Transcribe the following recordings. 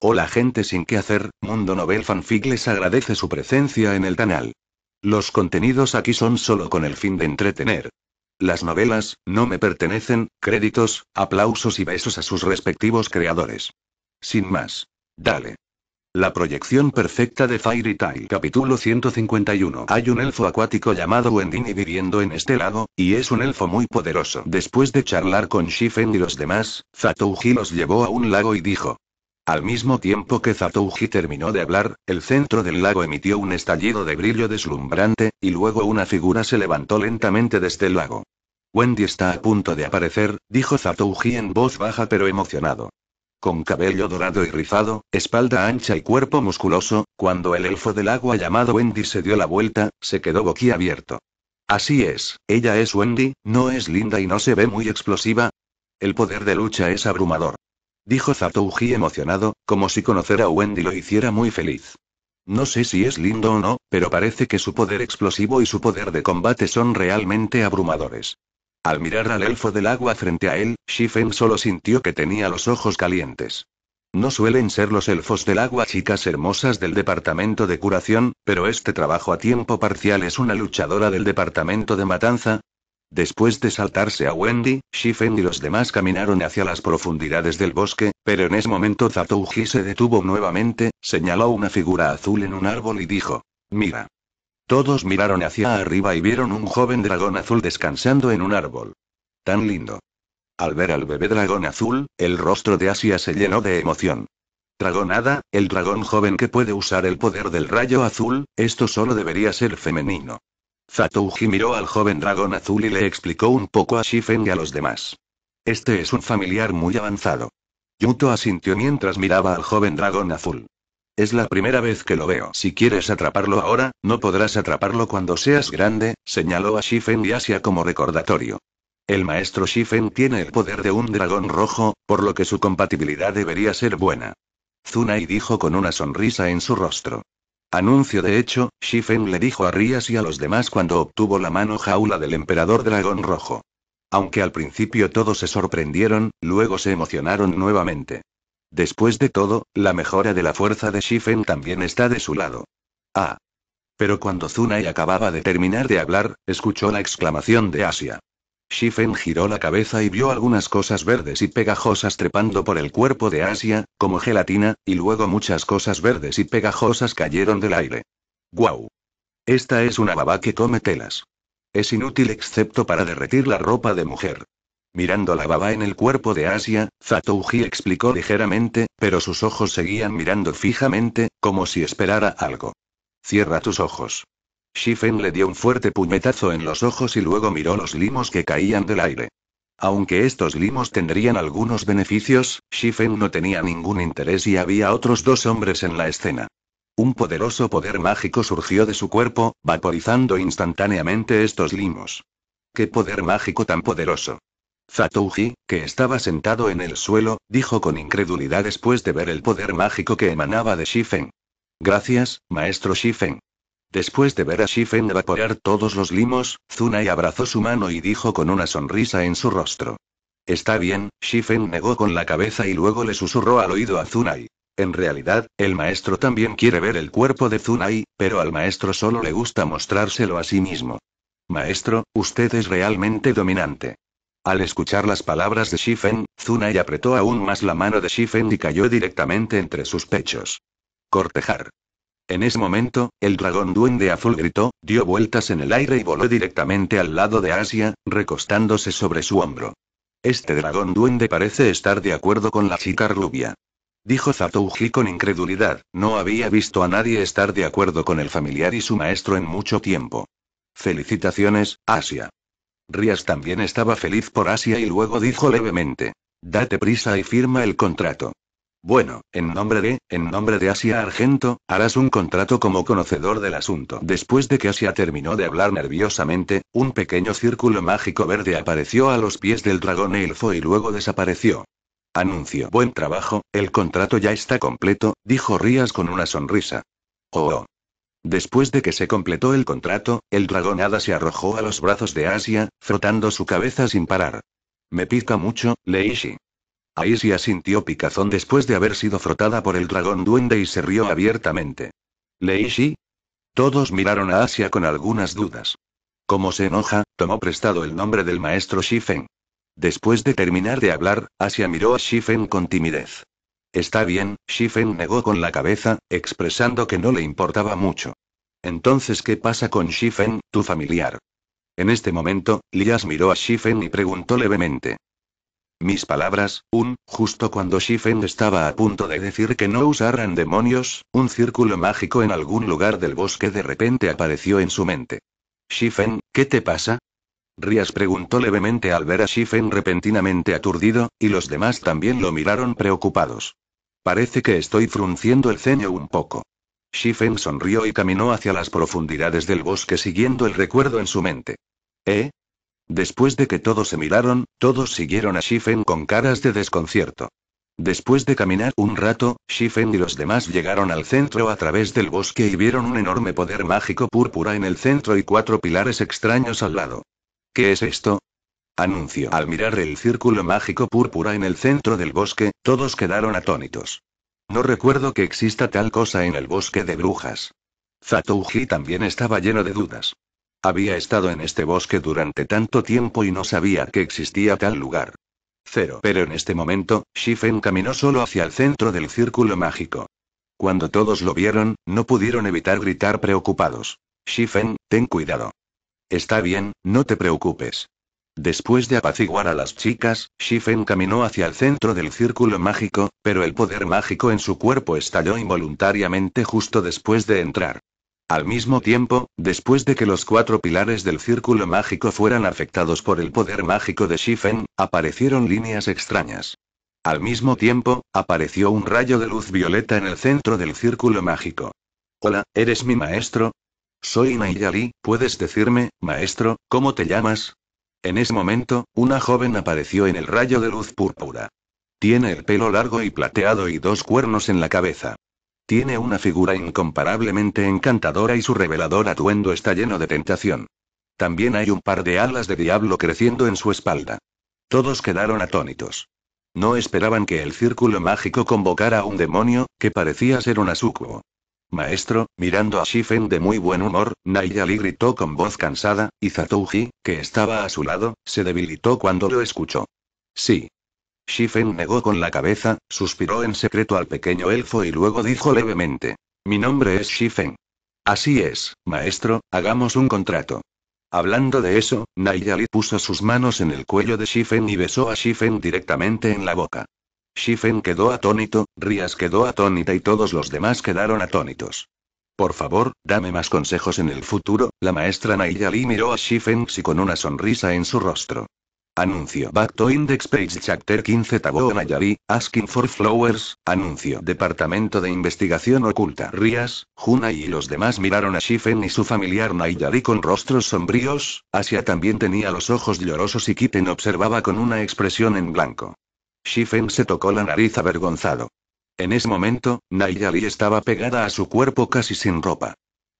Hola gente sin qué hacer, Mundo Nobel Fanfic les agradece su presencia en el canal. Los contenidos aquí son solo con el fin de entretener. Las novelas, no me pertenecen, créditos, aplausos y besos a sus respectivos creadores. Sin más. Dale. La proyección perfecta de Fairy Tail. Capítulo 151. Hay un elfo acuático llamado Wendini viviendo en este lago, y es un elfo muy poderoso. Después de charlar con Shifen y los demás, Zatouji los llevó a un lago y dijo: al mismo tiempo que Zatouji terminó de hablar, el centro del lago emitió un estallido de brillo deslumbrante, y luego una figura se levantó lentamente desde el lago. Wendy está a punto de aparecer, dijo Zatouji en voz baja pero emocionado. Con cabello dorado y rizado, espalda ancha y cuerpo musculoso, cuando el elfo del agua llamado Wendy se dio la vuelta, se quedó boquiabierto. Así es, ella es Wendy, no es linda y no se ve muy explosiva. El poder de lucha es abrumador. Dijo Zatouji emocionado, como si conocer a Wendy lo hiciera muy feliz. No sé si es lindo o no, pero parece que su poder explosivo y su poder de combate son realmente abrumadores. Al mirar al elfo del agua frente a él, Shifen solo sintió que tenía los ojos calientes. No suelen ser los elfos del agua chicas hermosas del departamento de curación, pero este trabajo a tiempo parcial es una luchadora del departamento de matanza, Después de saltarse a Wendy, Shifen y los demás caminaron hacia las profundidades del bosque, pero en ese momento Zatouji se detuvo nuevamente, señaló una figura azul en un árbol y dijo: Mira. Todos miraron hacia arriba y vieron un joven dragón azul descansando en un árbol. Tan lindo. Al ver al bebé dragón azul, el rostro de Asia se llenó de emoción. Dragonada, el dragón joven que puede usar el poder del rayo azul, esto solo debería ser femenino. Zatouji miró al joven dragón azul y le explicó un poco a Shifen y a los demás. Este es un familiar muy avanzado. Yuto asintió mientras miraba al joven dragón azul. Es la primera vez que lo veo. Si quieres atraparlo ahora, no podrás atraparlo cuando seas grande, señaló a Shifen y Asia como recordatorio. El maestro Shifen tiene el poder de un dragón rojo, por lo que su compatibilidad debería ser buena. Zunai dijo con una sonrisa en su rostro. Anuncio de hecho, Shifen le dijo a Rías y a los demás cuando obtuvo la mano jaula del emperador dragón rojo. Aunque al principio todos se sorprendieron, luego se emocionaron nuevamente. Después de todo, la mejora de la fuerza de Shifen también está de su lado. Ah. Pero cuando Zunai acababa de terminar de hablar, escuchó la exclamación de Asia. Shifen giró la cabeza y vio algunas cosas verdes y pegajosas trepando por el cuerpo de Asia, como gelatina, y luego muchas cosas verdes y pegajosas cayeron del aire. ¡Guau! Esta es una baba que come telas. Es inútil excepto para derretir la ropa de mujer. Mirando la baba en el cuerpo de Asia, Zatouji explicó ligeramente, pero sus ojos seguían mirando fijamente, como si esperara algo. Cierra tus ojos. Shifen le dio un fuerte puñetazo en los ojos y luego miró los limos que caían del aire. Aunque estos limos tendrían algunos beneficios, Shifen no tenía ningún interés y había otros dos hombres en la escena. Un poderoso poder mágico surgió de su cuerpo, vaporizando instantáneamente estos limos. ¡Qué poder mágico tan poderoso! Zatouji, que estaba sentado en el suelo, dijo con incredulidad después de ver el poder mágico que emanaba de Shifen. Gracias, maestro Shifen. Después de ver a Shifen evaporar todos los limos, Zunai abrazó su mano y dijo con una sonrisa en su rostro. Está bien, Shifen negó con la cabeza y luego le susurró al oído a Zunai. En realidad, el maestro también quiere ver el cuerpo de Zunai, pero al maestro solo le gusta mostrárselo a sí mismo. Maestro, usted es realmente dominante. Al escuchar las palabras de Shifen, Zunai apretó aún más la mano de Shifen y cayó directamente entre sus pechos. Cortejar. En ese momento, el dragón duende azul gritó, dio vueltas en el aire y voló directamente al lado de Asia, recostándose sobre su hombro. Este dragón duende parece estar de acuerdo con la chica rubia. Dijo Zatouji con incredulidad, no había visto a nadie estar de acuerdo con el familiar y su maestro en mucho tiempo. Felicitaciones, Asia. Rías también estaba feliz por Asia y luego dijo levemente. Date prisa y firma el contrato. Bueno, en nombre de, en nombre de Asia Argento, harás un contrato como conocedor del asunto. Después de que Asia terminó de hablar nerviosamente, un pequeño círculo mágico verde apareció a los pies del dragón elfo y luego desapareció. Anuncio. Buen trabajo, el contrato ya está completo, dijo Rías con una sonrisa. Oh. oh. Después de que se completó el contrato, el dragón hada se arrojó a los brazos de Asia, frotando su cabeza sin parar. Me pica mucho, Leishi. Aisia sintió picazón después de haber sido frotada por el dragón duende y se rió abiertamente. ¿Leishi? Todos miraron a Asia con algunas dudas. Como se enoja, tomó prestado el nombre del maestro Shifen. Después de terminar de hablar, Asia miró a Shifen con timidez. Está bien, Shifen negó con la cabeza, expresando que no le importaba mucho. Entonces, ¿qué pasa con Shifen, tu familiar? En este momento, Lias miró a Shifen y preguntó levemente. Mis palabras, un, justo cuando Shifen estaba a punto de decir que no usaran demonios, un círculo mágico en algún lugar del bosque de repente apareció en su mente. Shifen, ¿qué te pasa? Rías preguntó levemente al ver a Shifen repentinamente aturdido, y los demás también lo miraron preocupados. Parece que estoy frunciendo el ceño un poco. Shifen sonrió y caminó hacia las profundidades del bosque siguiendo el recuerdo en su mente. ¿Eh? Después de que todos se miraron, todos siguieron a Shifen con caras de desconcierto. Después de caminar un rato, Shifen y los demás llegaron al centro a través del bosque y vieron un enorme poder mágico púrpura en el centro y cuatro pilares extraños al lado. ¿Qué es esto? Anuncio. Al mirar el círculo mágico púrpura en el centro del bosque, todos quedaron atónitos. No recuerdo que exista tal cosa en el bosque de brujas. Zatouji también estaba lleno de dudas. Había estado en este bosque durante tanto tiempo y no sabía que existía tal lugar. Cero. Pero en este momento, Shifen caminó solo hacia el centro del círculo mágico. Cuando todos lo vieron, no pudieron evitar gritar preocupados. Shifen, ten cuidado. Está bien, no te preocupes. Después de apaciguar a las chicas, Shifen caminó hacia el centro del círculo mágico, pero el poder mágico en su cuerpo estalló involuntariamente justo después de entrar. Al mismo tiempo, después de que los cuatro pilares del círculo mágico fueran afectados por el poder mágico de Shifen, aparecieron líneas extrañas. Al mismo tiempo, apareció un rayo de luz violeta en el centro del círculo mágico. Hola, ¿eres mi maestro? Soy Nayali, ¿puedes decirme, maestro, cómo te llamas? En ese momento, una joven apareció en el rayo de luz púrpura. Tiene el pelo largo y plateado y dos cuernos en la cabeza. Tiene una figura incomparablemente encantadora y su revelador atuendo está lleno de tentación. También hay un par de alas de diablo creciendo en su espalda. Todos quedaron atónitos. No esperaban que el círculo mágico convocara a un demonio, que parecía ser un asucubo. Maestro, mirando a Shifen de muy buen humor, Nayali gritó con voz cansada, y Zatouji, que estaba a su lado, se debilitó cuando lo escuchó. Sí, Shifen negó con la cabeza, suspiró en secreto al pequeño elfo y luego dijo levemente. Mi nombre es Shifen. Así es, maestro, hagamos un contrato. Hablando de eso, Nayali puso sus manos en el cuello de Shifen y besó a Shifen directamente en la boca. Shifen quedó atónito, Rías quedó atónita y todos los demás quedaron atónitos. Por favor, dame más consejos en el futuro, la maestra Nayali miró a Shifeng y con una sonrisa en su rostro. Anuncio. Back to Index Page Chapter 15 Taboo Nayari, Asking for Flowers. Anuncio. Departamento de Investigación Oculta. Rías, Juna y los demás miraron a Shifen y su familiar Nayari con rostros sombríos. Asia también tenía los ojos llorosos y Kitten observaba con una expresión en blanco. Shifen se tocó la nariz avergonzado. En ese momento, Nayari estaba pegada a su cuerpo casi sin ropa.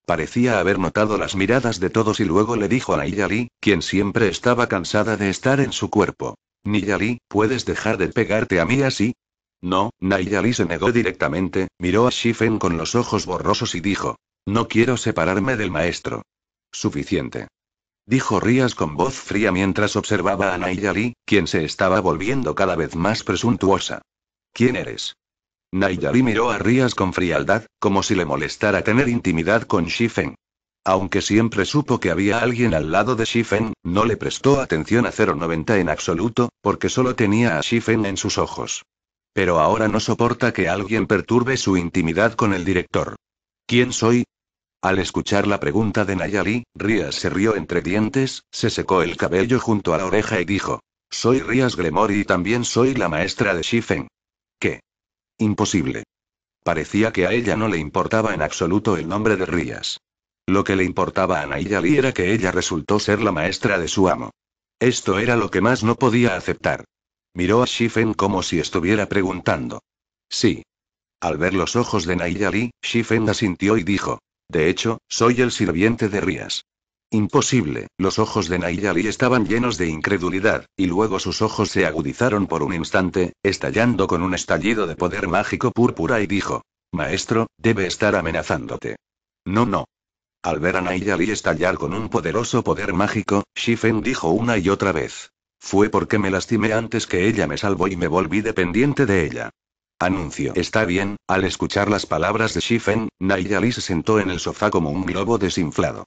Parecía haber notado las miradas de todos y luego le dijo a Nayali, quien siempre estaba cansada de estar en su cuerpo. Nayali, ¿puedes dejar de pegarte a mí así? No, Nayali se negó directamente, miró a Shifen con los ojos borrosos y dijo. No quiero separarme del maestro. Suficiente. Dijo Rías con voz fría mientras observaba a Nayali, quien se estaba volviendo cada vez más presuntuosa. ¿Quién eres? Nayari miró a Rías con frialdad, como si le molestara tener intimidad con Shifen. Aunque siempre supo que había alguien al lado de Shifen, no le prestó atención a 090 en absoluto, porque solo tenía a Shifen en sus ojos. Pero ahora no soporta que alguien perturbe su intimidad con el director. ¿Quién soy? Al escuchar la pregunta de Nayari, Rías se rió entre dientes, se secó el cabello junto a la oreja y dijo: Soy Rías Gremory y también soy la maestra de Shifen. Imposible. Parecía que a ella no le importaba en absoluto el nombre de Rías. Lo que le importaba a Nayali era que ella resultó ser la maestra de su amo. Esto era lo que más no podía aceptar. Miró a Shifen como si estuviera preguntando. Sí. Al ver los ojos de Nayali, Shifen asintió y dijo. De hecho, soy el sirviente de Rías. Imposible. Los ojos de Nayali estaban llenos de incredulidad, y luego sus ojos se agudizaron por un instante, estallando con un estallido de poder mágico púrpura y dijo: Maestro, debe estar amenazándote. No, no. Al ver a Nayali estallar con un poderoso poder mágico, Shifen dijo una y otra vez: Fue porque me lastimé antes que ella me salvó y me volví dependiente de ella. Anuncio. Está bien, al escuchar las palabras de Shifen, Nayali se sentó en el sofá como un globo desinflado.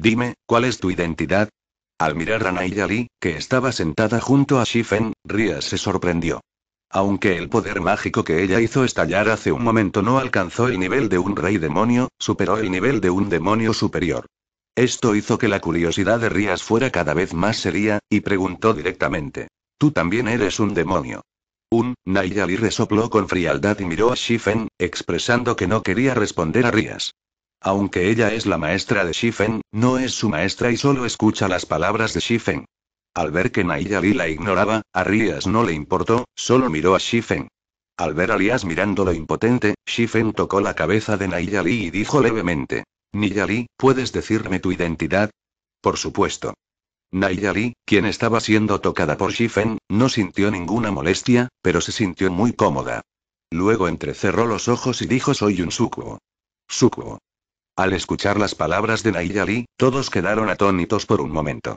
Dime, ¿cuál es tu identidad? Al mirar a Nayali, que estaba sentada junto a Shifen, Rías se sorprendió. Aunque el poder mágico que ella hizo estallar hace un momento no alcanzó el nivel de un rey demonio, superó el nivel de un demonio superior. Esto hizo que la curiosidad de Rías fuera cada vez más seria, y preguntó directamente. Tú también eres un demonio. Un, Nayali resopló con frialdad y miró a Shifen, expresando que no quería responder a Rías. Aunque ella es la maestra de Shifen, no es su maestra y solo escucha las palabras de Shifen. Al ver que Nayali la ignoraba, a Rías no le importó, solo miró a Shifen. Al ver a Rías mirándolo impotente, Shifen tocó la cabeza de Nayali y dijo levemente: Nayali, ¿puedes decirme tu identidad? Por supuesto. Nayali, quien estaba siendo tocada por Shifen, no sintió ninguna molestia, pero se sintió muy cómoda. Luego entrecerró los ojos y dijo: Soy un Sukuo. Sukuo. Al escuchar las palabras de Nayali, todos quedaron atónitos por un momento.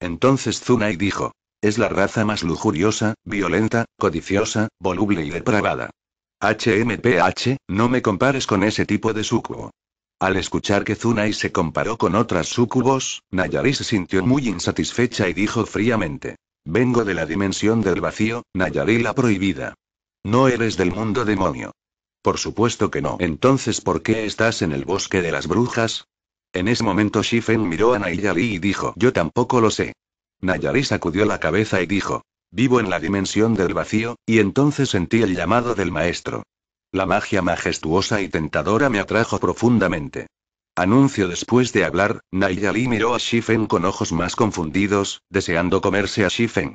Entonces Zunai dijo: Es la raza más lujuriosa, violenta, codiciosa, voluble y depravada. HMPH, no me compares con ese tipo de sucubo. Al escuchar que Zunai se comparó con otras sucubos, Nayari se sintió muy insatisfecha y dijo fríamente: Vengo de la dimensión del vacío, Nayari la prohibida. No eres del mundo demonio. Por supuesto que no. Entonces, ¿por qué estás en el bosque de las brujas? En ese momento Shifen miró a Nayali y dijo, yo tampoco lo sé. Nayali sacudió la cabeza y dijo, vivo en la dimensión del vacío, y entonces sentí el llamado del maestro. La magia majestuosa y tentadora me atrajo profundamente. Anuncio después de hablar, Nayali miró a Shifen con ojos más confundidos, deseando comerse a Shifen.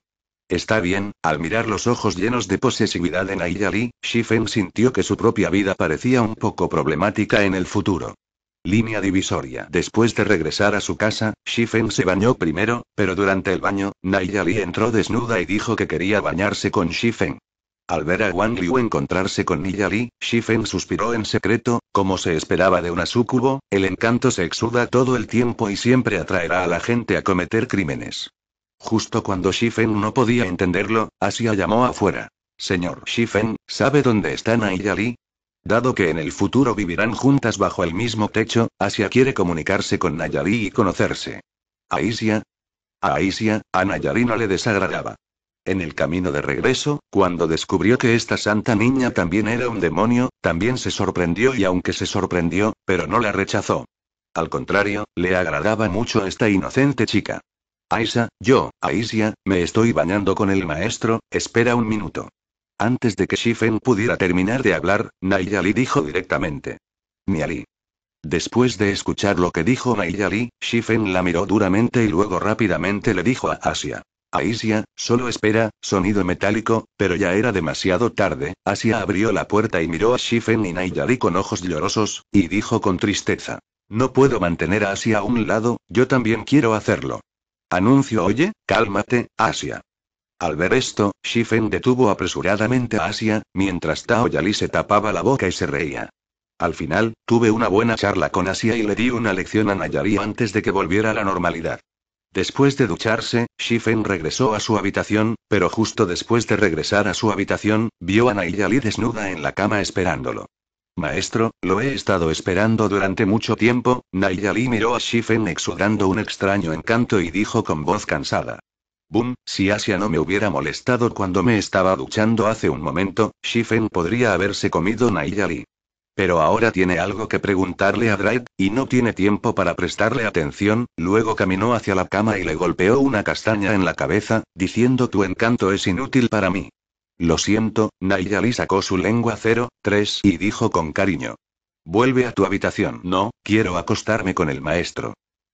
Está bien, al mirar los ojos llenos de posesividad en Ayali, Shifen sintió que su propia vida parecía un poco problemática en el futuro. Línea divisoria. Después de regresar a su casa, Shifen se bañó primero, pero durante el baño, Nayali entró desnuda y dijo que quería bañarse con Shifen. Al ver a Wang Liu encontrarse con Niyali, Shifen suspiró en secreto, como se esperaba de una sucubo, el encanto se exuda todo el tiempo y siempre atraerá a la gente a cometer crímenes. Justo cuando Shifen no podía entenderlo, Asia llamó afuera. Señor Shifen, ¿sabe dónde están Ayali? Dado que en el futuro vivirán juntas bajo el mismo techo, Asia quiere comunicarse con Nayali y conocerse. Aisia, A Aisia, a no le desagradaba. En el camino de regreso, cuando descubrió que esta santa niña también era un demonio, también se sorprendió y aunque se sorprendió, pero no la rechazó. Al contrario, le agradaba mucho esta inocente chica. Aisa, yo, Aisia, me estoy bañando con el maestro, espera un minuto. Antes de que Shifen pudiera terminar de hablar, Nayali dijo directamente. Niali. Después de escuchar lo que dijo Nayali, Shifen la miró duramente y luego rápidamente le dijo a Asia. Aisia, solo espera, sonido metálico, pero ya era demasiado tarde. Asia abrió la puerta y miró a Shifen y Nayali con ojos llorosos, y dijo con tristeza. No puedo mantener a Asia a un lado, yo también quiero hacerlo. Anuncio Oye, cálmate, Asia. Al ver esto, Shifen detuvo apresuradamente a Asia, mientras Tao Yali se tapaba la boca y se reía. Al final, tuve una buena charla con Asia y le di una lección a Nayali antes de que volviera a la normalidad. Después de ducharse, Shifen regresó a su habitación, pero justo después de regresar a su habitación, vio a Nayali desnuda en la cama esperándolo. Maestro, lo he estado esperando durante mucho tiempo. Nayali miró a Shifen exudando un extraño encanto y dijo con voz cansada. Boom, si Asia no me hubiera molestado cuando me estaba duchando hace un momento, Shifen podría haberse comido Nayali. Pero ahora tiene algo que preguntarle a Dread, y no tiene tiempo para prestarle atención, luego caminó hacia la cama y le golpeó una castaña en la cabeza, diciendo tu encanto es inútil para mí. Lo siento, Nayali sacó su lengua 0,3 y dijo con cariño. Vuelve a tu habitación. No, quiero acostarme con el maestro.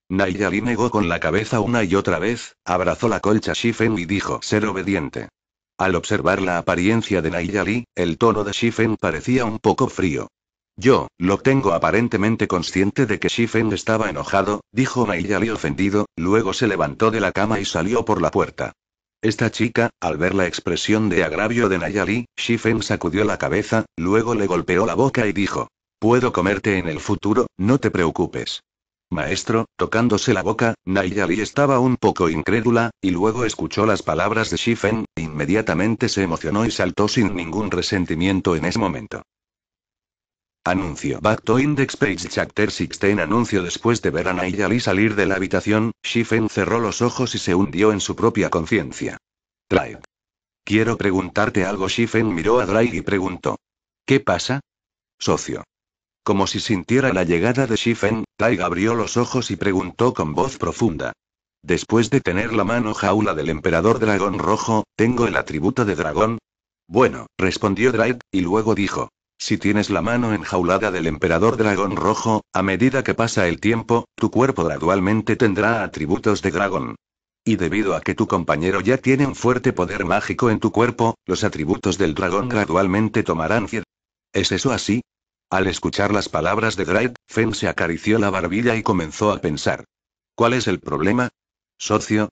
Nayali negó con la cabeza una y otra vez, abrazó la colcha Shifen y dijo ser obediente. Al observar la apariencia de Nayali, el tono de Shifen parecía un poco frío. Yo, lo tengo aparentemente consciente de que Shifen estaba enojado, dijo Nayali ofendido, luego se levantó de la cama y salió por la puerta. Esta chica, al ver la expresión de agravio de Nayali, Shifen sacudió la cabeza, luego le golpeó la boca y dijo: Puedo comerte en el futuro, no te preocupes. Maestro, tocándose la boca, Nayali estaba un poco incrédula, y luego escuchó las palabras de Shifen, inmediatamente se emocionó y saltó sin ningún resentimiento en ese momento. Anuncio. Back to Index Page Chapter 16 Anuncio Después de ver a Nayali salir de la habitación, Shifen cerró los ojos y se hundió en su propia conciencia. Drive. Quiero preguntarte algo. Shifen miró a Drake y preguntó. ¿Qué pasa? Socio. Como si sintiera la llegada de Shifen, Tai abrió los ojos y preguntó con voz profunda. Después de tener la mano jaula del emperador dragón rojo, ¿tengo el atributo de dragón? Bueno, respondió Drake y luego dijo, si tienes la mano enjaulada del emperador dragón rojo, a medida que pasa el tiempo, tu cuerpo gradualmente tendrá atributos de dragón. Y debido a que tu compañero ya tiene un fuerte poder mágico en tu cuerpo, los atributos del dragón gradualmente tomarán fiel. ¿Es eso así? Al escuchar las palabras de Drake, Fen se acarició la barbilla y comenzó a pensar. ¿Cuál es el problema? Socio.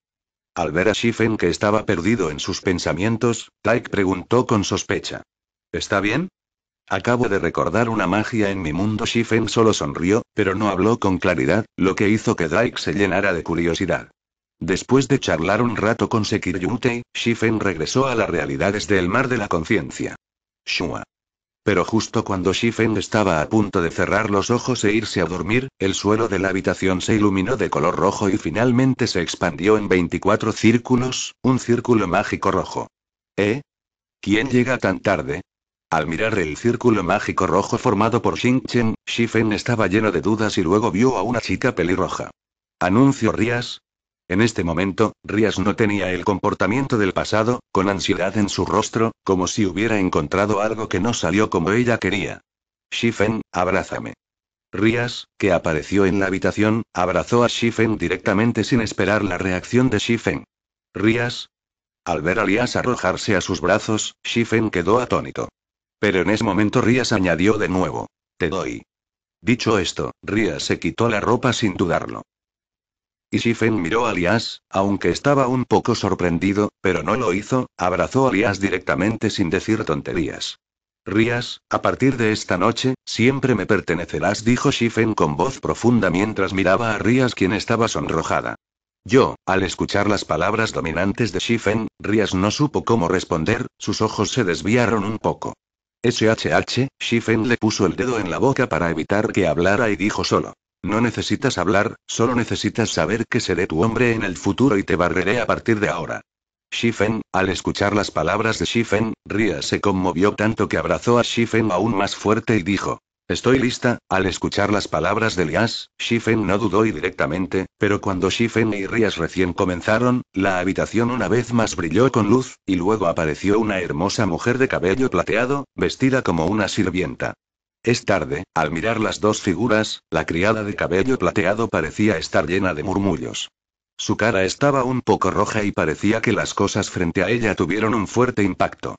Al ver a Shifen que estaba perdido en sus pensamientos, Taik preguntó con sospecha. ¿Está bien? Acabo de recordar una magia en mi mundo. Shifen solo sonrió, pero no habló con claridad, lo que hizo que Drake se llenara de curiosidad. Después de charlar un rato con Sekiryutei, Shifen regresó a las realidades del mar de la conciencia. Shua. Pero justo cuando Shifen estaba a punto de cerrar los ojos e irse a dormir, el suelo de la habitación se iluminó de color rojo y finalmente se expandió en 24 círculos, un círculo mágico rojo. ¿Eh? ¿Quién llega tan tarde? Al mirar el círculo mágico rojo formado por Xing-Chen, Shifen estaba lleno de dudas y luego vio a una chica pelirroja. Anuncio Rías, en este momento, Rías no tenía el comportamiento del pasado, con ansiedad en su rostro, como si hubiera encontrado algo que no salió como ella quería. Shifen, abrázame. Rías, que apareció en la habitación, abrazó a Shifen directamente sin esperar la reacción de Shifen. Rías. Al ver a Rías arrojarse a sus brazos, Shifen quedó atónito. Pero en ese momento Rías añadió de nuevo. Te doy. Dicho esto, Rías se quitó la ropa sin dudarlo. Y Shifen miró a Rías, aunque estaba un poco sorprendido, pero no lo hizo, abrazó a Rías directamente sin decir tonterías. Rías, a partir de esta noche, siempre me pertenecerás, dijo Shifen con voz profunda mientras miraba a Rías quien estaba sonrojada. Yo, al escuchar las palabras dominantes de Shifen, Rías no supo cómo responder, sus ojos se desviaron un poco. SHH, Shifen le puso el dedo en la boca para evitar que hablara y dijo solo. No necesitas hablar, solo necesitas saber que seré tu hombre en el futuro y te barreré a partir de ahora. Shifen, al escuchar las palabras de Shifen, Ria se conmovió tanto que abrazó a Shifen aún más fuerte y dijo, Estoy lista. Al escuchar las palabras de Lias, Shifen no dudó y directamente, pero cuando Shifen y Rías recién comenzaron, la habitación una vez más brilló con luz, y luego apareció una hermosa mujer de cabello plateado, vestida como una sirvienta. Es tarde, al mirar las dos figuras, la criada de cabello plateado parecía estar llena de murmullos. Su cara estaba un poco roja y parecía que las cosas frente a ella tuvieron un fuerte impacto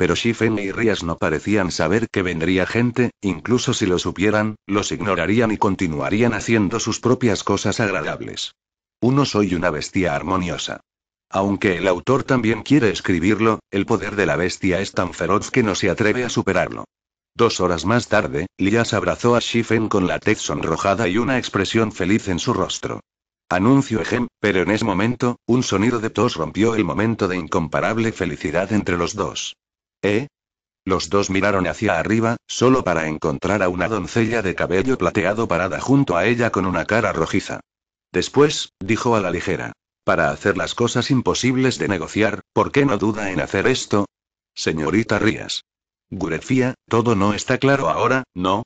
pero Shifen y Rías no parecían saber que vendría gente, incluso si lo supieran, los ignorarían y continuarían haciendo sus propias cosas agradables. Uno soy una bestia armoniosa. Aunque el autor también quiere escribirlo, el poder de la bestia es tan feroz que no se atreve a superarlo. Dos horas más tarde, Lias abrazó a Shifen con la tez sonrojada y una expresión feliz en su rostro. Anuncio Ejem, pero en ese momento, un sonido de tos rompió el momento de incomparable felicidad entre los dos. ¿Eh? Los dos miraron hacia arriba, solo para encontrar a una doncella de cabello plateado parada junto a ella con una cara rojiza. Después, dijo a la ligera. Para hacer las cosas imposibles de negociar, ¿por qué no duda en hacer esto? Señorita Rías. Gurefía, todo no está claro ahora, ¿no?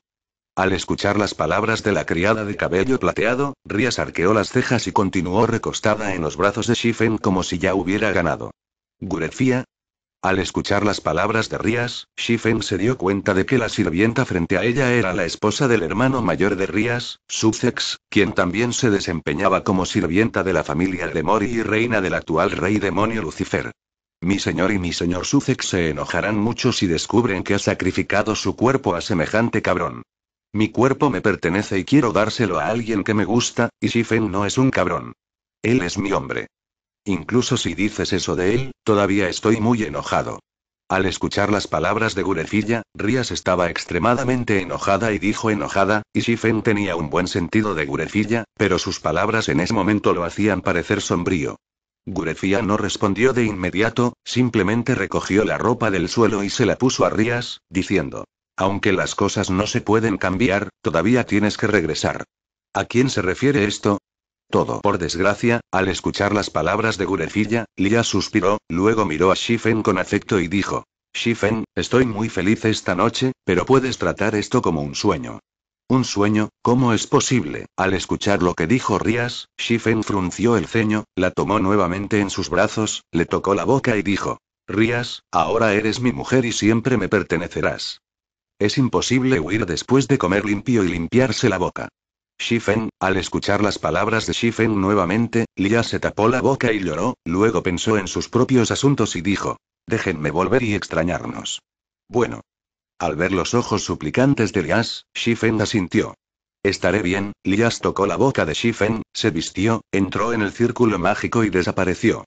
Al escuchar las palabras de la criada de cabello plateado, Rías arqueó las cejas y continuó recostada en los brazos de Shifen como si ya hubiera ganado. Gurefía, al escuchar las palabras de Rías, Shifen se dio cuenta de que la sirvienta frente a ella era la esposa del hermano mayor de Rías, Sussex, quien también se desempeñaba como sirvienta de la familia de Mori y reina del actual rey demonio Lucifer. Mi señor y mi señor Sussex se enojarán mucho si descubren que ha sacrificado su cuerpo a semejante cabrón. Mi cuerpo me pertenece y quiero dárselo a alguien que me gusta, y Shifen no es un cabrón. Él es mi hombre. Incluso si dices eso de él, todavía estoy muy enojado. Al escuchar las palabras de Gurefilla, Rías estaba extremadamente enojada y dijo enojada, y Shifen tenía un buen sentido de Gurefilla, pero sus palabras en ese momento lo hacían parecer sombrío. Gurefilla no respondió de inmediato, simplemente recogió la ropa del suelo y se la puso a Rías, diciendo, aunque las cosas no se pueden cambiar, todavía tienes que regresar. ¿A quién se refiere esto? todo. Por desgracia, al escuchar las palabras de Gurefilla, Lia suspiró, luego miró a Shifen con afecto y dijo: Shifen, estoy muy feliz esta noche, pero puedes tratar esto como un sueño. ¿Un sueño? ¿Cómo es posible? Al escuchar lo que dijo Rías, Shifen frunció el ceño, la tomó nuevamente en sus brazos, le tocó la boca y dijo: Rías, ahora eres mi mujer y siempre me pertenecerás. Es imposible huir después de comer limpio y limpiarse la boca. Shifen, al escuchar las palabras de Shifen nuevamente, Lia se tapó la boca y lloró, luego pensó en sus propios asuntos y dijo, déjenme volver y extrañarnos. Bueno. Al ver los ojos suplicantes de Lias, Shifen asintió. Estaré bien, Lias tocó la boca de Shifen, se vistió, entró en el círculo mágico y desapareció.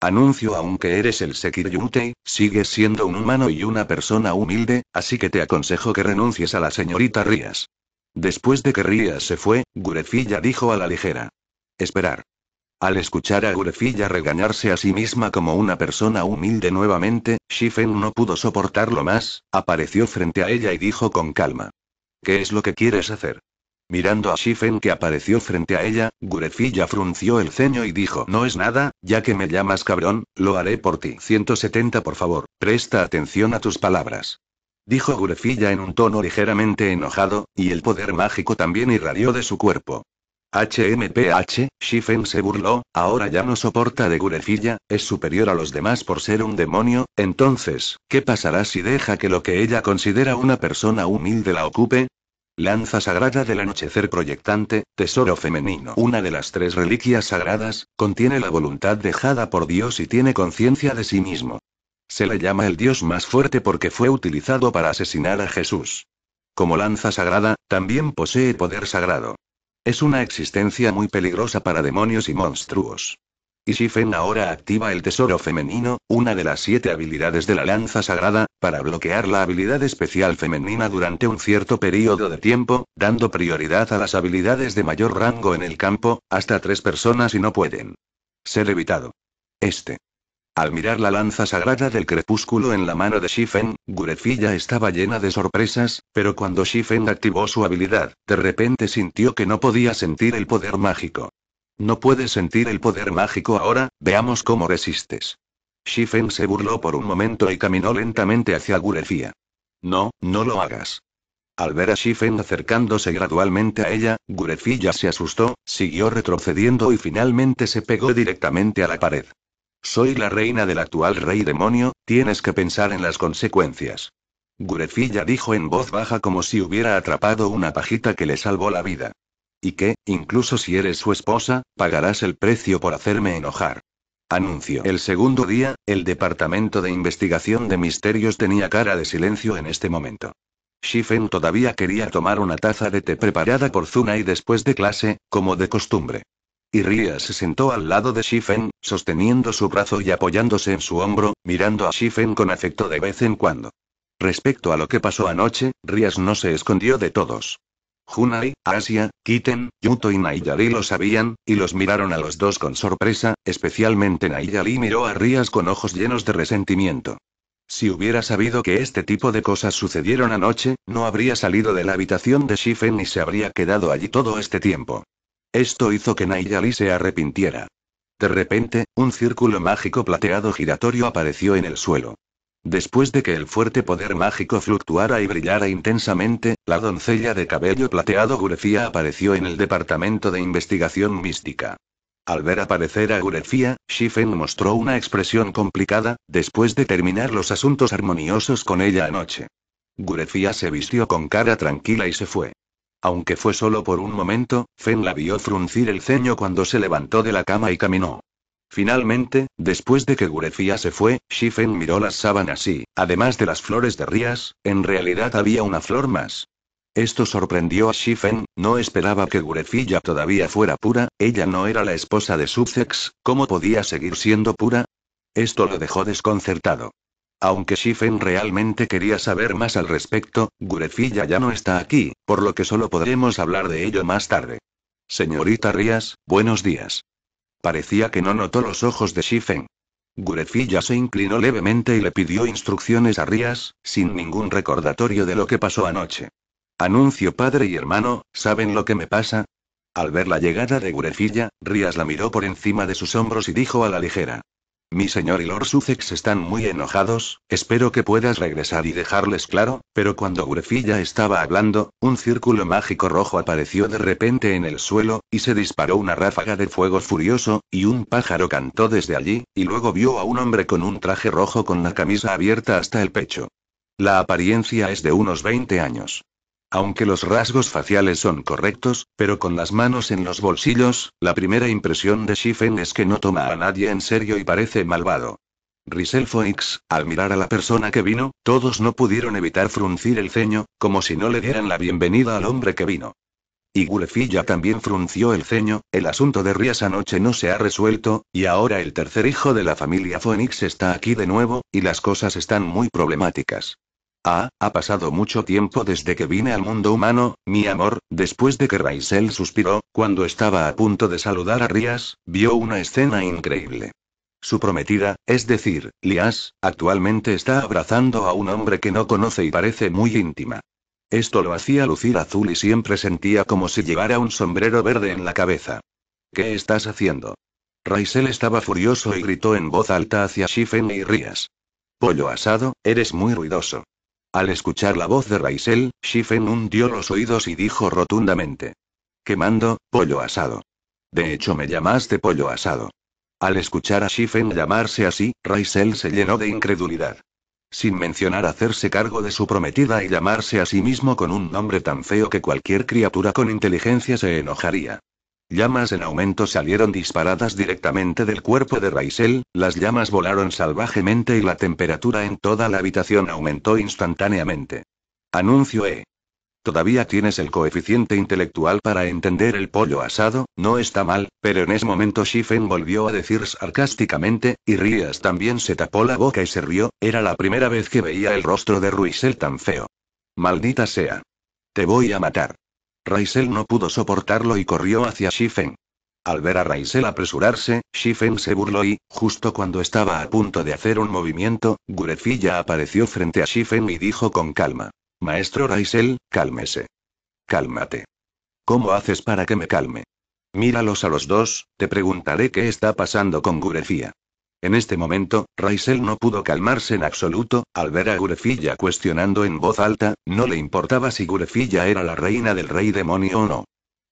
Anuncio aunque eres el Sekiryutei, sigues siendo un humano y una persona humilde, así que te aconsejo que renuncies a la señorita Rías. Después de que Ria se fue, Gurefilla dijo a la ligera. Esperar. Al escuchar a Gurefilla regañarse a sí misma como una persona humilde nuevamente, Shifen no pudo soportarlo más, apareció frente a ella y dijo con calma. ¿Qué es lo que quieres hacer? Mirando a Shifen que apareció frente a ella, Gurefilla frunció el ceño y dijo, no es nada, ya que me llamas cabrón, lo haré por ti. 170 Por favor, presta atención a tus palabras dijo Gurefilla en un tono ligeramente enojado, y el poder mágico también irradió de su cuerpo. HMPH, Shifen se burló, ahora ya no soporta de Gurefilla, es superior a los demás por ser un demonio, entonces, ¿qué pasará si deja que lo que ella considera una persona humilde la ocupe? Lanza sagrada del anochecer proyectante, tesoro femenino. Una de las tres reliquias sagradas, contiene la voluntad dejada por Dios y tiene conciencia de sí mismo. Se le llama el dios más fuerte porque fue utilizado para asesinar a Jesús. Como lanza sagrada, también posee poder sagrado. Es una existencia muy peligrosa para demonios y monstruos. Y Shifen ahora activa el tesoro femenino, una de las siete habilidades de la lanza sagrada, para bloquear la habilidad especial femenina durante un cierto periodo de tiempo, dando prioridad a las habilidades de mayor rango en el campo, hasta tres personas y no pueden ser evitado. Este al mirar la lanza sagrada del crepúsculo en la mano de Shifen, Gurefilla estaba llena de sorpresas, pero cuando Shifen activó su habilidad, de repente sintió que no podía sentir el poder mágico. No puedes sentir el poder mágico ahora, veamos cómo resistes. Shifen se burló por un momento y caminó lentamente hacia Gurefilla. No, no lo hagas. Al ver a Shifen acercándose gradualmente a ella, Gurefilla se asustó, siguió retrocediendo y finalmente se pegó directamente a la pared. Soy la reina del actual rey demonio, tienes que pensar en las consecuencias. Gurefilla dijo en voz baja como si hubiera atrapado una pajita que le salvó la vida. Y que, incluso si eres su esposa, pagarás el precio por hacerme enojar. Anuncio. El segundo día, el Departamento de Investigación de Misterios tenía cara de silencio en este momento. Shifen todavía quería tomar una taza de té preparada por Zuna y después de clase, como de costumbre. Y Rías se sentó al lado de Shifen, sosteniendo su brazo y apoyándose en su hombro, mirando a Shifen con afecto de vez en cuando. Respecto a lo que pasó anoche, Rías no se escondió de todos. Junai, Asia, Kiten, Yuto y Nayali lo sabían, y los miraron a los dos con sorpresa, especialmente Nayali miró a Rías con ojos llenos de resentimiento. Si hubiera sabido que este tipo de cosas sucedieron anoche, no habría salido de la habitación de Shifen y se habría quedado allí todo este tiempo. Esto hizo que Nayali se arrepintiera. De repente, un círculo mágico plateado giratorio apareció en el suelo. Después de que el fuerte poder mágico fluctuara y brillara intensamente, la doncella de cabello plateado Gurefía apareció en el departamento de investigación mística. Al ver aparecer a Gurefía, Shifen mostró una expresión complicada, después de terminar los asuntos armoniosos con ella anoche. Gurefía se vistió con cara tranquila y se fue. Aunque fue solo por un momento, Fen la vio fruncir el ceño cuando se levantó de la cama y caminó. Finalmente, después de que Gurefía se fue, Shifen miró las sábanas y, además de las flores de Rías, en realidad había una flor más. Esto sorprendió a Shifen, no esperaba que Gurefía todavía fuera pura, ella no era la esposa de Subsex, ¿cómo podía seguir siendo pura? Esto lo dejó desconcertado. Aunque Shifen realmente quería saber más al respecto, Gurefilla ya no está aquí, por lo que solo podremos hablar de ello más tarde. Señorita Rías, buenos días. Parecía que no notó los ojos de Shifen. Gurefilla se inclinó levemente y le pidió instrucciones a Rías, sin ningún recordatorio de lo que pasó anoche. Anuncio padre y hermano, ¿saben lo que me pasa? Al ver la llegada de Gurefilla, Rías la miró por encima de sus hombros y dijo a la ligera. Mi señor y Lord Sussex están muy enojados, espero que puedas regresar y dejarles claro, pero cuando Grefilla estaba hablando, un círculo mágico rojo apareció de repente en el suelo, y se disparó una ráfaga de fuego furioso, y un pájaro cantó desde allí, y luego vio a un hombre con un traje rojo con la camisa abierta hasta el pecho. La apariencia es de unos 20 años. Aunque los rasgos faciales son correctos, pero con las manos en los bolsillos, la primera impresión de Shifen es que no toma a nadie en serio y parece malvado. Rizel Phoenix, al mirar a la persona que vino, todos no pudieron evitar fruncir el ceño, como si no le dieran la bienvenida al hombre que vino. Y Gulefilla también frunció el ceño, el asunto de Rias anoche no se ha resuelto, y ahora el tercer hijo de la familia Phoenix está aquí de nuevo, y las cosas están muy problemáticas. Ah, ha pasado mucho tiempo desde que vine al mundo humano, mi amor, después de que Raisel suspiró, cuando estaba a punto de saludar a Rías, vio una escena increíble. Su prometida, es decir, Lias, actualmente está abrazando a un hombre que no conoce y parece muy íntima. Esto lo hacía lucir azul y siempre sentía como si llevara un sombrero verde en la cabeza. ¿Qué estás haciendo? Raisel estaba furioso y gritó en voz alta hacia Shifen y Rías. Pollo asado, eres muy ruidoso. Al escuchar la voz de Raisel, Shifen hundió los oídos y dijo rotundamente. Quemando, pollo asado. De hecho me llamaste pollo asado. Al escuchar a Shifen llamarse así, Raisel se llenó de incredulidad. Sin mencionar hacerse cargo de su prometida y llamarse a sí mismo con un nombre tan feo que cualquier criatura con inteligencia se enojaría. Llamas en aumento salieron disparadas directamente del cuerpo de Raisel, las llamas volaron salvajemente y la temperatura en toda la habitación aumentó instantáneamente. Anuncio E. Todavía tienes el coeficiente intelectual para entender el pollo asado, no está mal, pero en ese momento Shifen volvió a decir sarcásticamente, y Rías también se tapó la boca y se rió, era la primera vez que veía el rostro de Ruisel tan feo. Maldita sea. Te voy a matar. Raisel no pudo soportarlo y corrió hacia Shifen. Al ver a Raisel apresurarse, Shifen se burló y, justo cuando estaba a punto de hacer un movimiento, Gurefilla apareció frente a Shifen y dijo con calma. Maestro Raisel, cálmese. Cálmate. ¿Cómo haces para que me calme? Míralos a los dos, te preguntaré qué está pasando con Gurefía. En este momento, Raisel no pudo calmarse en absoluto, al ver a Gurefilla cuestionando en voz alta, no le importaba si Gurefilla era la reina del rey demonio o no.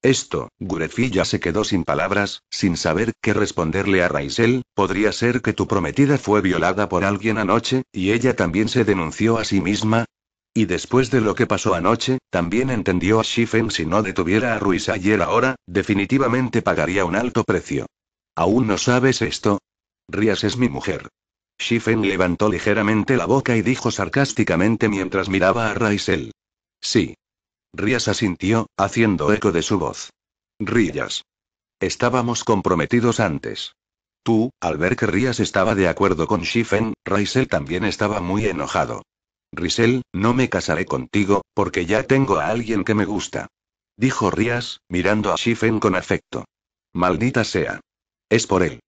Esto, Gurefilla se quedó sin palabras, sin saber qué responderle a Raisel, podría ser que tu prometida fue violada por alguien anoche, y ella también se denunció a sí misma. Y después de lo que pasó anoche, también entendió a Shifen si no detuviera a Ruiz ayer ahora, definitivamente pagaría un alto precio. ¿Aún no sabes esto? Rías es mi mujer. Shifen levantó ligeramente la boca y dijo sarcásticamente mientras miraba a Raisel. Sí. Rías asintió, haciendo eco de su voz. Rías. Estábamos comprometidos antes. Tú, al ver que Rías estaba de acuerdo con Shifen, Raisel también estaba muy enojado. Risel, no me casaré contigo, porque ya tengo a alguien que me gusta. Dijo Rías, mirando a Shifen con afecto. Maldita sea. Es por él.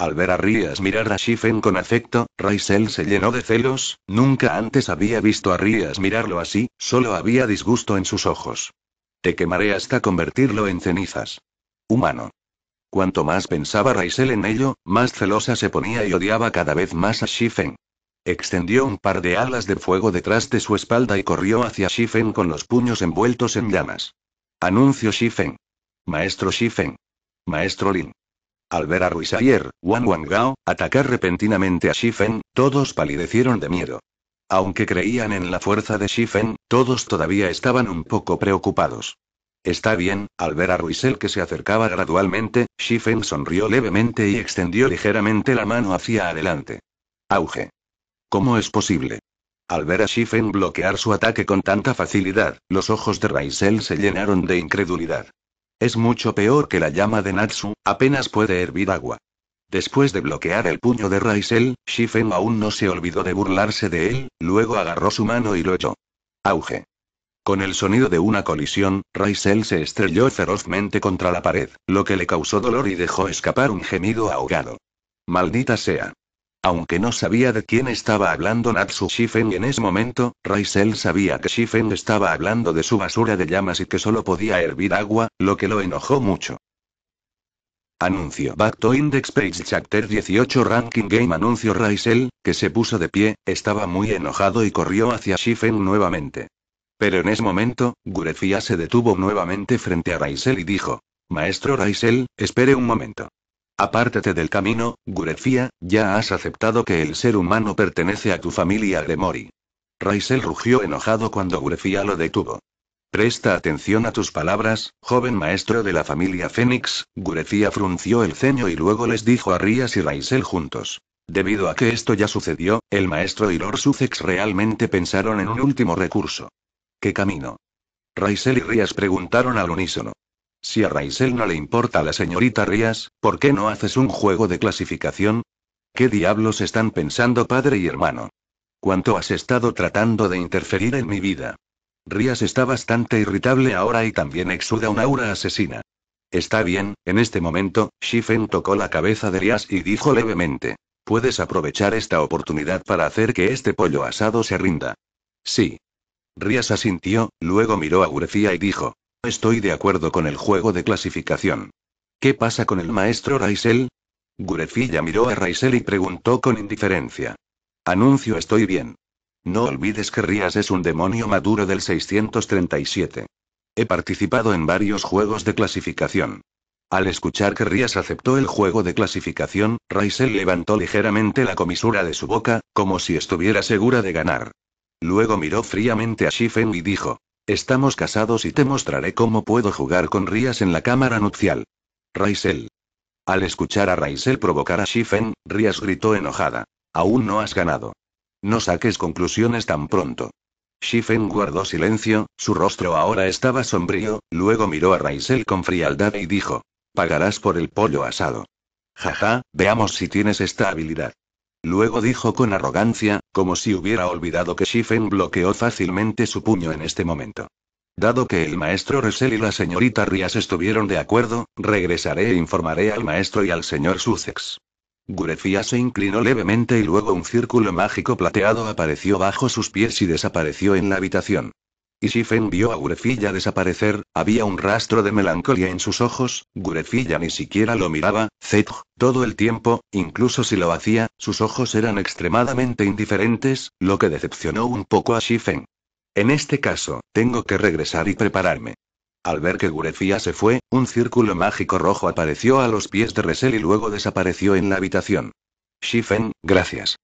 Al ver a Rías mirar a Shifen con afecto, Raisel se llenó de celos, nunca antes había visto a Rías mirarlo así, solo había disgusto en sus ojos. Te quemaré hasta convertirlo en cenizas. Humano. Cuanto más pensaba Raisel en ello, más celosa se ponía y odiaba cada vez más a Shifen. Extendió un par de alas de fuego detrás de su espalda y corrió hacia Shifen con los puños envueltos en llamas. Anuncio Shifen. Maestro Shifen. Maestro Lin. Al ver a ayer, Wang Wangao, atacar repentinamente a Shifen, todos palidecieron de miedo. Aunque creían en la fuerza de Shifen, todos todavía estaban un poco preocupados. Está bien, al ver a Ruisel que se acercaba gradualmente, Shifen sonrió levemente y extendió ligeramente la mano hacia adelante. Auge. ¿Cómo es posible? Al ver a Shifen bloquear su ataque con tanta facilidad, los ojos de Raisel se llenaron de incredulidad. Es mucho peor que la llama de Natsu, apenas puede hervir agua. Después de bloquear el puño de Raisel, Shifen aún no se olvidó de burlarse de él, luego agarró su mano y lo echó. Auge. Con el sonido de una colisión, Raisel se estrelló ferozmente contra la pared, lo que le causó dolor y dejó escapar un gemido ahogado. Maldita sea. Aunque no sabía de quién estaba hablando Natsu Shifen y en ese momento, Raisel sabía que Shifen estaba hablando de su basura de llamas y que solo podía hervir agua, lo que lo enojó mucho. Anuncio Back to Index Page Chapter 18 Ranking Game Anuncio Raisel, que se puso de pie, estaba muy enojado y corrió hacia Shifen nuevamente. Pero en ese momento, Gurefia se detuvo nuevamente frente a Raisel y dijo, Maestro Raisel, espere un momento. Apártate del camino, Gurefia, ya has aceptado que el ser humano pertenece a tu familia de Mori. Raisel rugió enojado cuando Gurefia lo detuvo. Presta atención a tus palabras, joven maestro de la familia Fénix, Gurefia frunció el ceño y luego les dijo a Rías y Raisel juntos. Debido a que esto ya sucedió, el maestro y Lord realmente pensaron en un último recurso. ¿Qué camino? Raisel y Rías preguntaron al unísono. Si a Raisel no le importa la señorita Rías, ¿por qué no haces un juego de clasificación? ¿Qué diablos están pensando padre y hermano? ¿Cuánto has estado tratando de interferir en mi vida? Rías está bastante irritable ahora y también exuda una aura asesina. Está bien, en este momento, Shifen tocó la cabeza de Rías y dijo levemente. Puedes aprovechar esta oportunidad para hacer que este pollo asado se rinda. Sí. Rías asintió, luego miró a Urecía y dijo estoy de acuerdo con el juego de clasificación. ¿Qué pasa con el maestro Raisel? Gurefilla miró a Raisel y preguntó con indiferencia. Anuncio estoy bien. No olvides que Rías es un demonio maduro del 637. He participado en varios juegos de clasificación. Al escuchar que Rías aceptó el juego de clasificación, Raisel levantó ligeramente la comisura de su boca, como si estuviera segura de ganar. Luego miró fríamente a Shifen y dijo, Estamos casados y te mostraré cómo puedo jugar con Rías en la cámara nupcial. Raisel. Al escuchar a Raisel provocar a Shifen, Rías gritó enojada. Aún no has ganado. No saques conclusiones tan pronto. Shifen guardó silencio, su rostro ahora estaba sombrío, luego miró a Raisel con frialdad y dijo. Pagarás por el pollo asado. Jaja, veamos si tienes esta habilidad. Luego dijo con arrogancia, como si hubiera olvidado que Shifen bloqueó fácilmente su puño en este momento. Dado que el maestro Resel y la señorita Rías estuvieron de acuerdo, regresaré e informaré al maestro y al señor Sussex. Gurefia se inclinó levemente y luego un círculo mágico plateado apareció bajo sus pies y desapareció en la habitación. Y Shifen vio a Gurefilla desaparecer, había un rastro de melancolía en sus ojos, Gurefilla ni siquiera lo miraba, Zetj, todo el tiempo, incluso si lo hacía, sus ojos eran extremadamente indiferentes, lo que decepcionó un poco a Shifen. En este caso, tengo que regresar y prepararme. Al ver que Gurefilla se fue, un círculo mágico rojo apareció a los pies de Resel y luego desapareció en la habitación. Shifen, gracias.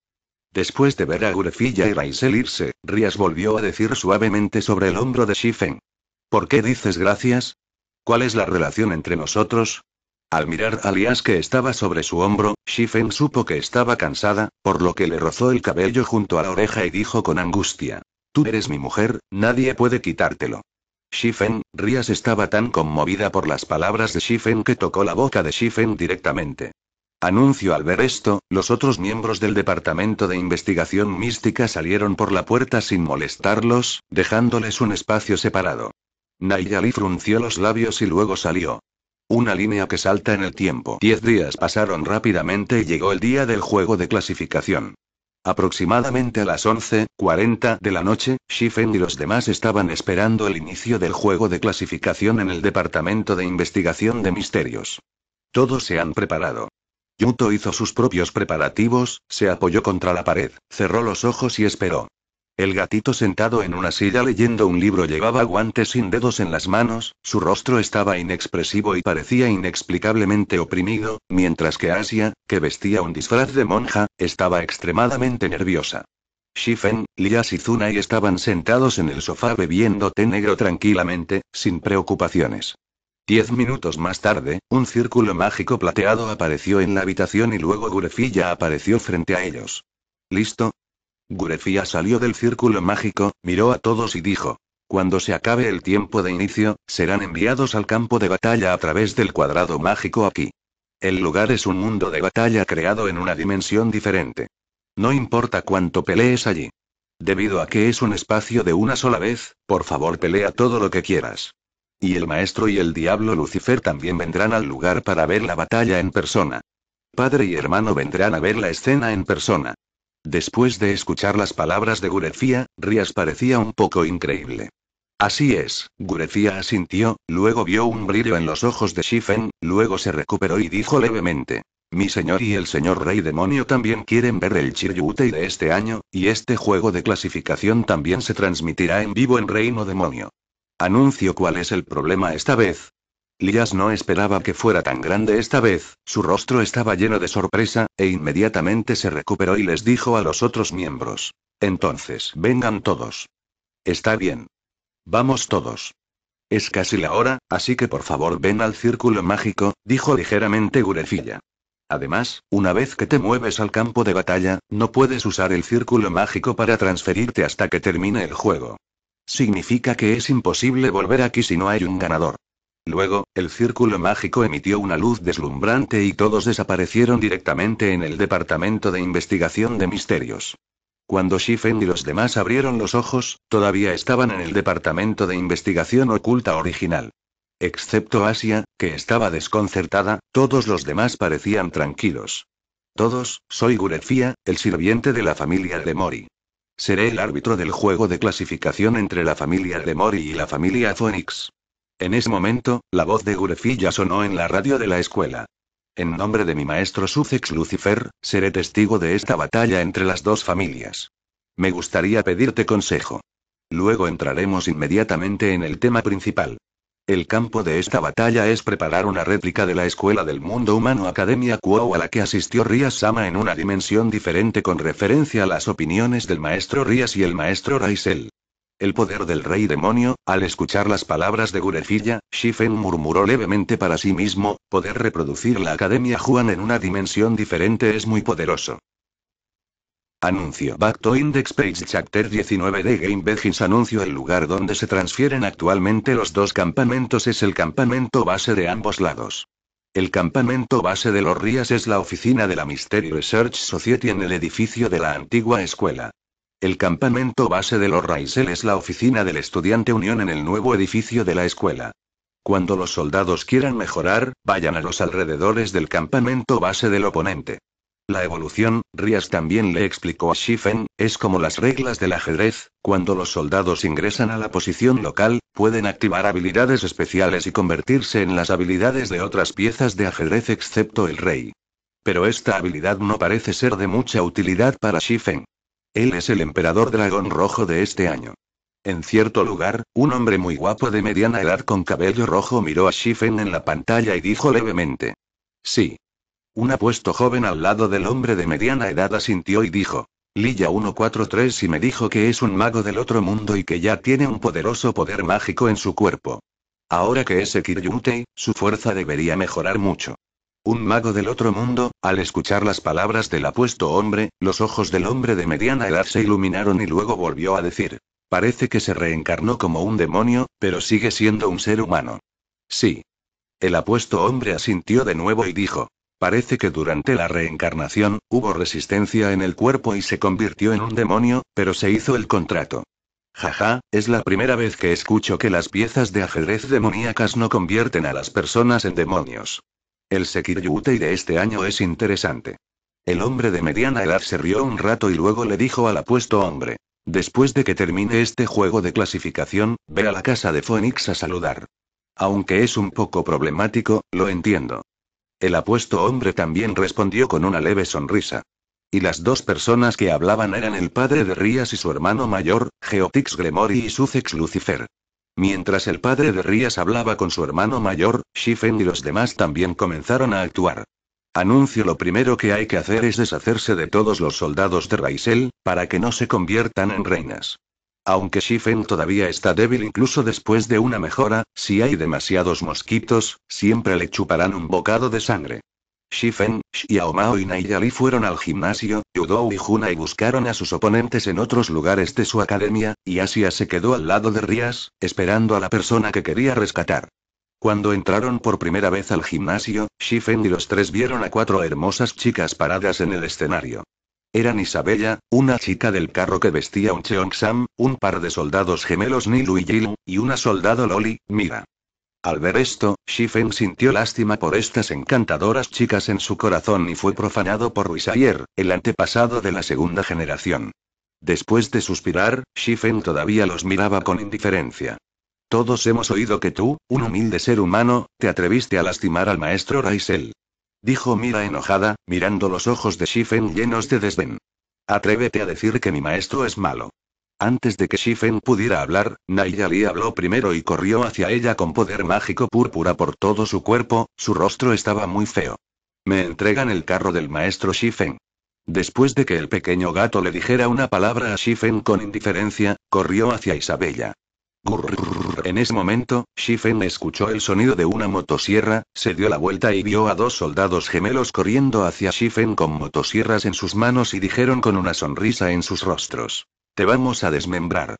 Después de ver a Gurefilla y Raisel irse, Rías volvió a decir suavemente sobre el hombro de Shifen. ¿Por qué dices gracias? ¿Cuál es la relación entre nosotros? Al mirar a Lias que estaba sobre su hombro, Shifen supo que estaba cansada, por lo que le rozó el cabello junto a la oreja y dijo con angustia. Tú eres mi mujer, nadie puede quitártelo. Shifen, Rias estaba tan conmovida por las palabras de Shifen que tocó la boca de Shifen directamente. Anuncio al ver esto, los otros miembros del Departamento de Investigación Mística salieron por la puerta sin molestarlos, dejándoles un espacio separado. Nayali frunció los labios y luego salió. Una línea que salta en el tiempo. Diez días pasaron rápidamente y llegó el día del juego de clasificación. Aproximadamente a las 11.40 de la noche, Shifen y los demás estaban esperando el inicio del juego de clasificación en el Departamento de Investigación de Misterios. Todos se han preparado. Yuto hizo sus propios preparativos, se apoyó contra la pared, cerró los ojos y esperó. El gatito sentado en una silla leyendo un libro llevaba guantes sin dedos en las manos, su rostro estaba inexpresivo y parecía inexplicablemente oprimido, mientras que Asia, que vestía un disfraz de monja, estaba extremadamente nerviosa. Shifen, Lias y Zunai estaban sentados en el sofá bebiendo té negro tranquilamente, sin preocupaciones. Diez minutos más tarde, un círculo mágico plateado apareció en la habitación y luego Gurefilla apareció frente a ellos. ¿Listo? Gurefilla salió del círculo mágico, miró a todos y dijo. Cuando se acabe el tiempo de inicio, serán enviados al campo de batalla a través del cuadrado mágico aquí. El lugar es un mundo de batalla creado en una dimensión diferente. No importa cuánto pelees allí. Debido a que es un espacio de una sola vez, por favor pelea todo lo que quieras. Y el maestro y el diablo Lucifer también vendrán al lugar para ver la batalla en persona. Padre y hermano vendrán a ver la escena en persona. Después de escuchar las palabras de Gurefía, Rías parecía un poco increíble. Así es, Gurefía asintió, luego vio un brillo en los ojos de Shifen, luego se recuperó y dijo levemente. Mi señor y el señor rey demonio también quieren ver el Chiryutei de este año, y este juego de clasificación también se transmitirá en vivo en Reino Demonio. Anuncio cuál es el problema esta vez. Lías no esperaba que fuera tan grande esta vez, su rostro estaba lleno de sorpresa, e inmediatamente se recuperó y les dijo a los otros miembros. Entonces, vengan todos. Está bien. Vamos todos. Es casi la hora, así que por favor ven al círculo mágico, dijo ligeramente Gurefilla. Además, una vez que te mueves al campo de batalla, no puedes usar el círculo mágico para transferirte hasta que termine el juego. Significa que es imposible volver aquí si no hay un ganador. Luego, el círculo mágico emitió una luz deslumbrante y todos desaparecieron directamente en el Departamento de Investigación de Misterios. Cuando Shifen y los demás abrieron los ojos, todavía estaban en el Departamento de Investigación Oculta original. Excepto Asia, que estaba desconcertada, todos los demás parecían tranquilos. Todos, soy Gurefia, el sirviente de la familia de Mori. Seré el árbitro del juego de clasificación entre la familia de Mori y la familia Phoenix. En ese momento, la voz de Gurefi ya sonó en la radio de la escuela. En nombre de mi maestro Sussex Lucifer, seré testigo de esta batalla entre las dos familias. Me gustaría pedirte consejo. Luego entraremos inmediatamente en el tema principal. El campo de esta batalla es preparar una réplica de la Escuela del Mundo Humano Academia Kuo a la que asistió Rías Sama en una dimensión diferente con referencia a las opiniones del maestro Rías y el maestro Raisel. El poder del rey demonio, al escuchar las palabras de Gurefilla, Shifen murmuró levemente para sí mismo, poder reproducir la Academia Juan en una dimensión diferente es muy poderoso. Anuncio Back to Index Page Chapter 19 de Game Begins Anuncio El lugar donde se transfieren actualmente los dos campamentos es el campamento base de ambos lados. El campamento base de los Rías es la oficina de la Mystery Research Society en el edificio de la antigua escuela. El campamento base de los Raisel es la oficina del estudiante Unión en el nuevo edificio de la escuela. Cuando los soldados quieran mejorar, vayan a los alrededores del campamento base del oponente. La evolución, Rías también le explicó a Shifen, es como las reglas del ajedrez, cuando los soldados ingresan a la posición local, pueden activar habilidades especiales y convertirse en las habilidades de otras piezas de ajedrez excepto el rey. Pero esta habilidad no parece ser de mucha utilidad para Shifen. Él es el emperador dragón rojo de este año. En cierto lugar, un hombre muy guapo de mediana edad con cabello rojo miró a Shifen en la pantalla y dijo levemente. Sí, un apuesto joven al lado del hombre de mediana edad asintió y dijo. Lilla 143 y me dijo que es un mago del otro mundo y que ya tiene un poderoso poder mágico en su cuerpo. Ahora que es Ekiryuntei, su fuerza debería mejorar mucho. Un mago del otro mundo, al escuchar las palabras del apuesto hombre, los ojos del hombre de mediana edad se iluminaron y luego volvió a decir. Parece que se reencarnó como un demonio, pero sigue siendo un ser humano. Sí. El apuesto hombre asintió de nuevo y dijo. Parece que durante la reencarnación, hubo resistencia en el cuerpo y se convirtió en un demonio, pero se hizo el contrato. Jaja, es la primera vez que escucho que las piezas de ajedrez demoníacas no convierten a las personas en demonios. El Sekiryutei de este año es interesante. El hombre de mediana edad se rió un rato y luego le dijo al apuesto hombre. Después de que termine este juego de clasificación, ve a la casa de Phoenix a saludar. Aunque es un poco problemático, lo entiendo. El apuesto hombre también respondió con una leve sonrisa. Y las dos personas que hablaban eran el padre de Rías y su hermano mayor, Geotix Gremori y Sucex Lucifer. Mientras el padre de Rías hablaba con su hermano mayor, Shifen y los demás también comenzaron a actuar. Anuncio lo primero que hay que hacer es deshacerse de todos los soldados de Raisel, para que no se conviertan en reinas. Aunque Shifen todavía está débil incluso después de una mejora, si hay demasiados mosquitos, siempre le chuparán un bocado de sangre. Shifen, Xiaomao y Nayali fueron al gimnasio, Yudou y Junai y buscaron a sus oponentes en otros lugares de su academia, y Asia se quedó al lado de Rías, esperando a la persona que quería rescatar. Cuando entraron por primera vez al gimnasio, Shifen y los tres vieron a cuatro hermosas chicas paradas en el escenario. Eran Isabella, una chica del carro que vestía un Sam, un par de soldados gemelos Nilu y Jilu, y una soldado Loli, Mira. Al ver esto, Shifen sintió lástima por estas encantadoras chicas en su corazón y fue profanado por Ruisayer, el antepasado de la segunda generación. Después de suspirar, Shifen todavía los miraba con indiferencia. Todos hemos oído que tú, un humilde ser humano, te atreviste a lastimar al maestro Raisel dijo Mira enojada, mirando los ojos de Shifen llenos de desdén. Atrévete a decir que mi maestro es malo. Antes de que Shifen pudiera hablar, Nayali habló primero y corrió hacia ella con poder mágico púrpura por todo su cuerpo, su rostro estaba muy feo. Me entregan el carro del maestro Shifen. Después de que el pequeño gato le dijera una palabra a Shifen con indiferencia, corrió hacia Isabella. En ese momento, Shifen escuchó el sonido de una motosierra, se dio la vuelta y vio a dos soldados gemelos corriendo hacia Shifen con motosierras en sus manos y dijeron con una sonrisa en sus rostros. Te vamos a desmembrar.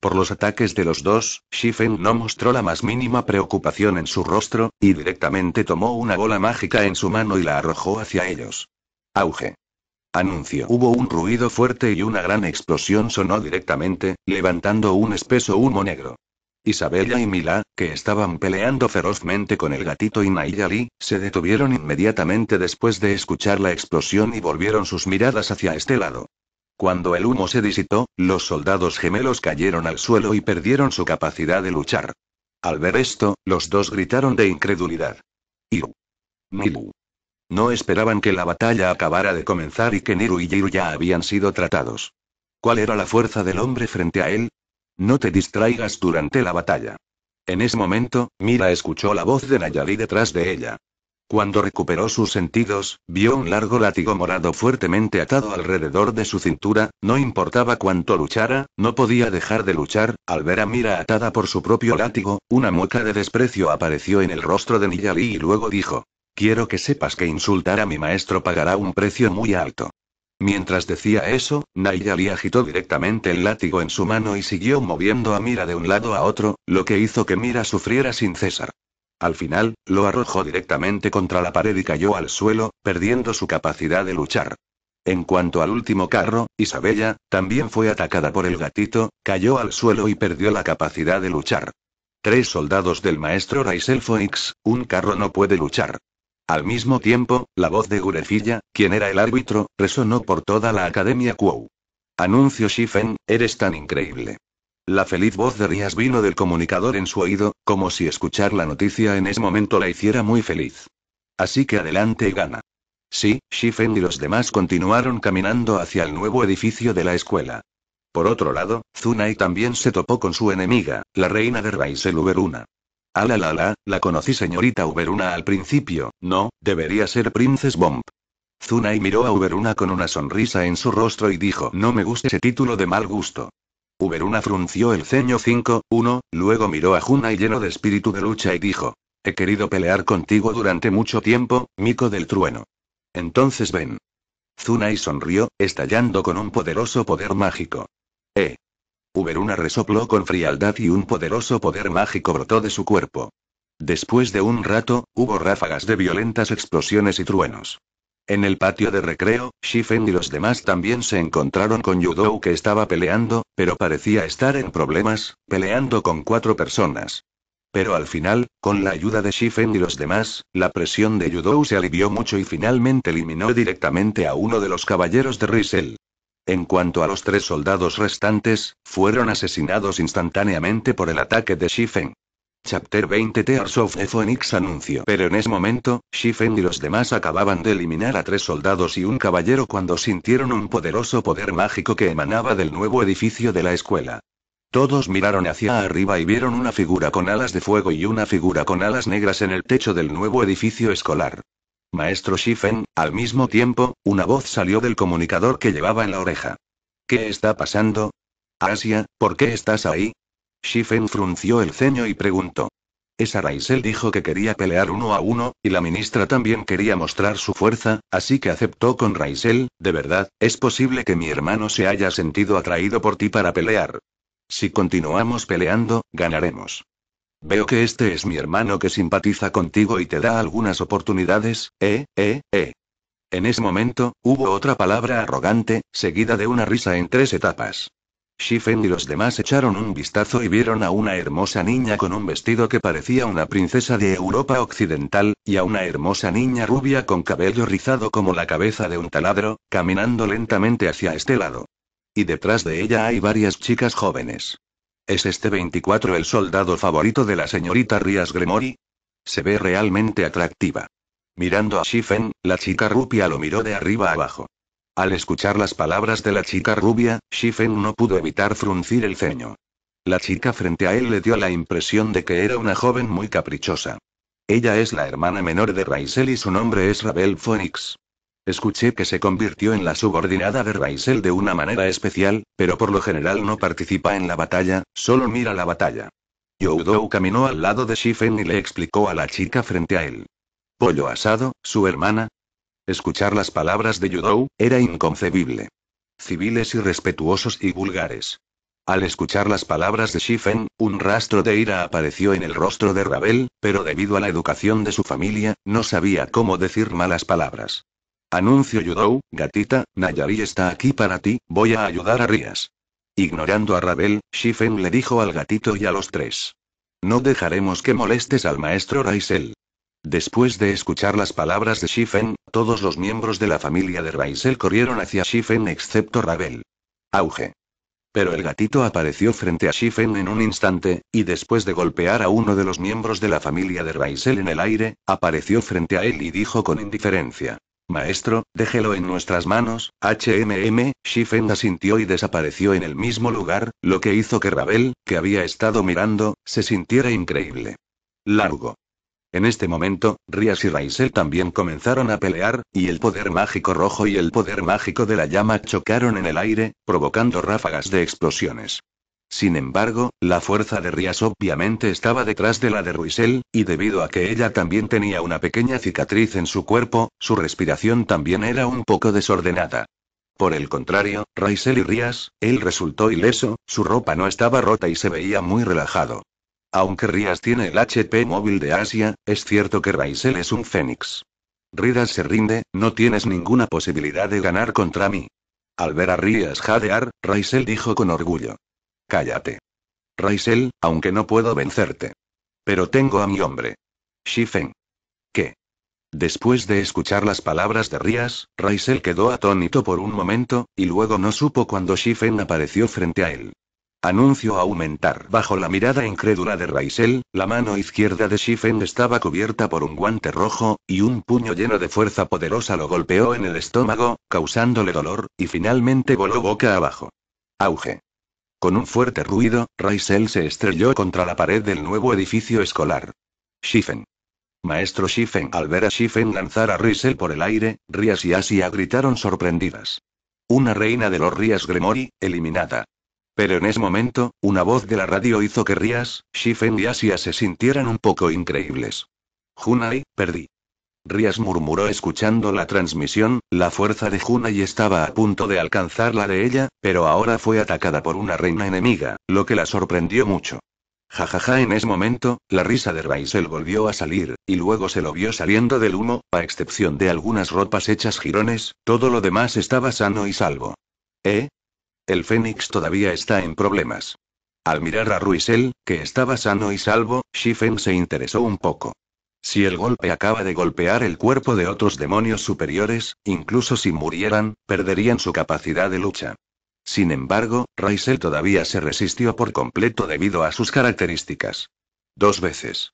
Por los ataques de los dos, Shifen no mostró la más mínima preocupación en su rostro, y directamente tomó una bola mágica en su mano y la arrojó hacia ellos. Auge. Anuncio. Hubo un ruido fuerte y una gran explosión sonó directamente, levantando un espeso humo negro. Isabella y Mila, que estaban peleando ferozmente con el gatito y Nayali, se detuvieron inmediatamente después de escuchar la explosión y volvieron sus miradas hacia este lado. Cuando el humo se disitó, los soldados gemelos cayeron al suelo y perdieron su capacidad de luchar. Al ver esto, los dos gritaron de incredulidad. Iru. Milu. No esperaban que la batalla acabara de comenzar y que Niru y Jiru ya habían sido tratados. ¿Cuál era la fuerza del hombre frente a él? No te distraigas durante la batalla. En ese momento, Mira escuchó la voz de Nayali detrás de ella. Cuando recuperó sus sentidos, vio un largo látigo morado fuertemente atado alrededor de su cintura, no importaba cuánto luchara, no podía dejar de luchar, al ver a Mira atada por su propio látigo, una mueca de desprecio apareció en el rostro de Niyali y luego dijo, Quiero que sepas que insultar a mi maestro pagará un precio muy alto. Mientras decía eso, Nayali agitó directamente el látigo en su mano y siguió moviendo a Mira de un lado a otro, lo que hizo que Mira sufriera sin cesar. Al final, lo arrojó directamente contra la pared y cayó al suelo, perdiendo su capacidad de luchar. En cuanto al último carro, Isabella, también fue atacada por el gatito, cayó al suelo y perdió la capacidad de luchar. Tres soldados del maestro Raizel Phoenix, un carro no puede luchar. Al mismo tiempo, la voz de Gurefilla, quien era el árbitro, resonó por toda la academia Kuo. Anuncio Shifen, eres tan increíble. La feliz voz de Rías vino del comunicador en su oído, como si escuchar la noticia en ese momento la hiciera muy feliz. Así que adelante y gana. Sí, Shifen y los demás continuaron caminando hacia el nuevo edificio de la escuela. Por otro lado, Zunai también se topó con su enemiga, la reina de Raiseluberuna. Ala ah, la la conocí señorita Uberuna al principio, no, debería ser Princess Bomb. Zunai miró a Uberuna con una sonrisa en su rostro y dijo, no me gusta ese título de mal gusto. Uberuna frunció el ceño 5-1, luego miró a Junai lleno de espíritu de lucha y dijo, he querido pelear contigo durante mucho tiempo, Mico del Trueno. Entonces ven. Zunai sonrió, estallando con un poderoso poder mágico. Eh, Uberuna resopló con frialdad y un poderoso poder mágico brotó de su cuerpo. Después de un rato, hubo ráfagas de violentas explosiones y truenos. En el patio de recreo, Shifen y los demás también se encontraron con Yudou que estaba peleando, pero parecía estar en problemas, peleando con cuatro personas. Pero al final, con la ayuda de Shifen y los demás, la presión de Yudou se alivió mucho y finalmente eliminó directamente a uno de los caballeros de Rizel. En cuanto a los tres soldados restantes, fueron asesinados instantáneamente por el ataque de Shifen. Chapter 20 Tears of the Phoenix anunció. Pero en ese momento, Shifen y los demás acababan de eliminar a tres soldados y un caballero cuando sintieron un poderoso poder mágico que emanaba del nuevo edificio de la escuela. Todos miraron hacia arriba y vieron una figura con alas de fuego y una figura con alas negras en el techo del nuevo edificio escolar. Maestro Shifen, al mismo tiempo, una voz salió del comunicador que llevaba en la oreja. ¿Qué está pasando? Asia, ¿por qué estás ahí? Shifen frunció el ceño y preguntó. Esa Raisel dijo que quería pelear uno a uno, y la ministra también quería mostrar su fuerza, así que aceptó con Raisel, de verdad, es posible que mi hermano se haya sentido atraído por ti para pelear. Si continuamos peleando, ganaremos. Veo que este es mi hermano que simpatiza contigo y te da algunas oportunidades, eh, eh, eh. En ese momento, hubo otra palabra arrogante, seguida de una risa en tres etapas. Shifen y los demás echaron un vistazo y vieron a una hermosa niña con un vestido que parecía una princesa de Europa Occidental, y a una hermosa niña rubia con cabello rizado como la cabeza de un taladro, caminando lentamente hacia este lado. Y detrás de ella hay varias chicas jóvenes. ¿Es este 24 el soldado favorito de la señorita Rias Gremory? Se ve realmente atractiva. Mirando a Shifen, la chica rubia lo miró de arriba abajo. Al escuchar las palabras de la chica rubia, Shifen no pudo evitar fruncir el ceño. La chica frente a él le dio la impresión de que era una joven muy caprichosa. Ella es la hermana menor de Raisel y su nombre es Rabel Phoenix. Escuché que se convirtió en la subordinada de Raisel de una manera especial, pero por lo general no participa en la batalla, solo mira la batalla. Youdou caminó al lado de Shifen y le explicó a la chica frente a él. Pollo asado, su hermana. Escuchar las palabras de Youdou era inconcebible. Civiles irrespetuosos y vulgares. Al escuchar las palabras de Shifen, un rastro de ira apareció en el rostro de Rabel, pero debido a la educación de su familia, no sabía cómo decir malas palabras. Anuncio Yudou, gatita, Nayari está aquí para ti, voy a ayudar a Rías. Ignorando a Rabel, Shifen le dijo al gatito y a los tres. No dejaremos que molestes al maestro Raisel. Después de escuchar las palabras de Shifen, todos los miembros de la familia de Raisel corrieron hacia Shifen excepto Rabel. Auge. Pero el gatito apareció frente a Shifen en un instante, y después de golpear a uno de los miembros de la familia de Raisel en el aire, apareció frente a él y dijo con indiferencia. Maestro, déjelo en nuestras manos. HMM, Shifen asintió y desapareció en el mismo lugar, lo que hizo que Rabel, que había estado mirando, se sintiera increíble. Largo. En este momento, Rias y Raisel también comenzaron a pelear, y el poder mágico rojo y el poder mágico de la llama chocaron en el aire, provocando ráfagas de explosiones. Sin embargo, la fuerza de Rías obviamente estaba detrás de la de Ruizel, y debido a que ella también tenía una pequeña cicatriz en su cuerpo, su respiración también era un poco desordenada. Por el contrario, Raizel y Rías, él resultó ileso, su ropa no estaba rota y se veía muy relajado. Aunque Rías tiene el HP móvil de Asia, es cierto que Raizel es un fénix. Rías se rinde, no tienes ninguna posibilidad de ganar contra mí. Al ver a Rías jadear, Raisel dijo con orgullo. Cállate. Raisel, aunque no puedo vencerte. Pero tengo a mi hombre. Shifen. ¿Qué? Después de escuchar las palabras de Rías, Raisel quedó atónito por un momento, y luego no supo cuando Shifen apareció frente a él. Anuncio aumentar. Bajo la mirada incrédula de Raisel, la mano izquierda de Shifen estaba cubierta por un guante rojo, y un puño lleno de fuerza poderosa lo golpeó en el estómago, causándole dolor, y finalmente voló boca abajo. Auge. Con un fuerte ruido, Raisel se estrelló contra la pared del nuevo edificio escolar. Shifen. Maestro Shifen Al ver a Shifen lanzar a Rysel por el aire, Rías y Asia gritaron sorprendidas. Una reina de los Rías Gremory, eliminada. Pero en ese momento, una voz de la radio hizo que Rías, Shifen y Asia se sintieran un poco increíbles. Junai, perdí. Rias murmuró escuchando la transmisión, la fuerza de y estaba a punto de alcanzar la de ella, pero ahora fue atacada por una reina enemiga, lo que la sorprendió mucho. Jajaja, ja, ja, en ese momento, la risa de Raisel volvió a salir, y luego se lo vio saliendo del humo, a excepción de algunas ropas hechas jirones, todo lo demás estaba sano y salvo. ¿Eh? El Fénix todavía está en problemas. Al mirar a Ruisel, que estaba sano y salvo, Shifen se interesó un poco. Si el golpe acaba de golpear el cuerpo de otros demonios superiores, incluso si murieran, perderían su capacidad de lucha. Sin embargo, Raisel todavía se resistió por completo debido a sus características. Dos veces.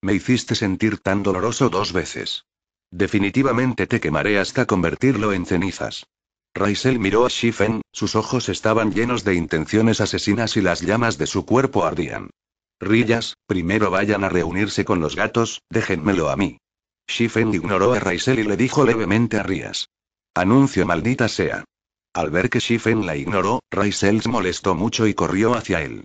Me hiciste sentir tan doloroso dos veces. Definitivamente te quemaré hasta convertirlo en cenizas. Raisel miró a Shifen, sus ojos estaban llenos de intenciones asesinas y las llamas de su cuerpo ardían. Rillas, primero vayan a reunirse con los gatos, déjenmelo a mí. Shifen ignoró a Raisel y le dijo levemente a Rías. Anuncio maldita sea. Al ver que Shifen la ignoró, Raisel se molestó mucho y corrió hacia él.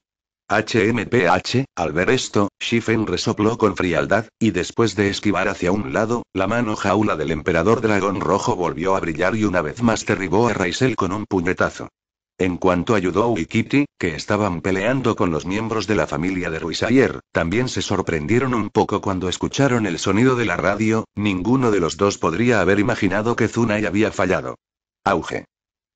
HMPH, al ver esto, Shifen resopló con frialdad, y después de esquivar hacia un lado, la mano jaula del emperador dragón rojo volvió a brillar y una vez más derribó a Raisel con un puñetazo. En cuanto a Yudou y Kitty, que estaban peleando con los miembros de la familia de Ayer, también se sorprendieron un poco cuando escucharon el sonido de la radio, ninguno de los dos podría haber imaginado que Zunai había fallado. Auge.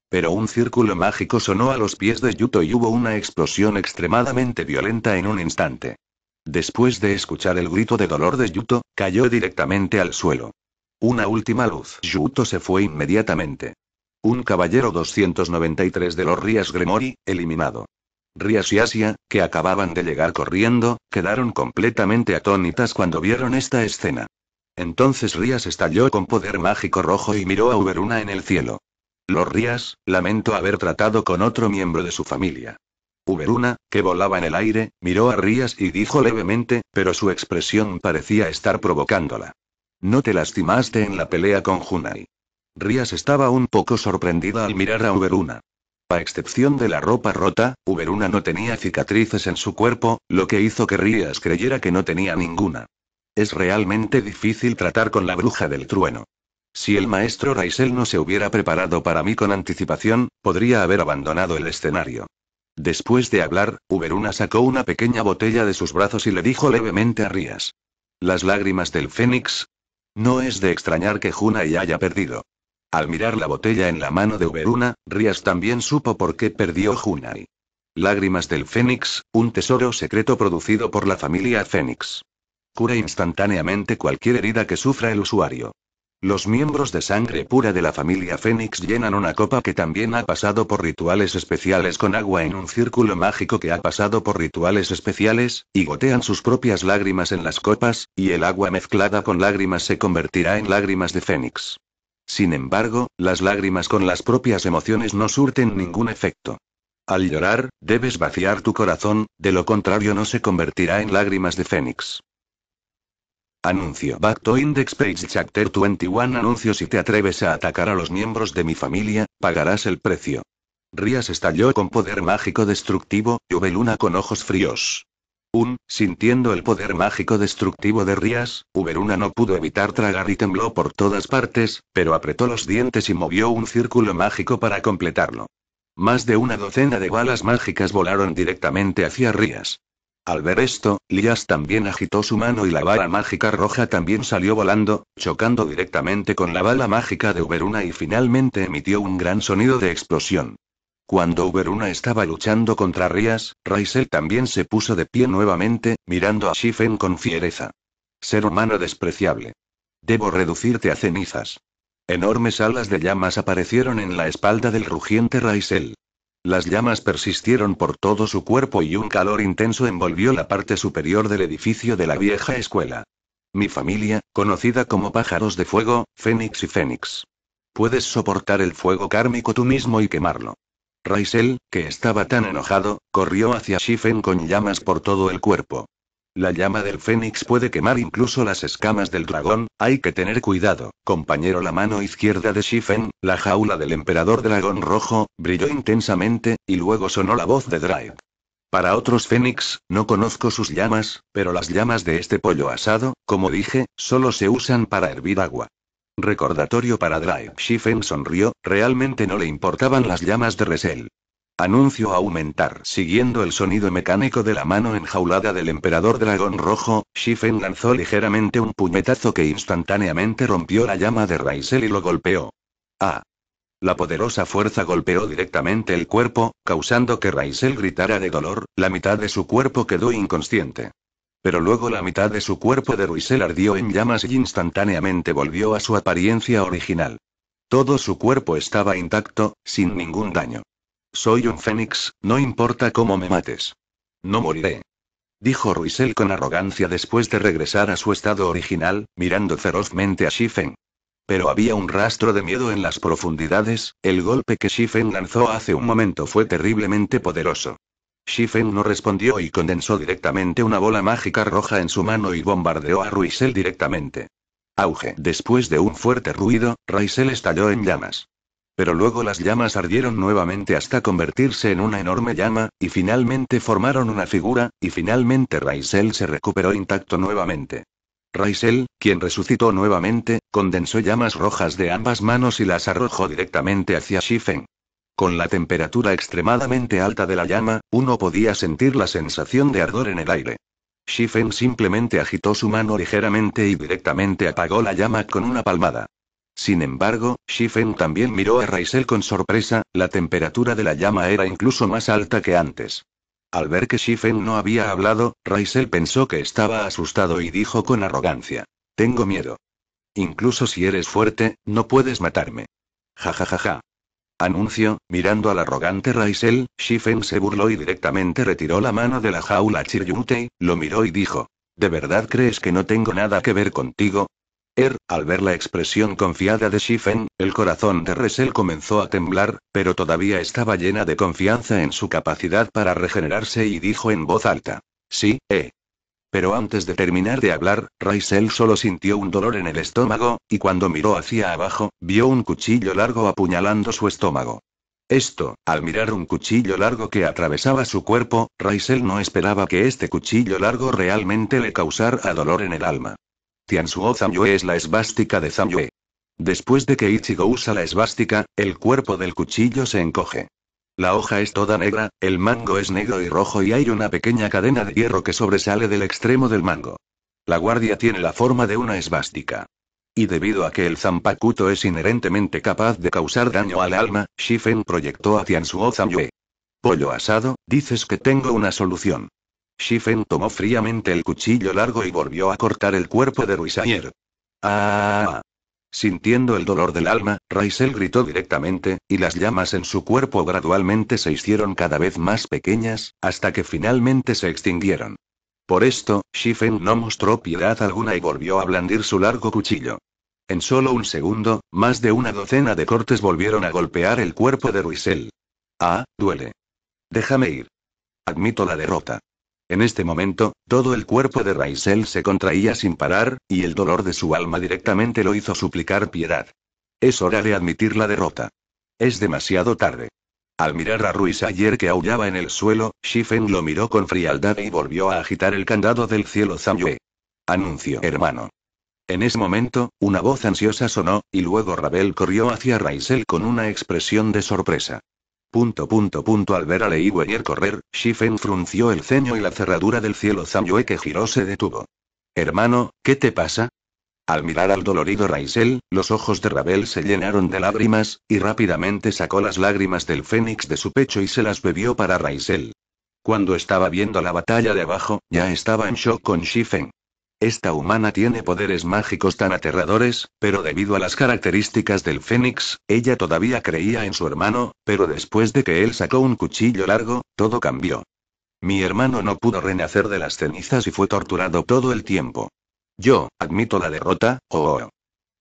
Pero un círculo mágico sonó a los pies de Yuto y hubo una explosión extremadamente violenta en un instante. Después de escuchar el grito de dolor de Yuto, cayó directamente al suelo. Una última luz. Yuto se fue inmediatamente. Un caballero 293 de los Rías Gremory, eliminado. Rías y Asia, que acababan de llegar corriendo, quedaron completamente atónitas cuando vieron esta escena. Entonces Rías estalló con poder mágico rojo y miró a Uberuna en el cielo. Los Rías, lamento haber tratado con otro miembro de su familia. Uberuna, que volaba en el aire, miró a Rías y dijo levemente, pero su expresión parecía estar provocándola. No te lastimaste en la pelea con Junai. Rías estaba un poco sorprendida al mirar a Uberuna. A excepción de la ropa rota, Uberuna no tenía cicatrices en su cuerpo, lo que hizo que Rías creyera que no tenía ninguna. Es realmente difícil tratar con la bruja del trueno. Si el maestro Raisel no se hubiera preparado para mí con anticipación, podría haber abandonado el escenario. Después de hablar, Uberuna sacó una pequeña botella de sus brazos y le dijo levemente a Rías. Las lágrimas del Fénix. No es de extrañar que Juna haya perdido. Al mirar la botella en la mano de Uberuna, Rías también supo por qué perdió Junai. Lágrimas del Fénix, un tesoro secreto producido por la familia Fénix. Cura instantáneamente cualquier herida que sufra el usuario. Los miembros de sangre pura de la familia Fénix llenan una copa que también ha pasado por rituales especiales con agua en un círculo mágico que ha pasado por rituales especiales, y gotean sus propias lágrimas en las copas, y el agua mezclada con lágrimas se convertirá en lágrimas de Fénix. Sin embargo, las lágrimas con las propias emociones no surten ningún efecto. Al llorar, debes vaciar tu corazón, de lo contrario no se convertirá en lágrimas de fénix. Anuncio. Back to Index Page Chapter 21 Anuncio si te atreves a atacar a los miembros de mi familia, pagarás el precio. Rías estalló con poder mágico destructivo, llueve luna con ojos fríos. Un, sintiendo el poder mágico destructivo de Rías, Uberuna no pudo evitar tragar y tembló por todas partes, pero apretó los dientes y movió un círculo mágico para completarlo. Más de una docena de balas mágicas volaron directamente hacia Rías. Al ver esto, Lías también agitó su mano y la bala mágica roja también salió volando, chocando directamente con la bala mágica de Uberuna y finalmente emitió un gran sonido de explosión. Cuando Uberuna estaba luchando contra Rías, Raisel también se puso de pie nuevamente, mirando a Shifen con fiereza. Ser humano despreciable. Debo reducirte a cenizas. Enormes alas de llamas aparecieron en la espalda del rugiente Raisel. Las llamas persistieron por todo su cuerpo y un calor intenso envolvió la parte superior del edificio de la vieja escuela. Mi familia, conocida como pájaros de fuego, Fénix y Fénix. Puedes soportar el fuego kármico tú mismo y quemarlo. Raisel, que estaba tan enojado, corrió hacia Shifen con llamas por todo el cuerpo. La llama del fénix puede quemar incluso las escamas del dragón, hay que tener cuidado, compañero. La mano izquierda de Shifen, la jaula del emperador dragón rojo, brilló intensamente, y luego sonó la voz de Drake. Para otros fénix, no conozco sus llamas, pero las llamas de este pollo asado, como dije, solo se usan para hervir agua. Recordatorio para Drive. Shifen sonrió, realmente no le importaban las llamas de Resel. Anuncio aumentar. Siguiendo el sonido mecánico de la mano enjaulada del emperador dragón rojo, Shifen lanzó ligeramente un puñetazo que instantáneamente rompió la llama de Raisel y lo golpeó. ¡Ah! La poderosa fuerza golpeó directamente el cuerpo, causando que Raisel gritara de dolor, la mitad de su cuerpo quedó inconsciente. Pero luego la mitad de su cuerpo de Ruisel ardió en llamas y instantáneamente volvió a su apariencia original. Todo su cuerpo estaba intacto, sin ningún daño. Soy un fénix, no importa cómo me mates. No moriré. Dijo Ruisel con arrogancia después de regresar a su estado original, mirando ferozmente a Shifen. Pero había un rastro de miedo en las profundidades, el golpe que Shifen lanzó hace un momento fue terriblemente poderoso. Shifen no respondió y condensó directamente una bola mágica roja en su mano y bombardeó a Ruisel directamente. Auge. Después de un fuerte ruido, Raisel estalló en llamas. Pero luego las llamas ardieron nuevamente hasta convertirse en una enorme llama, y finalmente formaron una figura, y finalmente Raisel se recuperó intacto nuevamente. Raisel, quien resucitó nuevamente, condensó llamas rojas de ambas manos y las arrojó directamente hacia Shifen. Con la temperatura extremadamente alta de la llama, uno podía sentir la sensación de ardor en el aire. Shifen simplemente agitó su mano ligeramente y directamente apagó la llama con una palmada. Sin embargo, Shifen también miró a Raisel con sorpresa, la temperatura de la llama era incluso más alta que antes. Al ver que Shifen no había hablado, Raisel pensó que estaba asustado y dijo con arrogancia. Tengo miedo. Incluso si eres fuerte, no puedes matarme. Ja Anuncio, mirando al arrogante Raisel, Shifen se burló y directamente retiró la mano de la jaula Chiryute, lo miró y dijo. ¿De verdad crees que no tengo nada que ver contigo? Er, al ver la expresión confiada de Shifen, el corazón de Resel comenzó a temblar, pero todavía estaba llena de confianza en su capacidad para regenerarse y dijo en voz alta. Sí, eh. Pero antes de terminar de hablar, Raisel solo sintió un dolor en el estómago, y cuando miró hacia abajo, vio un cuchillo largo apuñalando su estómago. Esto, al mirar un cuchillo largo que atravesaba su cuerpo, Raisel no esperaba que este cuchillo largo realmente le causara dolor en el alma. Tianzuo Zamyue es la esvástica de Zamyue. Después de que Ichigo usa la esvástica, el cuerpo del cuchillo se encoge. La hoja es toda negra, el mango es negro y rojo y hay una pequeña cadena de hierro que sobresale del extremo del mango. La guardia tiene la forma de una esvástica. Y debido a que el zampacuto es inherentemente capaz de causar daño al alma, Shifen proyectó hacia su zamue. Pollo asado, dices que tengo una solución. Shifen tomó fríamente el cuchillo largo y volvió a cortar el cuerpo de Ruisayer. Ah. Sintiendo el dolor del alma, Raisel gritó directamente, y las llamas en su cuerpo gradualmente se hicieron cada vez más pequeñas, hasta que finalmente se extinguieron. Por esto, Shifen no mostró piedad alguna y volvió a blandir su largo cuchillo. En solo un segundo, más de una docena de cortes volvieron a golpear el cuerpo de Rysel. Ah, duele. Déjame ir. Admito la derrota. En este momento, todo el cuerpo de Raisel se contraía sin parar, y el dolor de su alma directamente lo hizo suplicar piedad. Es hora de admitir la derrota. Es demasiado tarde. Al mirar a Ruiz ayer que aullaba en el suelo, Shifen lo miró con frialdad y volvió a agitar el candado del cielo Zamyue. Anuncio, hermano. En ese momento, una voz ansiosa sonó, y luego Rabel corrió hacia Raisel con una expresión de sorpresa. Punto punto punto al ver a Weyer correr, Shifen frunció el ceño y la cerradura del cielo Zamyue que giró se detuvo. Hermano, ¿qué te pasa? Al mirar al dolorido Raisel, los ojos de Rabel se llenaron de lágrimas, y rápidamente sacó las lágrimas del fénix de su pecho y se las bebió para Raisel. Cuando estaba viendo la batalla de abajo, ya estaba en shock con Shifen. Esta humana tiene poderes mágicos tan aterradores, pero debido a las características del Fénix, ella todavía creía en su hermano, pero después de que él sacó un cuchillo largo, todo cambió. Mi hermano no pudo renacer de las cenizas y fue torturado todo el tiempo. Yo, admito la derrota, oh, oh. oh.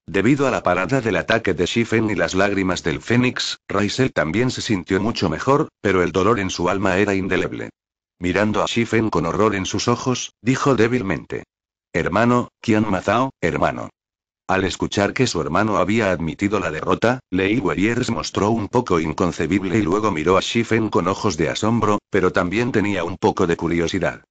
Debido a la parada del ataque de Shifen y las lágrimas del Fénix, Raisel también se sintió mucho mejor, pero el dolor en su alma era indeleble. Mirando a Shifen con horror en sus ojos, dijo débilmente. Hermano, ¿quién Mazao, hermano. Al escuchar que su hermano había admitido la derrota, Lei Weyers mostró un poco inconcebible y luego miró a Shifen con ojos de asombro, pero también tenía un poco de curiosidad.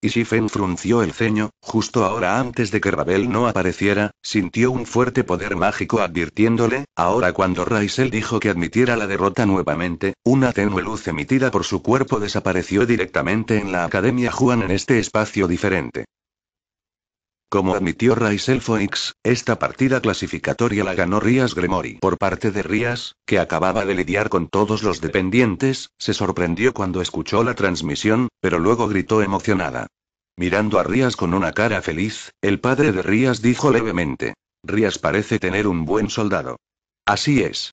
Y Shifen frunció el ceño, justo ahora antes de que Rabel no apareciera, sintió un fuerte poder mágico advirtiéndole, ahora cuando Raisel dijo que admitiera la derrota nuevamente, una tenue luz emitida por su cuerpo desapareció directamente en la Academia Juan en este espacio diferente. Como admitió Raizel Phoenix, esta partida clasificatoria la ganó Rías Gremori. Por parte de Rías, que acababa de lidiar con todos los dependientes, se sorprendió cuando escuchó la transmisión, pero luego gritó emocionada. Mirando a Rías con una cara feliz, el padre de Rías dijo levemente. Rías parece tener un buen soldado. Así es.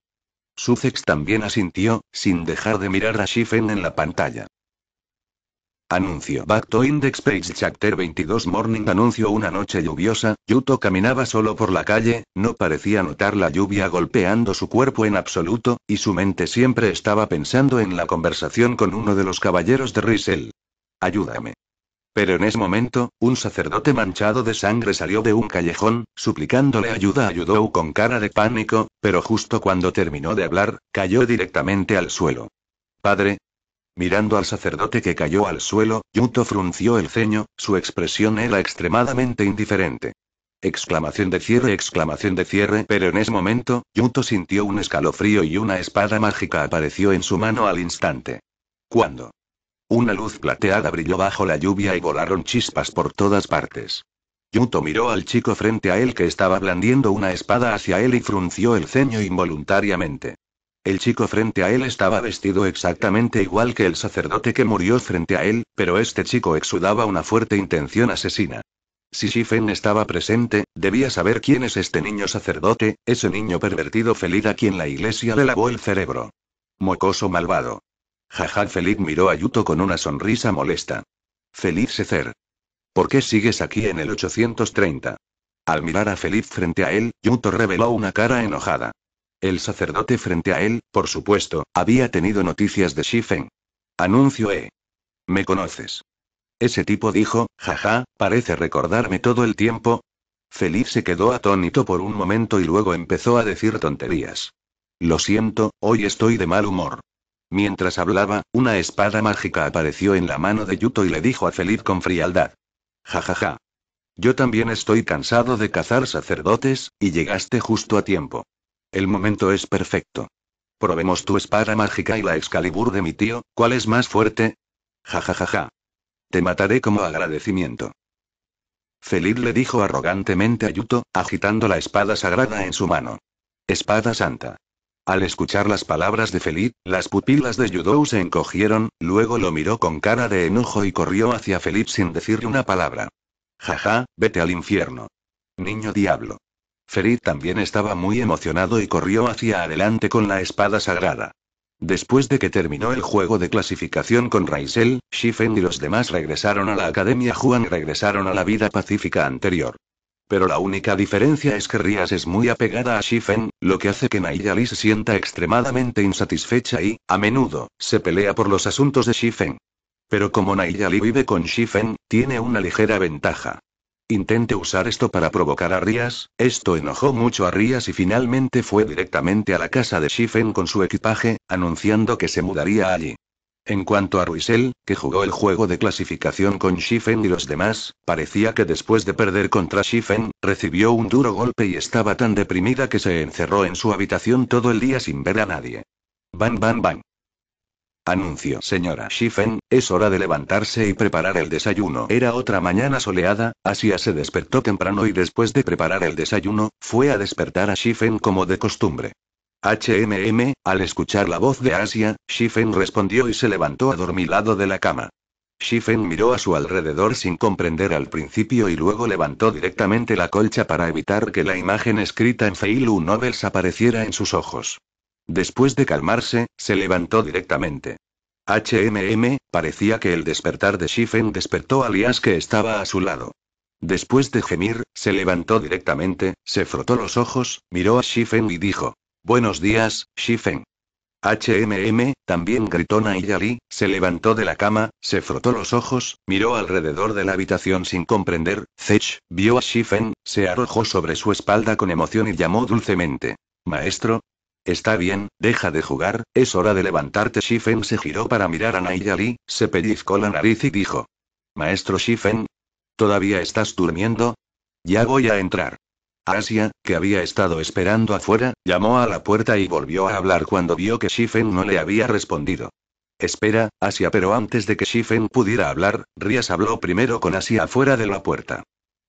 Sussex también asintió, sin dejar de mirar a Shifen en la pantalla. Anuncio. Back to Index Page Chapter 22 Morning Anuncio Una noche lluviosa, Yuto caminaba solo por la calle, no parecía notar la lluvia golpeando su cuerpo en absoluto, y su mente siempre estaba pensando en la conversación con uno de los caballeros de Riesel. Ayúdame. Pero en ese momento, un sacerdote manchado de sangre salió de un callejón, suplicándole ayuda a con cara de pánico, pero justo cuando terminó de hablar, cayó directamente al suelo. Padre, Mirando al sacerdote que cayó al suelo, Yuto frunció el ceño, su expresión era extremadamente indiferente. Exclamación de cierre, exclamación de cierre, pero en ese momento, Yuto sintió un escalofrío y una espada mágica apareció en su mano al instante. ¿Cuándo? Una luz plateada brilló bajo la lluvia y volaron chispas por todas partes. Yuto miró al chico frente a él que estaba blandiendo una espada hacia él y frunció el ceño involuntariamente. El chico frente a él estaba vestido exactamente igual que el sacerdote que murió frente a él, pero este chico exudaba una fuerte intención asesina. Si Shifen estaba presente, debía saber quién es este niño sacerdote, ese niño pervertido feliz a quien la iglesia le lavó el cerebro. Mocoso malvado. jaja Feliz miró a Yuto con una sonrisa molesta. Feliz Secer. ¿Por qué sigues aquí en el 830? Al mirar a Feliz frente a él, Yuto reveló una cara enojada. El sacerdote frente a él, por supuesto, había tenido noticias de Shifen. Anuncio E. Me conoces. Ese tipo dijo, jaja, parece recordarme todo el tiempo. Feliz se quedó atónito por un momento y luego empezó a decir tonterías. Lo siento, hoy estoy de mal humor. Mientras hablaba, una espada mágica apareció en la mano de Yuto y le dijo a Feliz con frialdad. Jajaja. Yo también estoy cansado de cazar sacerdotes, y llegaste justo a tiempo. El momento es perfecto. Probemos tu espada mágica y la Excalibur de mi tío, ¿cuál es más fuerte? Ja ja ja ja. Te mataré como agradecimiento. Felid le dijo arrogantemente a Yuto, agitando la espada sagrada en su mano. Espada santa. Al escuchar las palabras de Felid, las pupilas de Yudou se encogieron, luego lo miró con cara de enojo y corrió hacia Felid sin decirle una palabra. Jaja, vete al infierno. Niño diablo. Ferit también estaba muy emocionado y corrió hacia adelante con la espada sagrada. Después de que terminó el juego de clasificación con Raisel, Shifen y los demás regresaron a la Academia Juan regresaron a la vida pacífica anterior. Pero la única diferencia es que Rías es muy apegada a Shifen, lo que hace que Nayali se sienta extremadamente insatisfecha y, a menudo, se pelea por los asuntos de Shifen. Pero como Nayali vive con Shifen, tiene una ligera ventaja. Intente usar esto para provocar a Rías, esto enojó mucho a Rías y finalmente fue directamente a la casa de Shifen con su equipaje, anunciando que se mudaría allí. En cuanto a Ruizel, que jugó el juego de clasificación con Shifen y los demás, parecía que después de perder contra Shifen, recibió un duro golpe y estaba tan deprimida que se encerró en su habitación todo el día sin ver a nadie. Bam bam bam. Anuncio. Señora Shifen, es hora de levantarse y preparar el desayuno. Era otra mañana soleada, Asia se despertó temprano y después de preparar el desayuno, fue a despertar a Shifen como de costumbre. HMM, al escuchar la voz de Asia, Shifen respondió y se levantó adormilado de la cama. Shifen miró a su alrededor sin comprender al principio y luego levantó directamente la colcha para evitar que la imagen escrita en Feilu Novels apareciera en sus ojos. Después de calmarse, se levantó directamente. HMM, parecía que el despertar de Shifen despertó a Lias que estaba a su lado. Después de gemir, se levantó directamente, se frotó los ojos, miró a Shifen y dijo: Buenos días, Shifen. HMM, también gritó Nayali, se levantó de la cama, se frotó los ojos, miró alrededor de la habitación sin comprender, Zech, vio a Shifen, se arrojó sobre su espalda con emoción y llamó dulcemente. Maestro, Está bien, deja de jugar, es hora de levantarte. Shifen se giró para mirar a Nayali, se pellizcó la nariz y dijo. Maestro Shifen. ¿Todavía estás durmiendo? Ya voy a entrar. Asia, que había estado esperando afuera, llamó a la puerta y volvió a hablar cuando vio que Shifen no le había respondido. Espera, Asia, pero antes de que Shifen pudiera hablar, Rías habló primero con Asia afuera de la puerta.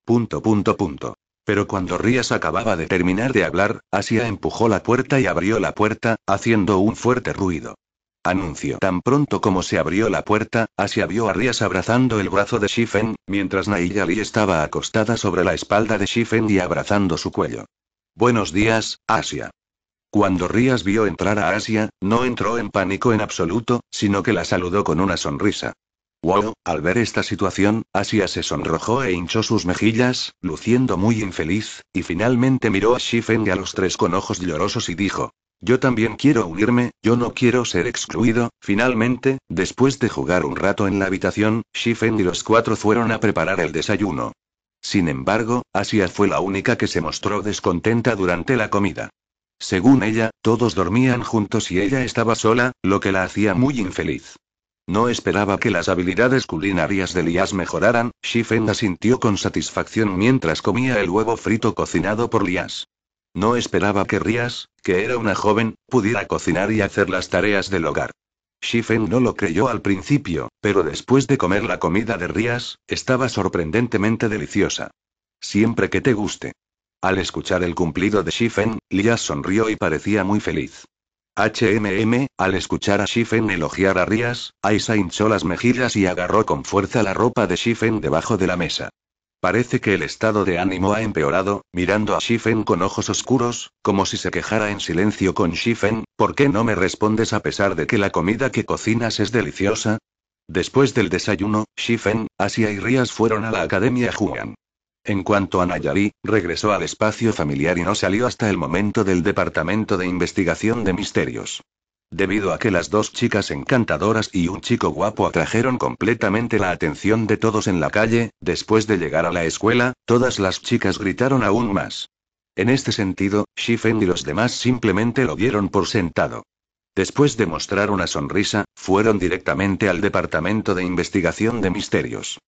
Punto, punto, punto. Pero cuando Rías acababa de terminar de hablar, Asia empujó la puerta y abrió la puerta, haciendo un fuerte ruido. Anuncio. Tan pronto como se abrió la puerta, Asia vio a Rías abrazando el brazo de Shifen, mientras Nayali estaba acostada sobre la espalda de Shifen y abrazando su cuello. Buenos días, Asia. Cuando Rías vio entrar a Asia, no entró en pánico en absoluto, sino que la saludó con una sonrisa. Wow, al ver esta situación, Asia se sonrojó e hinchó sus mejillas, luciendo muy infeliz, y finalmente miró a Shifen y a los tres con ojos llorosos y dijo: Yo también quiero unirme, yo no quiero ser excluido. Finalmente, después de jugar un rato en la habitación, Shifen y los cuatro fueron a preparar el desayuno. Sin embargo, Asia fue la única que se mostró descontenta durante la comida. Según ella, todos dormían juntos y ella estaba sola, lo que la hacía muy infeliz. No esperaba que las habilidades culinarias de Lias mejoraran, Shifen asintió con satisfacción mientras comía el huevo frito cocinado por Lias. No esperaba que Rías, que era una joven, pudiera cocinar y hacer las tareas del hogar. Shifen no lo creyó al principio, pero después de comer la comida de Rías, estaba sorprendentemente deliciosa. Siempre que te guste. Al escuchar el cumplido de Shifen, Lias sonrió y parecía muy feliz. HMM, al escuchar a Shifen elogiar a Rías, Aisa hinchó las mejillas y agarró con fuerza la ropa de Shifen debajo de la mesa. Parece que el estado de ánimo ha empeorado, mirando a Shifen con ojos oscuros, como si se quejara en silencio con Shifen, ¿por qué no me respondes a pesar de que la comida que cocinas es deliciosa? Después del desayuno, Shifen, Asia y Rías fueron a la Academia Juan. En cuanto a Nayarit, regresó al espacio familiar y no salió hasta el momento del Departamento de Investigación de Misterios. Debido a que las dos chicas encantadoras y un chico guapo atrajeron completamente la atención de todos en la calle, después de llegar a la escuela, todas las chicas gritaron aún más. En este sentido, Shifen y los demás simplemente lo dieron por sentado. Después de mostrar una sonrisa, fueron directamente al Departamento de Investigación de Misterios.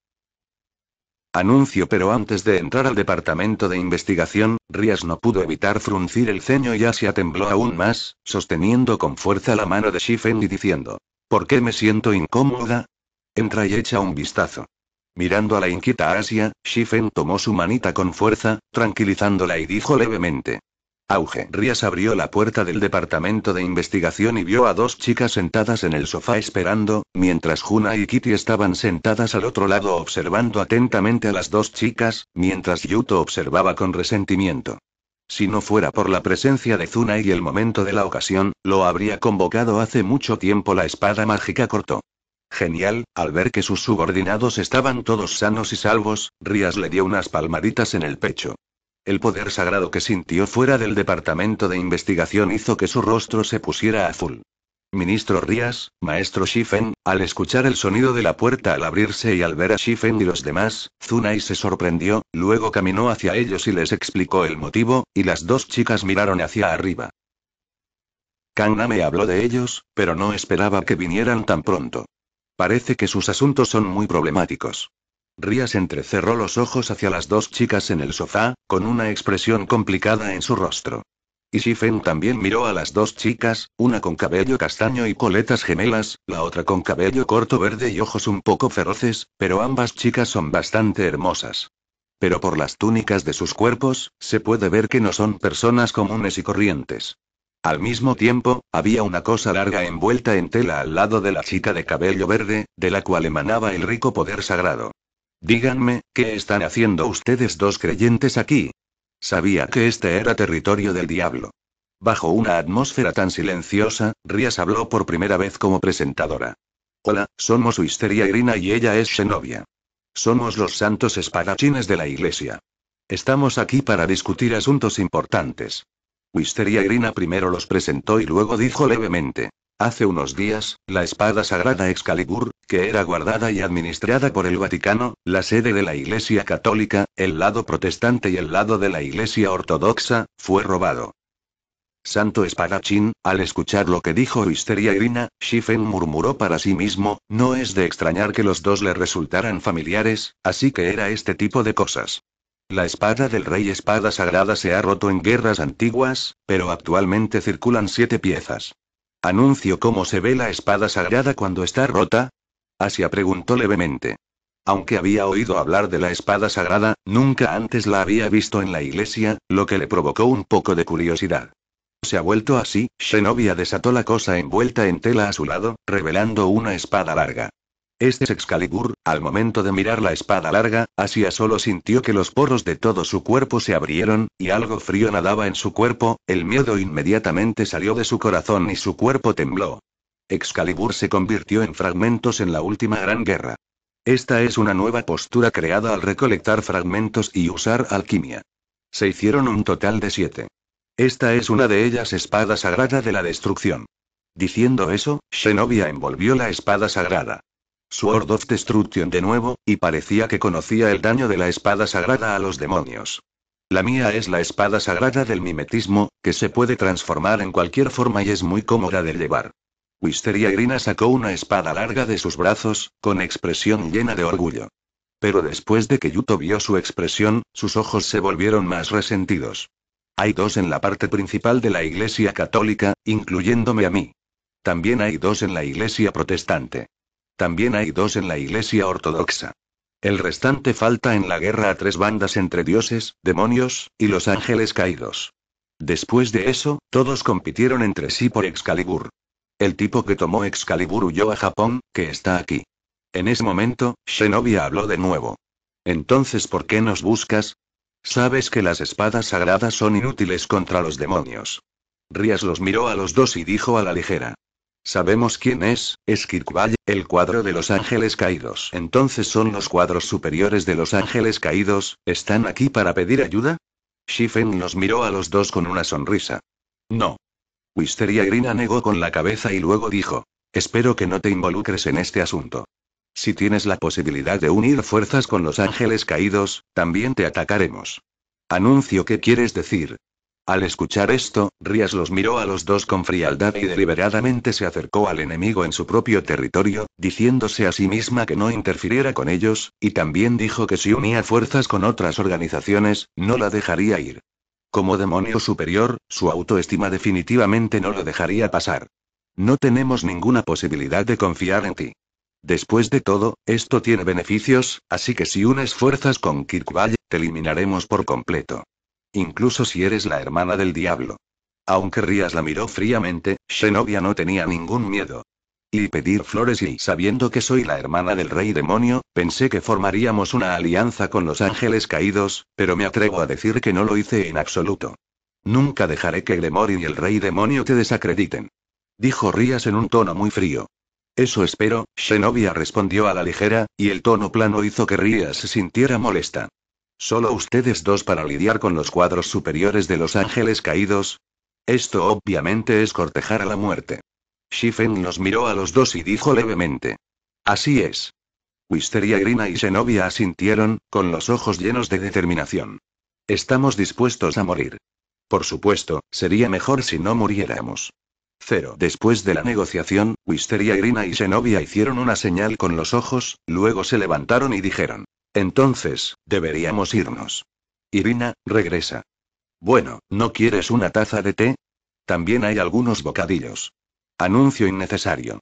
Anuncio pero antes de entrar al departamento de investigación, Rías no pudo evitar fruncir el ceño y Asia tembló aún más, sosteniendo con fuerza la mano de Shifen y diciendo, ¿por qué me siento incómoda? Entra y echa un vistazo. Mirando a la inquieta Asia, Shifen tomó su manita con fuerza, tranquilizándola y dijo levemente, Auge. Rías abrió la puerta del departamento de investigación y vio a dos chicas sentadas en el sofá esperando, mientras Juna y Kitty estaban sentadas al otro lado observando atentamente a las dos chicas, mientras Yuto observaba con resentimiento. Si no fuera por la presencia de Zuna y el momento de la ocasión, lo habría convocado hace mucho tiempo la espada mágica cortó. Genial, al ver que sus subordinados estaban todos sanos y salvos, Rías le dio unas palmaditas en el pecho. El poder sagrado que sintió fuera del departamento de investigación hizo que su rostro se pusiera azul. Ministro Rías, maestro Shifen, al escuchar el sonido de la puerta al abrirse y al ver a Shifen y los demás, Zunai se sorprendió, luego caminó hacia ellos y les explicó el motivo, y las dos chicas miraron hacia arriba. Kanna me habló de ellos, pero no esperaba que vinieran tan pronto. Parece que sus asuntos son muy problemáticos. Rías entrecerró los ojos hacia las dos chicas en el sofá, con una expresión complicada en su rostro. Y Shifen también miró a las dos chicas, una con cabello castaño y coletas gemelas, la otra con cabello corto verde y ojos un poco feroces, pero ambas chicas son bastante hermosas. Pero por las túnicas de sus cuerpos, se puede ver que no son personas comunes y corrientes. Al mismo tiempo, había una cosa larga envuelta en tela al lado de la chica de cabello verde, de la cual emanaba el rico poder sagrado. Díganme, ¿qué están haciendo ustedes dos creyentes aquí? Sabía que este era territorio del diablo. Bajo una atmósfera tan silenciosa, Rías habló por primera vez como presentadora. Hola, somos Wisteria Irina y ella es Xenobia. Somos los santos espadachines de la iglesia. Estamos aquí para discutir asuntos importantes. Wisteria Irina primero los presentó y luego dijo levemente. Hace unos días, la espada sagrada Excalibur, que era guardada y administrada por el Vaticano, la sede de la Iglesia Católica, el lado protestante y el lado de la Iglesia Ortodoxa, fue robado. Santo espadachín, al escuchar lo que dijo Histeria Irina, Shifen murmuró para sí mismo, no es de extrañar que los dos le resultaran familiares, así que era este tipo de cosas. La espada del rey espada sagrada se ha roto en guerras antiguas, pero actualmente circulan siete piezas. ¿Anuncio cómo se ve la espada sagrada cuando está rota? Asia preguntó levemente. Aunque había oído hablar de la espada sagrada, nunca antes la había visto en la iglesia, lo que le provocó un poco de curiosidad. Se ha vuelto así, Xenobia desató la cosa envuelta en tela a su lado, revelando una espada larga. Este es Excalibur, al momento de mirar la espada larga, Asia solo sintió que los poros de todo su cuerpo se abrieron, y algo frío nadaba en su cuerpo, el miedo inmediatamente salió de su corazón y su cuerpo tembló. Excalibur se convirtió en fragmentos en la última gran guerra. Esta es una nueva postura creada al recolectar fragmentos y usar alquimia. Se hicieron un total de siete. Esta es una de ellas espada sagrada de la destrucción. Diciendo eso, Xenobia envolvió la espada sagrada. Sword of Destruction de nuevo, y parecía que conocía el daño de la espada sagrada a los demonios. La mía es la espada sagrada del mimetismo, que se puede transformar en cualquier forma y es muy cómoda de llevar. Wisteria Irina sacó una espada larga de sus brazos, con expresión llena de orgullo. Pero después de que Yuto vio su expresión, sus ojos se volvieron más resentidos. Hay dos en la parte principal de la Iglesia Católica, incluyéndome a mí. También hay dos en la Iglesia Protestante. También hay dos en la Iglesia Ortodoxa. El restante falta en la guerra a tres bandas entre dioses, demonios, y los ángeles caídos. Después de eso, todos compitieron entre sí por Excalibur. El tipo que tomó Excalibur huyó a Japón, que está aquí. En ese momento, Xenobia habló de nuevo. Entonces, ¿por qué nos buscas? Sabes que las espadas sagradas son inútiles contra los demonios. Rías los miró a los dos y dijo a la ligera. Sabemos quién es, es el cuadro de los ángeles caídos. Entonces son los cuadros superiores de los ángeles caídos, ¿están aquí para pedir ayuda? Shifen los miró a los dos con una sonrisa. No. Wisteria Irina negó con la cabeza y luego dijo. Espero que no te involucres en este asunto. Si tienes la posibilidad de unir fuerzas con los ángeles caídos, también te atacaremos. Anuncio qué quieres decir, al escuchar esto, Rías los miró a los dos con frialdad y deliberadamente se acercó al enemigo en su propio territorio, diciéndose a sí misma que no interfiriera con ellos, y también dijo que si unía fuerzas con otras organizaciones, no la dejaría ir. Como demonio superior, su autoestima definitivamente no lo dejaría pasar. No tenemos ninguna posibilidad de confiar en ti. Después de todo, esto tiene beneficios, así que si unes fuerzas con Kirkvall, te eliminaremos por completo incluso si eres la hermana del diablo. Aunque Rías la miró fríamente, Xenobia no tenía ningún miedo. Y pedir flores y sabiendo que soy la hermana del rey demonio, pensé que formaríamos una alianza con los ángeles caídos, pero me atrevo a decir que no lo hice en absoluto. Nunca dejaré que Gremory y el rey demonio te desacrediten. Dijo Rías en un tono muy frío. Eso espero, Xenobia respondió a la ligera, y el tono plano hizo que Rías se sintiera molesta. Solo ustedes dos para lidiar con los cuadros superiores de los ángeles caídos. Esto obviamente es cortejar a la muerte. Shifen los miró a los dos y dijo levemente. Así es. Wisteria Irina y Zenobia asintieron, con los ojos llenos de determinación. Estamos dispuestos a morir. Por supuesto, sería mejor si no muriéramos. Cero. Después de la negociación, Wisteria Irina y Zenobia hicieron una señal con los ojos, luego se levantaron y dijeron. Entonces, deberíamos irnos. Irina, regresa. Bueno, ¿no quieres una taza de té? También hay algunos bocadillos. Anuncio innecesario.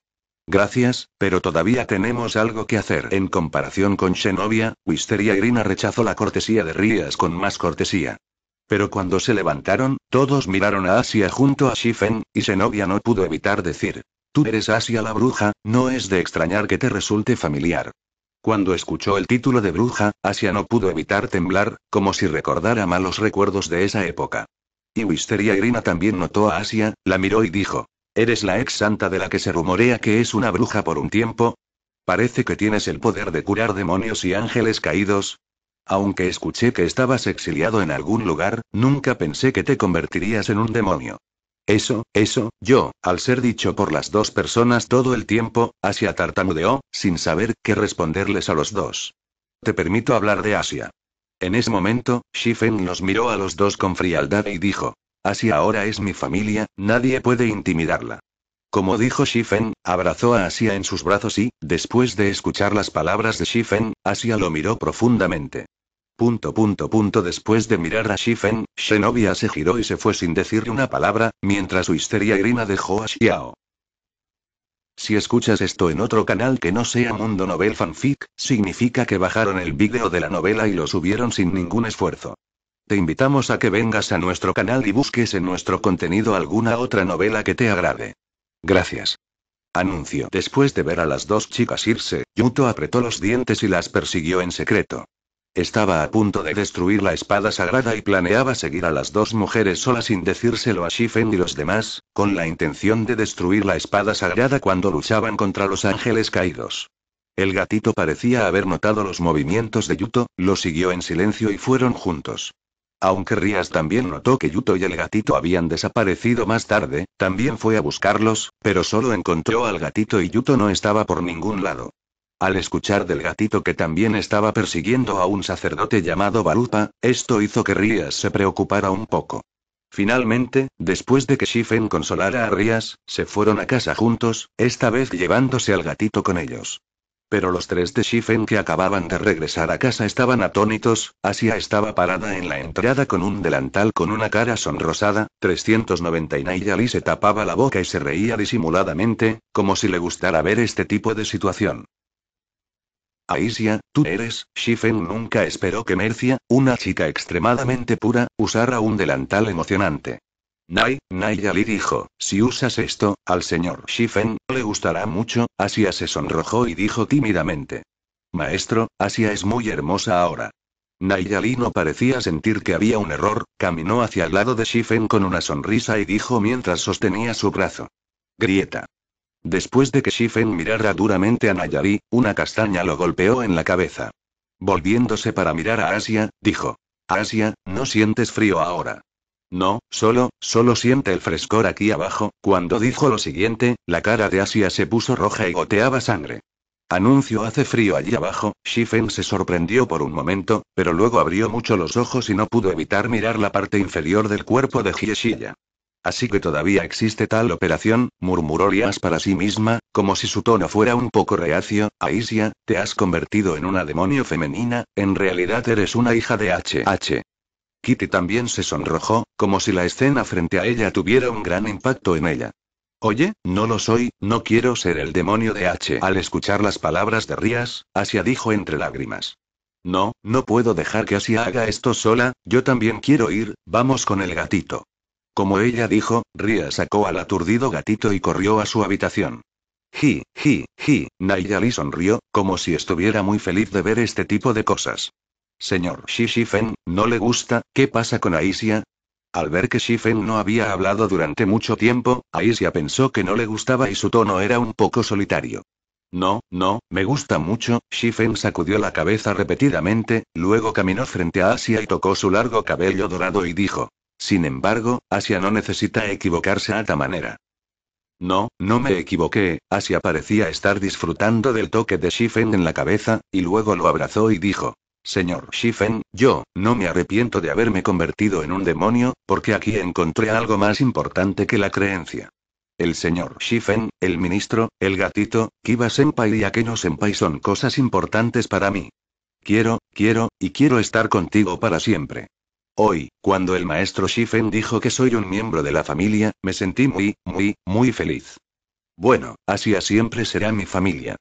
Gracias, pero todavía tenemos algo que hacer. En comparación con Xenobia, Wisteria Irina rechazó la cortesía de Rías con más cortesía. Pero cuando se levantaron, todos miraron a Asia junto a Shifen, y Xenobia no pudo evitar decir. Tú eres Asia la bruja, no es de extrañar que te resulte familiar. Cuando escuchó el título de bruja, Asia no pudo evitar temblar, como si recordara malos recuerdos de esa época. Y Wisteria Irina también notó a Asia, la miró y dijo: ¿Eres la ex santa de la que se rumorea que es una bruja por un tiempo? Parece que tienes el poder de curar demonios y ángeles caídos. Aunque escuché que estabas exiliado en algún lugar, nunca pensé que te convertirías en un demonio. Eso, eso, yo, al ser dicho por las dos personas todo el tiempo, Asia tartamudeó, sin saber qué responderles a los dos. Te permito hablar de Asia. En ese momento, Shifen los miró a los dos con frialdad y dijo, Asia ahora es mi familia, nadie puede intimidarla. Como dijo Shifen, abrazó a Asia en sus brazos y, después de escuchar las palabras de Shifen, Asia lo miró profundamente. Punto punto punto después de mirar a Shifen, Shenobia se giró y se fue sin decir una palabra, mientras su histeria irina dejó a Xiao. Si escuchas esto en otro canal que no sea Mundo Novel Fanfic, significa que bajaron el vídeo de la novela y lo subieron sin ningún esfuerzo. Te invitamos a que vengas a nuestro canal y busques en nuestro contenido alguna otra novela que te agrade. Gracias. Anuncio. Después de ver a las dos chicas irse, Yuto apretó los dientes y las persiguió en secreto. Estaba a punto de destruir la espada sagrada y planeaba seguir a las dos mujeres solas sin decírselo a Shifen y los demás, con la intención de destruir la espada sagrada cuando luchaban contra los ángeles caídos. El gatito parecía haber notado los movimientos de Yuto, lo siguió en silencio y fueron juntos. Aunque Rías también notó que Yuto y el gatito habían desaparecido más tarde, también fue a buscarlos, pero solo encontró al gatito y Yuto no estaba por ningún lado. Al escuchar del gatito que también estaba persiguiendo a un sacerdote llamado Balupa, esto hizo que Rías se preocupara un poco. Finalmente, después de que Shifen consolara a Rías, se fueron a casa juntos, esta vez llevándose al gatito con ellos. Pero los tres de Shifen que acababan de regresar a casa estaban atónitos, Asia estaba parada en la entrada con un delantal con una cara sonrosada, 399 Ali se tapaba la boca y se reía disimuladamente, como si le gustara ver este tipo de situación. Aisia, tú eres, Shifen nunca esperó que Mercia, una chica extremadamente pura, usara un delantal emocionante. Nai, Yali dijo, si usas esto, al señor Shifen, le gustará mucho, Asia se sonrojó y dijo tímidamente. Maestro, Asia es muy hermosa ahora. Yali no parecía sentir que había un error, caminó hacia el lado de Shifen con una sonrisa y dijo mientras sostenía su brazo. Grieta. Después de que Shifen mirara duramente a Nayari, una castaña lo golpeó en la cabeza. Volviéndose para mirar a Asia, dijo. Asia, ¿no sientes frío ahora? No, solo, solo siente el frescor aquí abajo. Cuando dijo lo siguiente, la cara de Asia se puso roja y goteaba sangre. Anuncio hace frío allí abajo, Shifen se sorprendió por un momento, pero luego abrió mucho los ojos y no pudo evitar mirar la parte inferior del cuerpo de Hieshilla. Así que todavía existe tal operación, murmuró Rías para sí misma, como si su tono fuera un poco reacio. Aisia, te has convertido en una demonio femenina, en realidad eres una hija de H. Kitty también se sonrojó, como si la escena frente a ella tuviera un gran impacto en ella. Oye, no lo soy, no quiero ser el demonio de H. Al escuchar las palabras de Rías, Asia dijo entre lágrimas. No, no puedo dejar que Asia haga esto sola, yo también quiero ir, vamos con el gatito. Como ella dijo, Ria sacó al aturdido gatito y corrió a su habitación. Ji, ji, ji, Nayali sonrió, como si estuviera muy feliz de ver este tipo de cosas. Señor Shishifen, ¿no le gusta? ¿Qué pasa con Aisia? Al ver que Shifen no había hablado durante mucho tiempo, Aisia pensó que no le gustaba y su tono era un poco solitario. No, no, me gusta mucho, Shifen sacudió la cabeza repetidamente, luego caminó frente a Asia y tocó su largo cabello dorado y dijo, sin embargo, Asia no necesita equivocarse a esta manera. No, no me equivoqué, Asia parecía estar disfrutando del toque de Shifen en la cabeza, y luego lo abrazó y dijo, Señor Shifen, yo, no me arrepiento de haberme convertido en un demonio, porque aquí encontré algo más importante que la creencia. El señor Shifen, el ministro, el gatito, Kiba Senpai y Akeno Senpai son cosas importantes para mí. Quiero, quiero, y quiero estar contigo para siempre. Hoy, cuando el maestro Shifen dijo que soy un miembro de la familia, me sentí muy, muy, muy feliz. Bueno, Asia siempre será mi familia.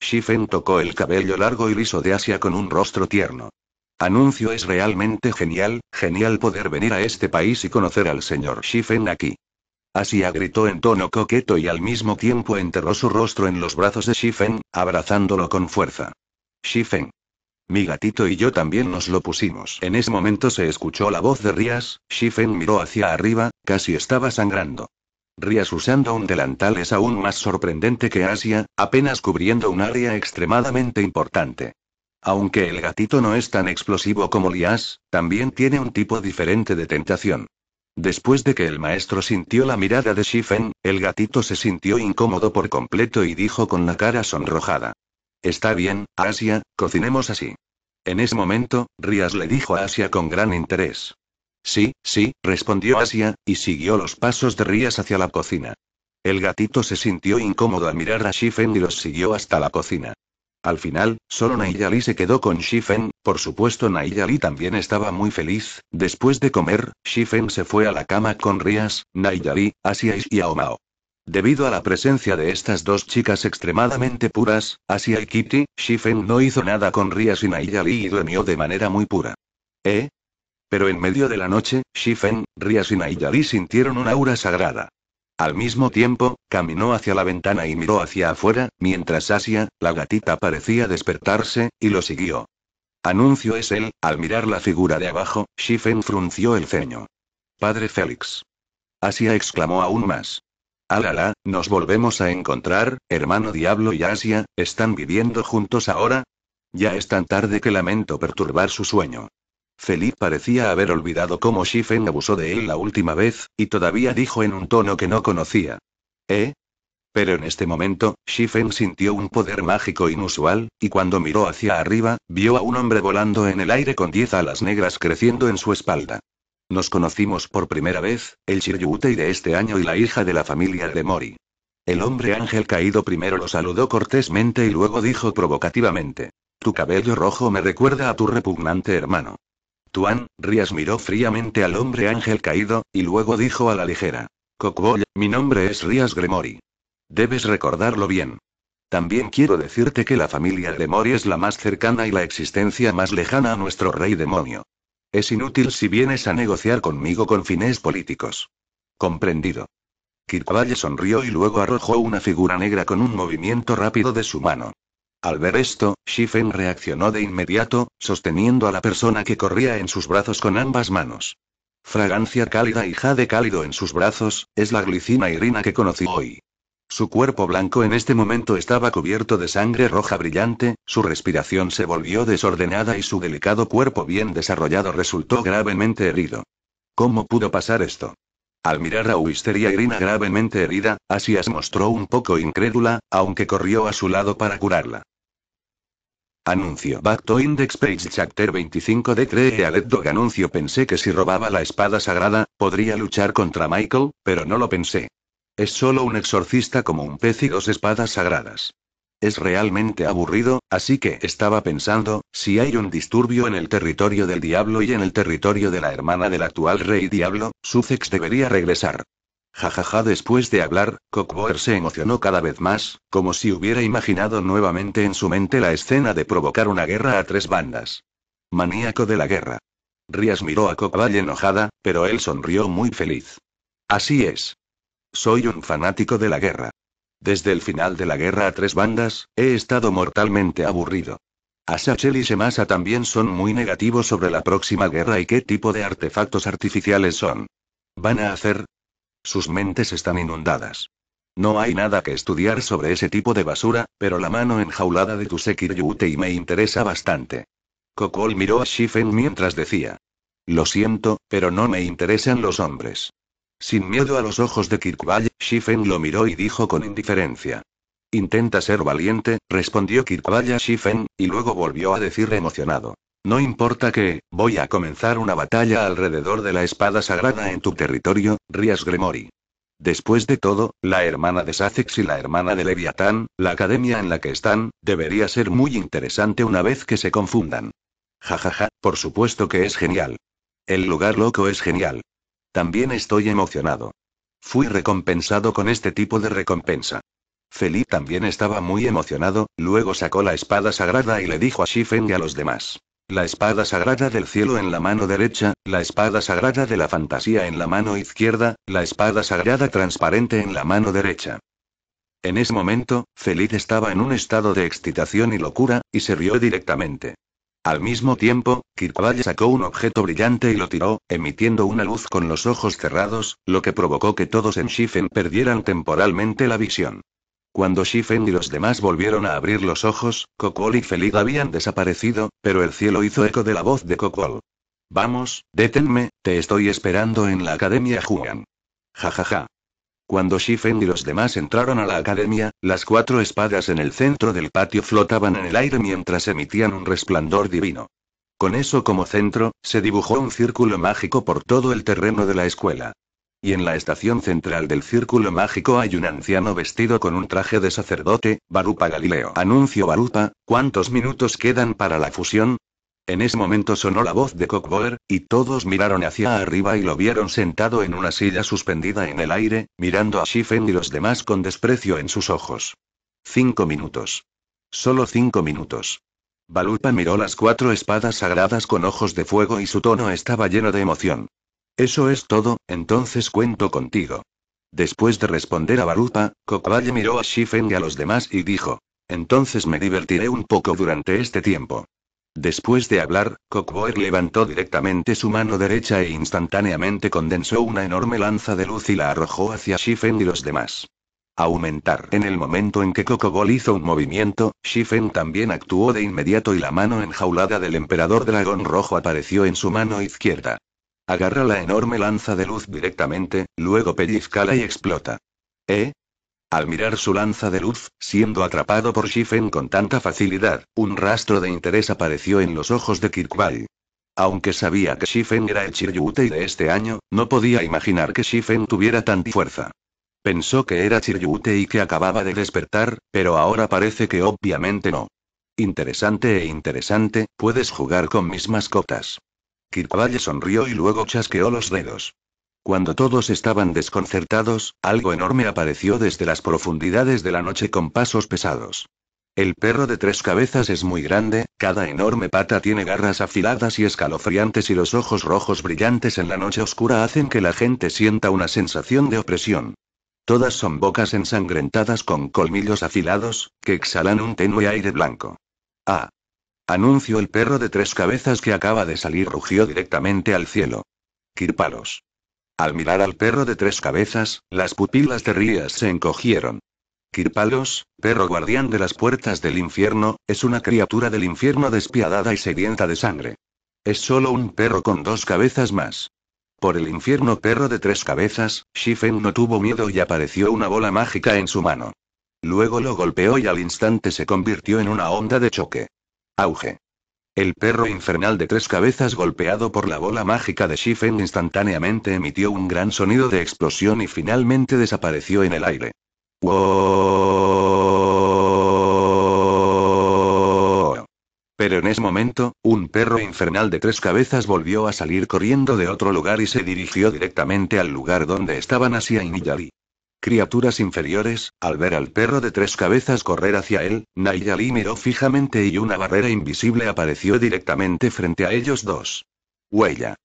Shifen tocó el cabello largo y liso de Asia con un rostro tierno. Anuncio es realmente genial, genial poder venir a este país y conocer al señor Shifen aquí. Asia gritó en tono coqueto y al mismo tiempo enterró su rostro en los brazos de Shifen, abrazándolo con fuerza. Shifen. Mi gatito y yo también nos lo pusimos. En ese momento se escuchó la voz de Rías, Shifen miró hacia arriba, casi estaba sangrando. Rías usando un delantal es aún más sorprendente que Asia, apenas cubriendo un área extremadamente importante. Aunque el gatito no es tan explosivo como Lias, también tiene un tipo diferente de tentación. Después de que el maestro sintió la mirada de Shifen, el gatito se sintió incómodo por completo y dijo con la cara sonrojada: Está bien, Asia, cocinemos así. En ese momento, Rías le dijo a Asia con gran interés. Sí, sí, respondió Asia, y siguió los pasos de Rías hacia la cocina. El gatito se sintió incómodo al mirar a Shifen y los siguió hasta la cocina. Al final, solo Nayali se quedó con Shifen, por supuesto Nayali también estaba muy feliz, después de comer, Shifen se fue a la cama con Rías, Nayali, Asia y Aomao. Debido a la presencia de estas dos chicas extremadamente puras, Asia y Kitty, Shifen no hizo nada con Ria Nayali y durmió de manera muy pura. ¿Eh? Pero en medio de la noche, Shifen, Ria Nayali sintieron una aura sagrada. Al mismo tiempo, caminó hacia la ventana y miró hacia afuera, mientras Asia, la gatita parecía despertarse, y lo siguió. Anuncio es él, al mirar la figura de abajo, Shifen frunció el ceño. Padre Félix. Asia exclamó aún más. Alala, nos volvemos a encontrar, hermano Diablo y Asia, ¿están viviendo juntos ahora? Ya es tan tarde que lamento perturbar su sueño. Felipe parecía haber olvidado cómo Shifen abusó de él la última vez, y todavía dijo en un tono que no conocía. ¿Eh? Pero en este momento, Shifen sintió un poder mágico inusual, y cuando miró hacia arriba, vio a un hombre volando en el aire con diez alas negras creciendo en su espalda. Nos conocimos por primera vez, el Shiryutei de este año y la hija de la familia de Mori. El hombre ángel caído primero lo saludó cortésmente y luego dijo provocativamente. Tu cabello rojo me recuerda a tu repugnante hermano. Tuan, Rías miró fríamente al hombre ángel caído, y luego dijo a la ligera. Kokuboya, mi nombre es Rías Gremori. Debes recordarlo bien. También quiero decirte que la familia de Mori es la más cercana y la existencia más lejana a nuestro rey demonio. Es inútil si vienes a negociar conmigo con fines políticos. Comprendido. Kirkvalle sonrió y luego arrojó una figura negra con un movimiento rápido de su mano. Al ver esto, Shifen reaccionó de inmediato, sosteniendo a la persona que corría en sus brazos con ambas manos. Fragancia cálida y jade cálido en sus brazos, es la glicina irina que conocí hoy. Su cuerpo blanco en este momento estaba cubierto de sangre roja brillante, su respiración se volvió desordenada y su delicado cuerpo bien desarrollado resultó gravemente herido. ¿Cómo pudo pasar esto? Al mirar a Wisteria Grina gravemente herida, Asias mostró un poco incrédula, aunque corrió a su lado para curarla. Anuncio. Back to Index Page Chapter 25 de Let Dog Anuncio. Pensé que si robaba la espada sagrada, podría luchar contra Michael, pero no lo pensé. Es solo un exorcista como un pez y dos espadas sagradas. Es realmente aburrido, así que estaba pensando, si hay un disturbio en el territorio del diablo y en el territorio de la hermana del actual rey diablo, Sussex debería regresar. Jajaja, ja, ja, después de hablar, Cockboer se emocionó cada vez más, como si hubiera imaginado nuevamente en su mente la escena de provocar una guerra a tres bandas. Maníaco de la guerra. Rías miró a Cockball enojada, pero él sonrió muy feliz. Así es. Soy un fanático de la guerra. Desde el final de la guerra a tres bandas, he estado mortalmente aburrido. Asachel y Semasa también son muy negativos sobre la próxima guerra y qué tipo de artefactos artificiales son. ¿Van a hacer? Sus mentes están inundadas. No hay nada que estudiar sobre ese tipo de basura, pero la mano enjaulada de Tusekiryute y me interesa bastante. Kokol miró a Shifen mientras decía. Lo siento, pero no me interesan los hombres. Sin miedo a los ojos de Kirkvall, Shifen lo miró y dijo con indiferencia. Intenta ser valiente, respondió Kirkvall a Shifen, y luego volvió a decir emocionado. No importa que, voy a comenzar una batalla alrededor de la espada sagrada en tu territorio, Rias Gremori. Después de todo, la hermana de Sacex y la hermana de Leviatán, la academia en la que están, debería ser muy interesante una vez que se confundan. Jajaja, ja, ja, por supuesto que es genial. El lugar loco es genial. También estoy emocionado. Fui recompensado con este tipo de recompensa. Felipe también estaba muy emocionado, luego sacó la espada sagrada y le dijo a Shifen y a los demás. La espada sagrada del cielo en la mano derecha, la espada sagrada de la fantasía en la mano izquierda, la espada sagrada transparente en la mano derecha. En ese momento, Feliz estaba en un estado de excitación y locura, y se rió directamente. Al mismo tiempo, Kirkwall sacó un objeto brillante y lo tiró, emitiendo una luz con los ojos cerrados, lo que provocó que todos en Shifen perdieran temporalmente la visión. Cuando Shifen y los demás volvieron a abrir los ojos, Kokol y Felid habían desaparecido, pero el cielo hizo eco de la voz de Kokol. Vamos, deténme, te estoy esperando en la Academia Juan. Ja ja ja. Cuando Shifen y los demás entraron a la academia, las cuatro espadas en el centro del patio flotaban en el aire mientras emitían un resplandor divino. Con eso como centro, se dibujó un círculo mágico por todo el terreno de la escuela. Y en la estación central del círculo mágico hay un anciano vestido con un traje de sacerdote, Barupa Galileo. Anuncio Barupa, ¿cuántos minutos quedan para la fusión? En ese momento sonó la voz de Cockboer, y todos miraron hacia arriba y lo vieron sentado en una silla suspendida en el aire, mirando a Shifen y los demás con desprecio en sus ojos. Cinco minutos. Solo cinco minutos. Balupa miró las cuatro espadas sagradas con ojos de fuego y su tono estaba lleno de emoción. Eso es todo, entonces cuento contigo. Después de responder a Balupa, Kokvalle miró a Shifen y a los demás y dijo. Entonces me divertiré un poco durante este tiempo. Después de hablar, Kokboer levantó directamente su mano derecha e instantáneamente condensó una enorme lanza de luz y la arrojó hacia Shifen y los demás. Aumentar. En el momento en que Cocobol hizo un movimiento, Shifen también actuó de inmediato y la mano enjaulada del emperador dragón rojo apareció en su mano izquierda. Agarra la enorme lanza de luz directamente, luego pellizcala y explota. ¿Eh? Al mirar su lanza de luz, siendo atrapado por Shifen con tanta facilidad, un rastro de interés apareció en los ojos de Kirkby. Aunque sabía que Shifen era el Chiryutei de este año, no podía imaginar que Shifen tuviera tanta fuerza. Pensó que era y que acababa de despertar, pero ahora parece que obviamente no. Interesante e interesante, puedes jugar con mis mascotas. Kirkby sonrió y luego chasqueó los dedos. Cuando todos estaban desconcertados, algo enorme apareció desde las profundidades de la noche con pasos pesados. El perro de tres cabezas es muy grande, cada enorme pata tiene garras afiladas y escalofriantes y los ojos rojos brillantes en la noche oscura hacen que la gente sienta una sensación de opresión. Todas son bocas ensangrentadas con colmillos afilados, que exhalan un tenue aire blanco. Ah. Anunció el perro de tres cabezas que acaba de salir rugió directamente al cielo. Kirpalos. Al mirar al perro de tres cabezas, las pupilas de Rías se encogieron. Kirpalos, perro guardián de las puertas del infierno, es una criatura del infierno despiadada y sedienta de sangre. Es solo un perro con dos cabezas más. Por el infierno perro de tres cabezas, Shifen no tuvo miedo y apareció una bola mágica en su mano. Luego lo golpeó y al instante se convirtió en una onda de choque. Auge. El perro infernal de tres cabezas golpeado por la bola mágica de Shifen instantáneamente emitió un gran sonido de explosión y finalmente desapareció en el aire. Pero en ese momento, un perro infernal de tres cabezas volvió a salir corriendo de otro lugar y se dirigió directamente al lugar donde estaban Asia y Criaturas inferiores, al ver al perro de tres cabezas correr hacia él, Nayali miró fijamente y una barrera invisible apareció directamente frente a ellos dos. Huella.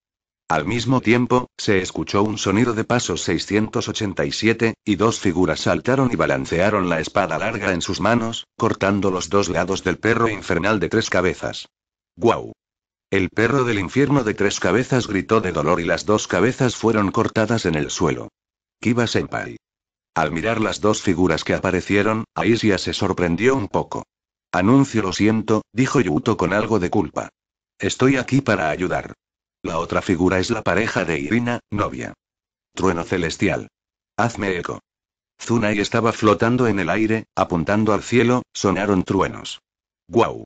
Al mismo tiempo, se escuchó un sonido de pasos 687, y dos figuras saltaron y balancearon la espada larga en sus manos, cortando los dos lados del perro infernal de tres cabezas. ¡Guau! El perro del infierno de tres cabezas gritó de dolor y las dos cabezas fueron cortadas en el suelo. Kiba Senpai. Al mirar las dos figuras que aparecieron, Aisia se sorprendió un poco. Anuncio lo siento, dijo Yuto con algo de culpa. Estoy aquí para ayudar. La otra figura es la pareja de Irina, novia. Trueno celestial. Hazme eco. Zunai estaba flotando en el aire, apuntando al cielo, sonaron truenos. ¡Guau!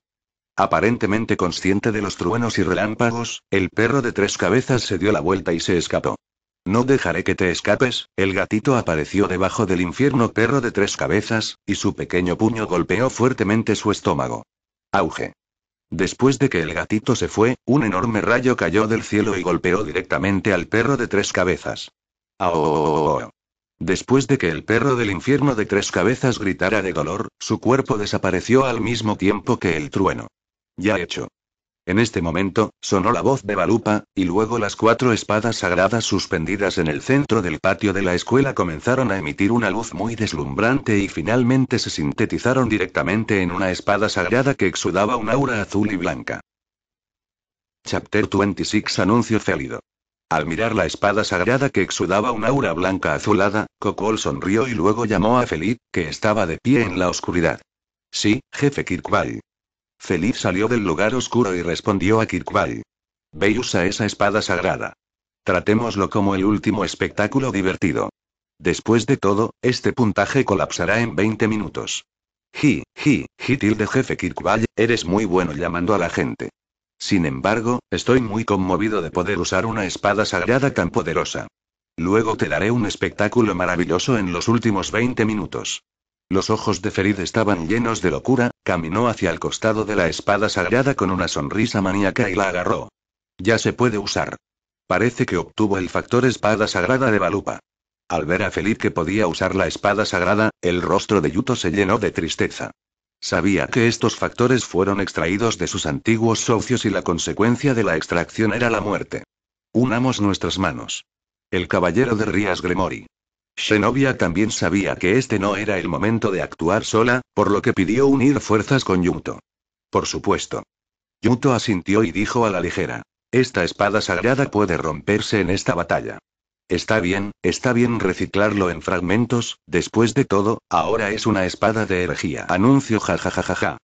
Aparentemente consciente de los truenos y relámpagos, el perro de tres cabezas se dio la vuelta y se escapó. No dejaré que te escapes, el gatito apareció debajo del infierno perro de tres cabezas, y su pequeño puño golpeó fuertemente su estómago. Auge. Después de que el gatito se fue, un enorme rayo cayó del cielo y golpeó directamente al perro de tres cabezas. ¡Oh! Después de que el perro del infierno de tres cabezas gritara de dolor, su cuerpo desapareció al mismo tiempo que el trueno. Ya hecho. En este momento, sonó la voz de Balupa, y luego las cuatro espadas sagradas suspendidas en el centro del patio de la escuela comenzaron a emitir una luz muy deslumbrante y finalmente se sintetizaron directamente en una espada sagrada que exudaba un aura azul y blanca. Chapter 26 Anuncio Félido. Al mirar la espada sagrada que exudaba un aura blanca azulada, Cocol sonrió y luego llamó a Felipe, que estaba de pie en la oscuridad. Sí, jefe Kirkvall. Feliz salió del lugar oscuro y respondió a kirkwall: Ve usa esa espada sagrada. Tratémoslo como el último espectáculo divertido. Después de todo, este puntaje colapsará en 20 minutos. Ji, ji, ji tilde jefe kirkwall, eres muy bueno llamando a la gente. Sin embargo, estoy muy conmovido de poder usar una espada sagrada tan poderosa. Luego te daré un espectáculo maravilloso en los últimos 20 minutos. Los ojos de Ferid estaban llenos de locura, caminó hacia el costado de la espada sagrada con una sonrisa maníaca y la agarró. Ya se puede usar. Parece que obtuvo el factor espada sagrada de Balupa. Al ver a Ferid que podía usar la espada sagrada, el rostro de Yuto se llenó de tristeza. Sabía que estos factores fueron extraídos de sus antiguos socios y la consecuencia de la extracción era la muerte. Unamos nuestras manos. El caballero de Rías Gremori. Shenobia también sabía que este no era el momento de actuar sola, por lo que pidió unir fuerzas con Yuto. Por supuesto. Yuto asintió y dijo a la ligera. Esta espada sagrada puede romperse en esta batalla. Está bien, está bien reciclarlo en fragmentos, después de todo, ahora es una espada de herejía. Anuncio jajajajaja.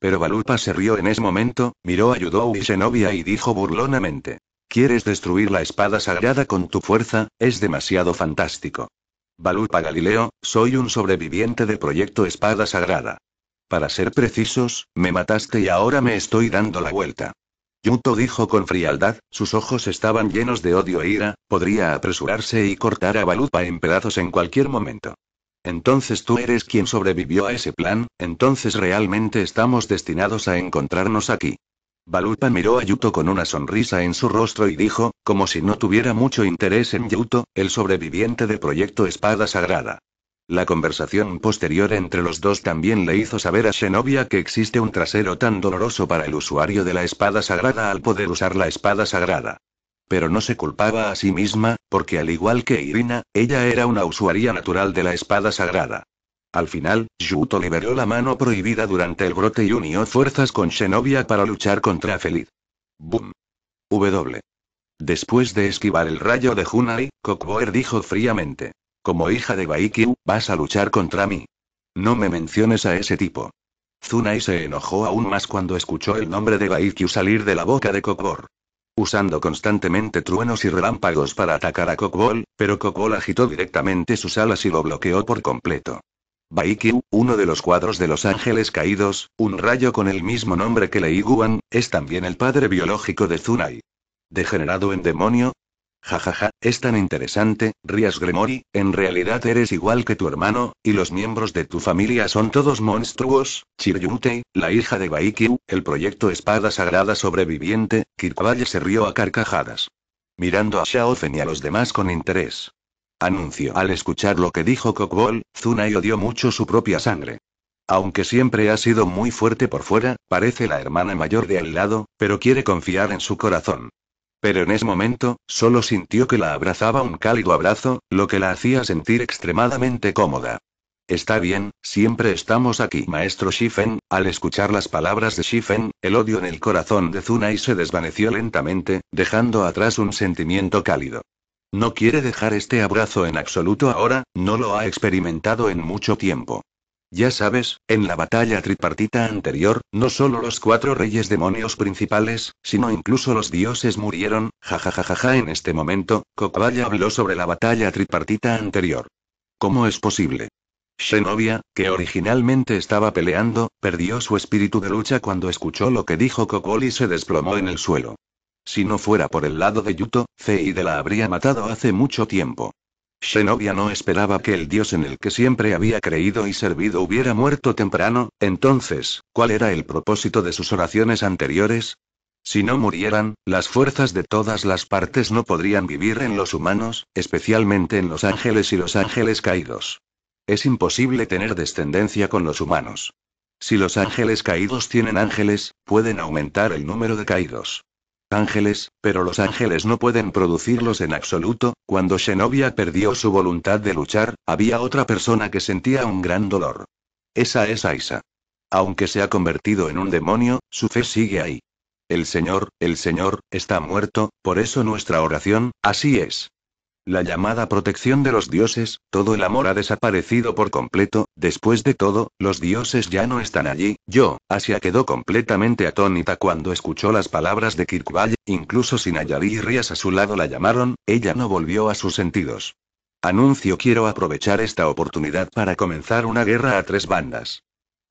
Pero Balupa se rió en ese momento, miró a Yudou y Shenobia y dijo burlonamente. ¿Quieres destruir la espada sagrada con tu fuerza? Es demasiado fantástico. Balupa Galileo, soy un sobreviviente de Proyecto Espada Sagrada. Para ser precisos, me mataste y ahora me estoy dando la vuelta. Yuto dijo con frialdad, sus ojos estaban llenos de odio e ira, podría apresurarse y cortar a Balupa en pedazos en cualquier momento. Entonces tú eres quien sobrevivió a ese plan, entonces realmente estamos destinados a encontrarnos aquí. Balupa miró a Yuto con una sonrisa en su rostro y dijo, como si no tuviera mucho interés en Yuto, el sobreviviente de Proyecto Espada Sagrada. La conversación posterior entre los dos también le hizo saber a Xenobia que existe un trasero tan doloroso para el usuario de la espada sagrada al poder usar la espada sagrada. Pero no se culpaba a sí misma, porque al igual que Irina, ella era una usuaria natural de la espada sagrada. Al final, Juto liberó la mano prohibida durante el brote y unió fuerzas con Xenobia para luchar contra Feliz. Boom. W. Después de esquivar el rayo de Junai, Kokbor dijo fríamente. Como hija de Baikyu, vas a luchar contra mí. No me menciones a ese tipo. Zunai se enojó aún más cuando escuchó el nombre de Baikyu salir de la boca de Kokbor. Usando constantemente truenos y relámpagos para atacar a Kokbor, pero Cockbor agitó directamente sus alas y lo bloqueó por completo. Baikyu, uno de los cuadros de los ángeles caídos, un rayo con el mismo nombre que Leiguan, es también el padre biológico de Zunai. ¿Degenerado en demonio? Jajaja, es tan interesante, Rías Gremori. en realidad eres igual que tu hermano, y los miembros de tu familia son todos monstruos, Chiryutei, la hija de Baikyu, el proyecto Espada Sagrada Sobreviviente, Kirkavalle se rió a carcajadas. Mirando a Shaofen y a los demás con interés. Anuncio. Al escuchar lo que dijo Cockball, y odió mucho su propia sangre. Aunque siempre ha sido muy fuerte por fuera, parece la hermana mayor de al lado, pero quiere confiar en su corazón. Pero en ese momento, solo sintió que la abrazaba un cálido abrazo, lo que la hacía sentir extremadamente cómoda. Está bien, siempre estamos aquí. Maestro Shifen, al escuchar las palabras de Shifen, el odio en el corazón de y se desvaneció lentamente, dejando atrás un sentimiento cálido. No quiere dejar este abrazo en absoluto ahora, no lo ha experimentado en mucho tiempo. Ya sabes, en la batalla tripartita anterior, no solo los cuatro reyes demonios principales, sino incluso los dioses murieron, jajajajaja en este momento, Kokabaya habló sobre la batalla tripartita anterior. ¿Cómo es posible? Xenobia, que originalmente estaba peleando, perdió su espíritu de lucha cuando escuchó lo que dijo Kokol y se desplomó en el suelo. Si no fuera por el lado de Yuto, de la habría matado hace mucho tiempo. Xenobia no esperaba que el dios en el que siempre había creído y servido hubiera muerto temprano, entonces, ¿cuál era el propósito de sus oraciones anteriores? Si no murieran, las fuerzas de todas las partes no podrían vivir en los humanos, especialmente en los ángeles y los ángeles caídos. Es imposible tener descendencia con los humanos. Si los ángeles caídos tienen ángeles, pueden aumentar el número de caídos ángeles, pero los ángeles no pueden producirlos en absoluto, cuando Xenobia perdió su voluntad de luchar, había otra persona que sentía un gran dolor. Esa es Aisa. Aunque se ha convertido en un demonio, su fe sigue ahí. El Señor, el Señor, está muerto, por eso nuestra oración, así es. La llamada protección de los dioses, todo el amor ha desaparecido por completo, después de todo, los dioses ya no están allí. Yo, Asia quedó completamente atónita cuando escuchó las palabras de Kirkvall, incluso sin Ayari y Rías a su lado la llamaron, ella no volvió a sus sentidos. Anuncio quiero aprovechar esta oportunidad para comenzar una guerra a tres bandas.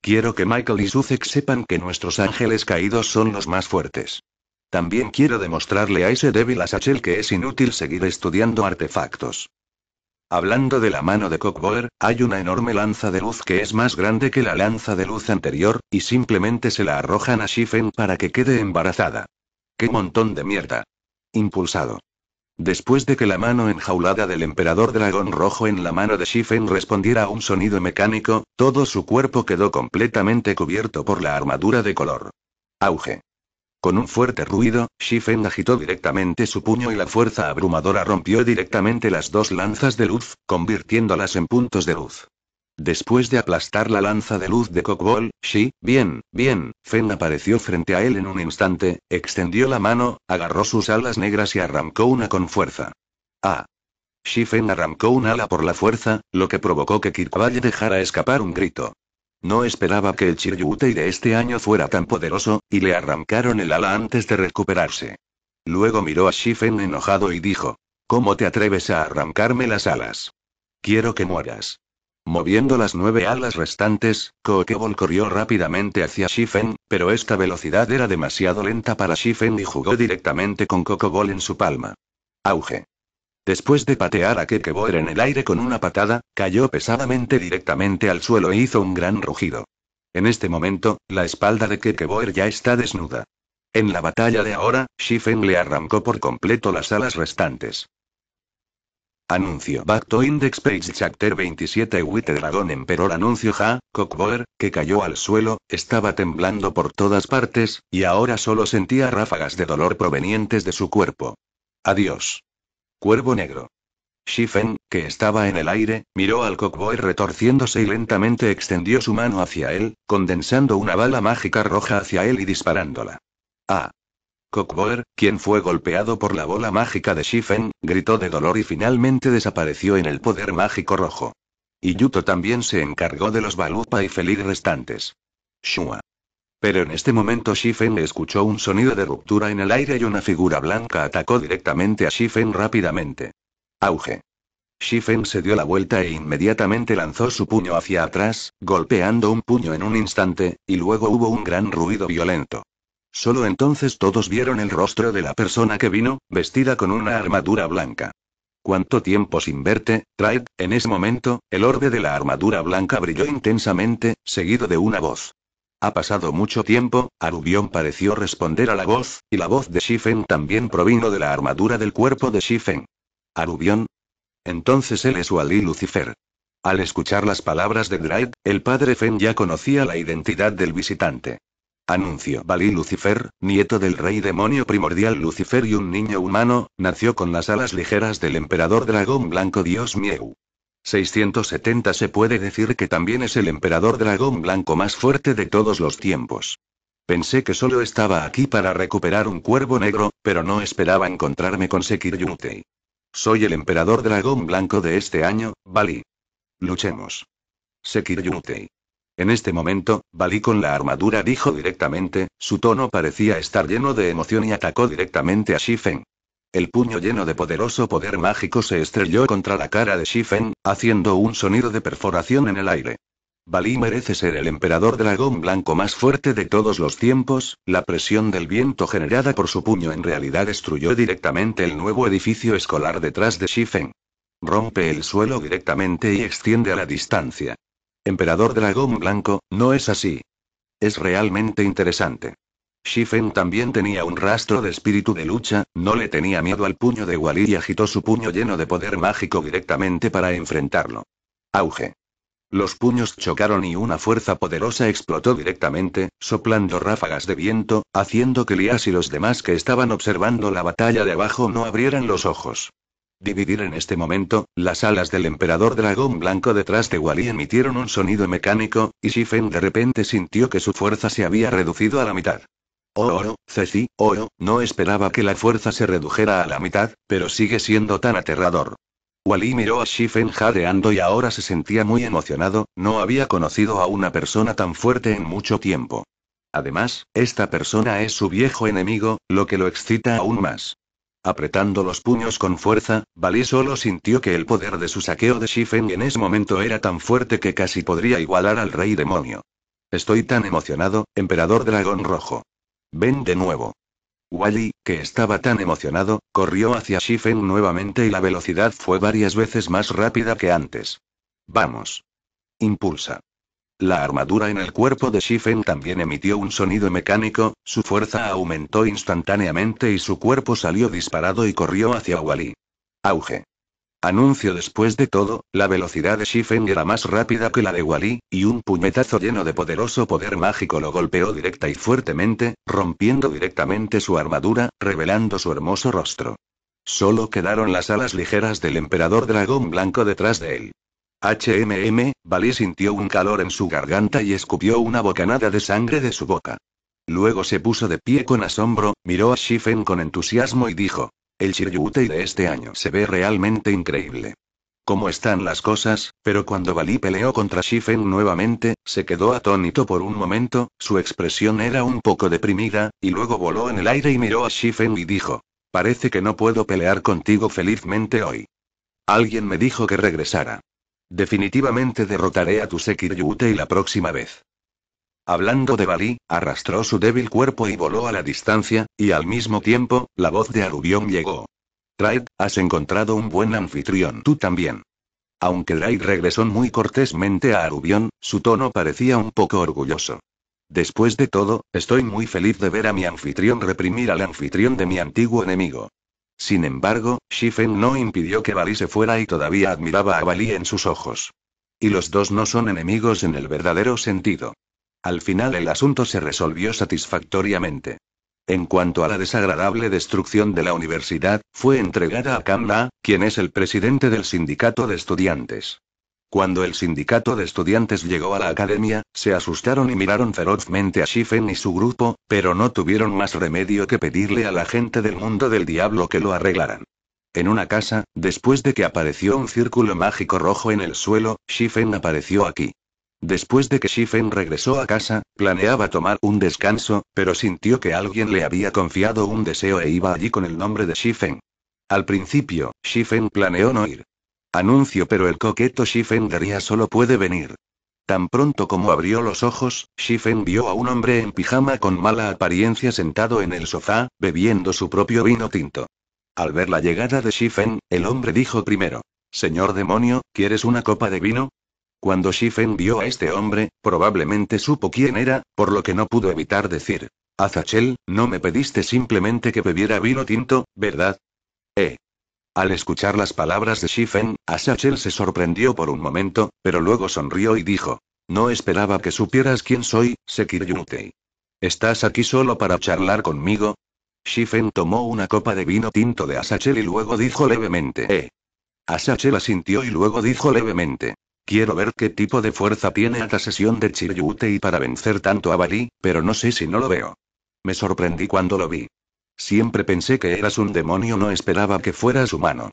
Quiero que Michael y Susek sepan que nuestros ángeles caídos son los más fuertes. También quiero demostrarle a ese débil Asachel que es inútil seguir estudiando artefactos. Hablando de la mano de Cockboer, hay una enorme lanza de luz que es más grande que la lanza de luz anterior, y simplemente se la arrojan a Shifen para que quede embarazada. ¡Qué montón de mierda! Impulsado. Después de que la mano enjaulada del emperador dragón rojo en la mano de Shifen respondiera a un sonido mecánico, todo su cuerpo quedó completamente cubierto por la armadura de color. Auge. Con un fuerte ruido, Shifen agitó directamente su puño y la fuerza abrumadora rompió directamente las dos lanzas de luz, convirtiéndolas en puntos de luz. Después de aplastar la lanza de luz de Cockball, Shi, bien, bien, Fen apareció frente a él en un instante, extendió la mano, agarró sus alas negras y arrancó una con fuerza. ¡Ah! Shifen arrancó una ala por la fuerza, lo que provocó que Valle dejara escapar un grito. No esperaba que el Chiryutei de este año fuera tan poderoso, y le arrancaron el ala antes de recuperarse. Luego miró a Shifen enojado y dijo: ¿Cómo te atreves a arrancarme las alas? Quiero que mueras. Moviendo las nueve alas restantes, Kokobol corrió rápidamente hacia Shifen, pero esta velocidad era demasiado lenta para Shifen y jugó directamente con Kokobol en su palma. Auge. Después de patear a Kekeboer en el aire con una patada, cayó pesadamente directamente al suelo e hizo un gran rugido. En este momento, la espalda de Kekeboer ya está desnuda. En la batalla de ahora, Shifen le arrancó por completo las alas restantes. Anuncio Back to Index Page Chapter 27 Witte Dragon Emperor Anuncio Ja, Kokboer, que cayó al suelo, estaba temblando por todas partes, y ahora solo sentía ráfagas de dolor provenientes de su cuerpo. Adiós. Cuervo negro. Shifen, que estaba en el aire, miró al cockboy retorciéndose y lentamente extendió su mano hacia él, condensando una bala mágica roja hacia él y disparándola. ¡Ah! Cockboy, quien fue golpeado por la bola mágica de Shifen, gritó de dolor y finalmente desapareció en el poder mágico rojo. Y Yuto también se encargó de los Balupa y Feliz restantes. Shua. Pero en este momento Shifen escuchó un sonido de ruptura en el aire y una figura blanca atacó directamente a Shifen rápidamente. Auge. Shifen se dio la vuelta e inmediatamente lanzó su puño hacia atrás, golpeando un puño en un instante, y luego hubo un gran ruido violento. Solo entonces todos vieron el rostro de la persona que vino, vestida con una armadura blanca. ¿Cuánto tiempo sin verte, Traid? En ese momento, el orbe de la armadura blanca brilló intensamente, seguido de una voz. Ha pasado mucho tiempo, Arubión pareció responder a la voz, y la voz de Shifen también provino de la armadura del cuerpo de Shifen. Arubión. Entonces él es Wali Lucifer. Al escuchar las palabras de drake el padre Fen ya conocía la identidad del visitante. Anuncio. wali Lucifer, nieto del rey demonio primordial Lucifer y un niño humano, nació con las alas ligeras del emperador dragón blanco dios Mieu. 670 se puede decir que también es el emperador dragón blanco más fuerte de todos los tiempos. Pensé que solo estaba aquí para recuperar un cuervo negro, pero no esperaba encontrarme con Sekiryutei. Soy el emperador dragón blanco de este año, Bali. Luchemos. Sekiryutei. En este momento, Bali con la armadura dijo directamente, su tono parecía estar lleno de emoción y atacó directamente a Shifen. El puño lleno de poderoso poder mágico se estrelló contra la cara de Shifen, haciendo un sonido de perforación en el aire. Bali merece ser el emperador dragón blanco más fuerte de todos los tiempos, la presión del viento generada por su puño en realidad destruyó directamente el nuevo edificio escolar detrás de Shifen. Rompe el suelo directamente y extiende a la distancia. Emperador dragón blanco, no es así. Es realmente interesante. Shifen también tenía un rastro de espíritu de lucha, no le tenía miedo al puño de Wally y agitó su puño lleno de poder mágico directamente para enfrentarlo. Auge. Los puños chocaron y una fuerza poderosa explotó directamente, soplando ráfagas de viento, haciendo que Lias y los demás que estaban observando la batalla de abajo no abrieran los ojos. Dividir en este momento, las alas del emperador dragón blanco detrás de Wally emitieron un sonido mecánico, y Shifen de repente sintió que su fuerza se había reducido a la mitad oro, Ceci, oro, no esperaba que la fuerza se redujera a la mitad, pero sigue siendo tan aterrador. Wally miró a Shifen jadeando y ahora se sentía muy emocionado, no había conocido a una persona tan fuerte en mucho tiempo. Además, esta persona es su viejo enemigo, lo que lo excita aún más. Apretando los puños con fuerza, Bali solo sintió que el poder de su saqueo de Shifen en ese momento era tan fuerte que casi podría igualar al rey demonio. Estoy tan emocionado, emperador dragón rojo. Ven de nuevo. Wally, que estaba tan emocionado, corrió hacia Shifen nuevamente y la velocidad fue varias veces más rápida que antes. Vamos. Impulsa. La armadura en el cuerpo de Shifen también emitió un sonido mecánico, su fuerza aumentó instantáneamente y su cuerpo salió disparado y corrió hacia Wally. Auge. Anuncio después de todo, la velocidad de Shifen era más rápida que la de Wally, y un puñetazo lleno de poderoso poder mágico lo golpeó directa y fuertemente, rompiendo directamente su armadura, revelando su hermoso rostro. Solo quedaron las alas ligeras del emperador dragón blanco detrás de él. HMM, Bali sintió un calor en su garganta y escupió una bocanada de sangre de su boca. Luego se puso de pie con asombro, miró a Shifen con entusiasmo y dijo, el Shiryutei de este año se ve realmente increíble. Cómo están las cosas, pero cuando Bali peleó contra Shifen nuevamente, se quedó atónito por un momento, su expresión era un poco deprimida, y luego voló en el aire y miró a Shifen y dijo, parece que no puedo pelear contigo felizmente hoy. Alguien me dijo que regresara. Definitivamente derrotaré a tu Sekiryutei la próxima vez hablando de Bali, arrastró su débil cuerpo y voló a la distancia, y al mismo tiempo, la voz de Arubión llegó. Traid, has encontrado un buen anfitrión tú también. Aunque Traid regresó muy cortésmente a Arubión, su tono parecía un poco orgulloso. Después de todo, estoy muy feliz de ver a mi anfitrión reprimir al anfitrión de mi antiguo enemigo. Sin embargo, Shifen no impidió que Bali se fuera y todavía admiraba a Balí en sus ojos. Y los dos no son enemigos en el verdadero sentido. Al final el asunto se resolvió satisfactoriamente. En cuanto a la desagradable destrucción de la universidad, fue entregada a Kamla, quien es el presidente del sindicato de estudiantes. Cuando el sindicato de estudiantes llegó a la academia, se asustaron y miraron ferozmente a Shifen y su grupo, pero no tuvieron más remedio que pedirle a la gente del mundo del diablo que lo arreglaran. En una casa, después de que apareció un círculo mágico rojo en el suelo, Shifen apareció aquí. Después de que Shifen regresó a casa, planeaba tomar un descanso, pero sintió que alguien le había confiado un deseo e iba allí con el nombre de Shifen. Al principio, Shifen planeó no ir. Anuncio pero el coqueto Shifen Daría solo puede venir. Tan pronto como abrió los ojos, Shifen vio a un hombre en pijama con mala apariencia sentado en el sofá, bebiendo su propio vino tinto. Al ver la llegada de Shifen, el hombre dijo primero. Señor demonio, ¿quieres una copa de vino? Cuando Shifen vio a este hombre, probablemente supo quién era, por lo que no pudo evitar decir. Azachel, no me pediste simplemente que bebiera vino tinto, ¿verdad? Eh. Al escuchar las palabras de Shifen, Azachel se sorprendió por un momento, pero luego sonrió y dijo. No esperaba que supieras quién soy, Sekiryutei. ¿Estás aquí solo para charlar conmigo? Shifen tomó una copa de vino tinto de Asachel y luego dijo levemente. Eh. Asachel asintió y luego dijo levemente. Quiero ver qué tipo de fuerza tiene la sesión de y para vencer tanto a Bali, pero no sé si no lo veo. Me sorprendí cuando lo vi. Siempre pensé que eras un demonio, no esperaba que fueras humano.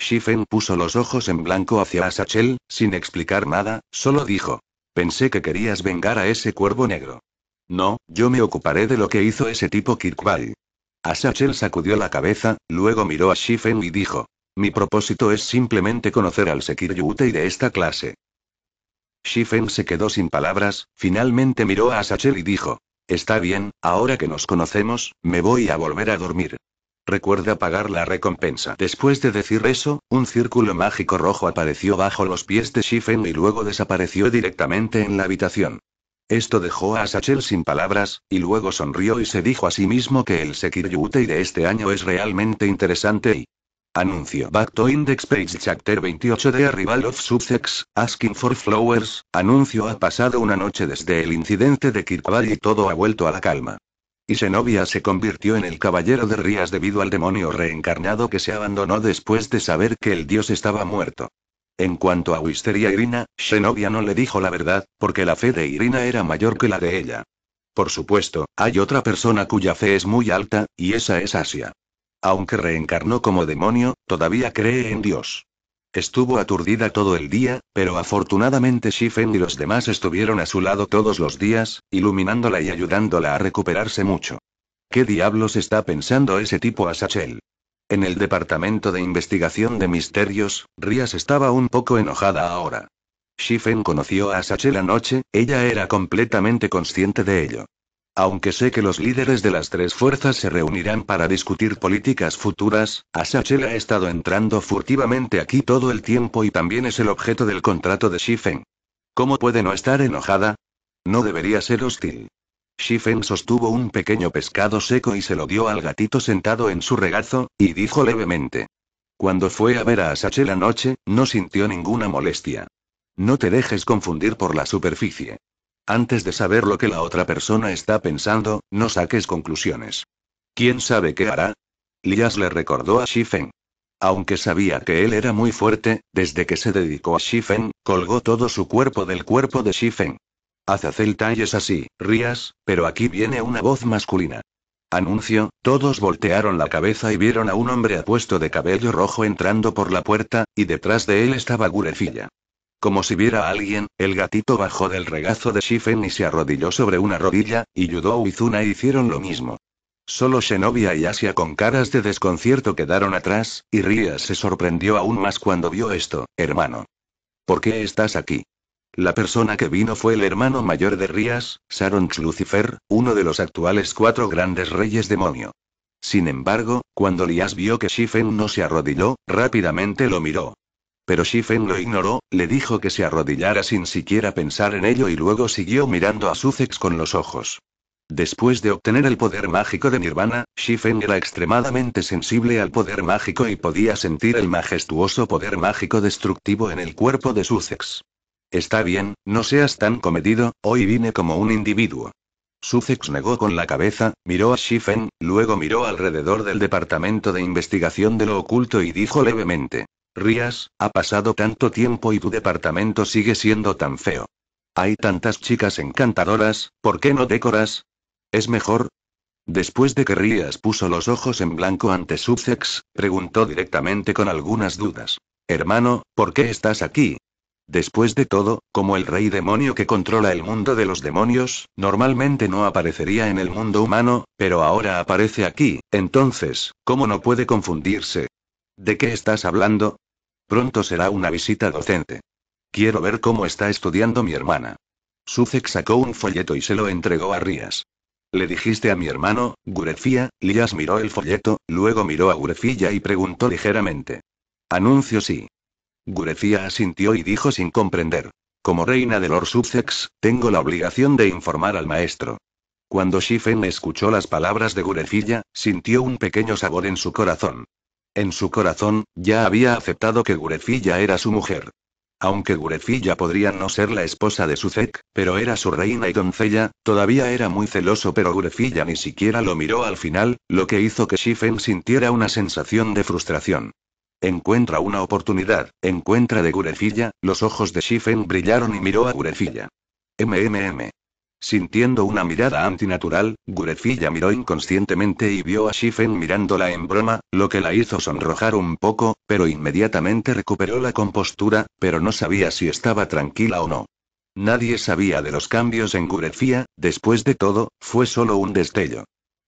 Shifen puso los ojos en blanco hacia Asachel, sin explicar nada, solo dijo. Pensé que querías vengar a ese cuervo negro. No, yo me ocuparé de lo que hizo ese tipo Kirkvall. Asachel sacudió la cabeza, luego miró a Shifen y dijo. Mi propósito es simplemente conocer al Yutei de esta clase. Shifen se quedó sin palabras, finalmente miró a Sachel y dijo. Está bien, ahora que nos conocemos, me voy a volver a dormir. Recuerda pagar la recompensa. Después de decir eso, un círculo mágico rojo apareció bajo los pies de Shifen y luego desapareció directamente en la habitación. Esto dejó a Sachel sin palabras, y luego sonrió y se dijo a sí mismo que el Yutei de este año es realmente interesante y Anuncio back to index page chapter 28 de Arrival of Subsex, asking for flowers. Anuncio ha pasado una noche desde el incidente de Kirkwall y todo ha vuelto a la calma. Y Xenobia se convirtió en el caballero de Rías debido al demonio reencarnado que se abandonó después de saber que el dios estaba muerto. En cuanto a Wisteria Irina, Xenobia no le dijo la verdad, porque la fe de Irina era mayor que la de ella. Por supuesto, hay otra persona cuya fe es muy alta, y esa es Asia. Aunque reencarnó como demonio, todavía cree en Dios. Estuvo aturdida todo el día, pero afortunadamente Shifen y los demás estuvieron a su lado todos los días, iluminándola y ayudándola a recuperarse mucho. ¿Qué diablos está pensando ese tipo a Sachel? En el departamento de investigación de misterios, Rías estaba un poco enojada ahora. Shifen conoció a Sachel anoche, ella era completamente consciente de ello. Aunque sé que los líderes de las tres fuerzas se reunirán para discutir políticas futuras, Asachel ha estado entrando furtivamente aquí todo el tiempo y también es el objeto del contrato de Shifen. ¿Cómo puede no estar enojada? No debería ser hostil. Shifen sostuvo un pequeño pescado seco y se lo dio al gatito sentado en su regazo, y dijo levemente. Cuando fue a ver a Asachel anoche, no sintió ninguna molestia. No te dejes confundir por la superficie. Antes de saber lo que la otra persona está pensando, no saques conclusiones. ¿Quién sabe qué hará? Lias le recordó a Shifen. Aunque sabía que él era muy fuerte, desde que se dedicó a Shifen, colgó todo su cuerpo del cuerpo de Shifen. Azazel y es así, Rías, pero aquí viene una voz masculina. Anuncio, todos voltearon la cabeza y vieron a un hombre apuesto de cabello rojo entrando por la puerta, y detrás de él estaba Gurefilla. Como si viera a alguien, el gatito bajó del regazo de Shifen y se arrodilló sobre una rodilla, y Yudou y Zuna hicieron lo mismo. Solo Xenobia y Asia con caras de desconcierto quedaron atrás, y Rías se sorprendió aún más cuando vio esto, hermano. ¿Por qué estás aquí? La persona que vino fue el hermano mayor de Rías, Saron Lucifer, uno de los actuales cuatro grandes reyes demonio. Sin embargo, cuando Lías vio que Shifen no se arrodilló, rápidamente lo miró. Pero Shifen lo ignoró, le dijo que se arrodillara sin siquiera pensar en ello y luego siguió mirando a Sussex con los ojos. Después de obtener el poder mágico de Nirvana, Shifen era extremadamente sensible al poder mágico y podía sentir el majestuoso poder mágico destructivo en el cuerpo de Sussex. Está bien, no seas tan comedido, hoy vine como un individuo. Sussex negó con la cabeza, miró a Shifen, luego miró alrededor del departamento de investigación de lo oculto y dijo levemente. Rías, ha pasado tanto tiempo y tu departamento sigue siendo tan feo. Hay tantas chicas encantadoras, ¿por qué no decoras? ¿Es mejor? Después de que Rías puso los ojos en blanco ante Subsex, preguntó directamente con algunas dudas. Hermano, ¿por qué estás aquí? Después de todo, como el rey demonio que controla el mundo de los demonios, normalmente no aparecería en el mundo humano, pero ahora aparece aquí, entonces, ¿cómo no puede confundirse? ¿De qué estás hablando? Pronto será una visita docente. Quiero ver cómo está estudiando mi hermana. Susek sacó un folleto y se lo entregó a Rías. Le dijiste a mi hermano, Gurefía, Lías miró el folleto, luego miró a Gurefilla y preguntó ligeramente. Anuncio sí. Gurefía asintió y dijo sin comprender. Como reina de Lord Sussex, tengo la obligación de informar al maestro. Cuando Shifen escuchó las palabras de Gurefilla, sintió un pequeño sabor en su corazón. En su corazón, ya había aceptado que Gurefilla era su mujer. Aunque Gurefilla podría no ser la esposa de Suzek, pero era su reina y doncella, todavía era muy celoso pero Gurefilla ni siquiera lo miró al final, lo que hizo que Shifen sintiera una sensación de frustración. Encuentra una oportunidad, encuentra de Gurefilla, los ojos de Shifen brillaron y miró a Gurefilla. MMM. Sintiendo una mirada antinatural, Gurefia miró inconscientemente y vio a Shifen mirándola en broma, lo que la hizo sonrojar un poco, pero inmediatamente recuperó la compostura, pero no sabía si estaba tranquila o no. Nadie sabía de los cambios en Gurefia, después de todo, fue solo un destello.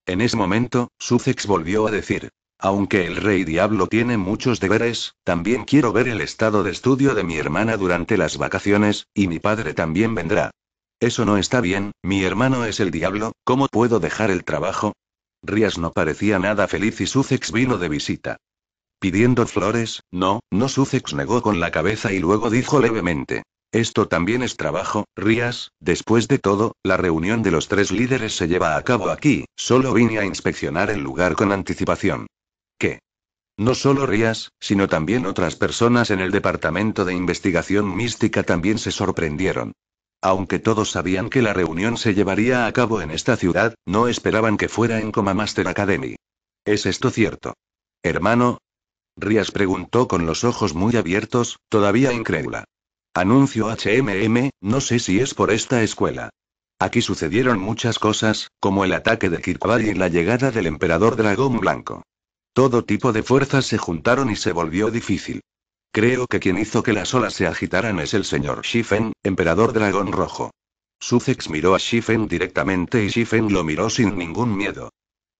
En ese momento, Sussex volvió a decir, aunque el rey diablo tiene muchos deberes, también quiero ver el estado de estudio de mi hermana durante las vacaciones, y mi padre también vendrá. Eso no está bien, mi hermano es el diablo, ¿cómo puedo dejar el trabajo? Rías no parecía nada feliz y Sussex vino de visita. Pidiendo flores, no, no Sussex negó con la cabeza y luego dijo levemente. Esto también es trabajo, Rías, después de todo, la reunión de los tres líderes se lleva a cabo aquí, solo vine a inspeccionar el lugar con anticipación. ¿Qué? No solo Rías, sino también otras personas en el departamento de investigación mística también se sorprendieron. Aunque todos sabían que la reunión se llevaría a cabo en esta ciudad, no esperaban que fuera en Coma Master Academy. ¿Es esto cierto? Hermano? Rías preguntó con los ojos muy abiertos, todavía incrédula. Anuncio HMM, no sé si es por esta escuela. Aquí sucedieron muchas cosas, como el ataque de Kirkwall y la llegada del emperador dragón blanco. Todo tipo de fuerzas se juntaron y se volvió difícil. Creo que quien hizo que las olas se agitaran es el señor Shifen, emperador dragón rojo. Sucex miró a Shifen directamente y Shifen lo miró sin ningún miedo.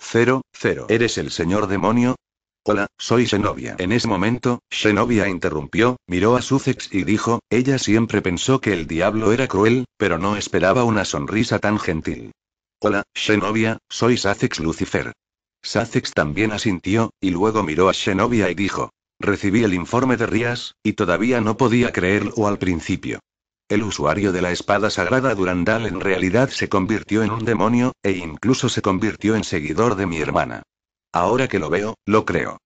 Cero, cero. ¿Eres el señor demonio? Hola, soy Xenovia. En ese momento, Xenovia interrumpió, miró a Sucex y dijo, ella siempre pensó que el diablo era cruel, pero no esperaba una sonrisa tan gentil. Hola, Xenovia, soy Sussex Lucifer. Sussex también asintió, y luego miró a Xenobia y dijo, Recibí el informe de Rías, y todavía no podía creerlo al principio. El usuario de la espada sagrada Durandal en realidad se convirtió en un demonio, e incluso se convirtió en seguidor de mi hermana. Ahora que lo veo, lo creo.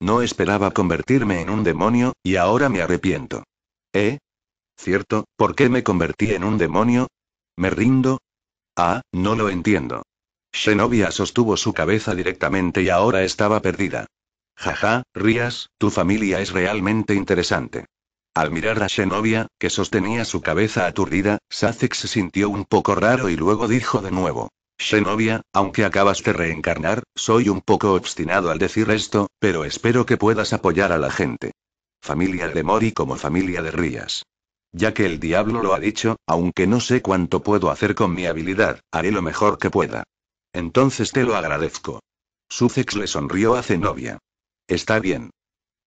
No esperaba convertirme en un demonio, y ahora me arrepiento. ¿Eh? Cierto, ¿por qué me convertí en un demonio? ¿Me rindo? Ah, no lo entiendo. Xenobia sostuvo su cabeza directamente y ahora estaba perdida. Jaja, Rías, tu familia es realmente interesante. Al mirar a Xenobia, que sostenía su cabeza aturdida, Sazek se sintió un poco raro y luego dijo de nuevo. Xenobia, aunque acabas de reencarnar, soy un poco obstinado al decir esto, pero espero que puedas apoyar a la gente. Familia de Mori como familia de Rías. Ya que el diablo lo ha dicho, aunque no sé cuánto puedo hacer con mi habilidad, haré lo mejor que pueda. Entonces te lo agradezco. Sussex le sonrió a Zenobia. Está bien.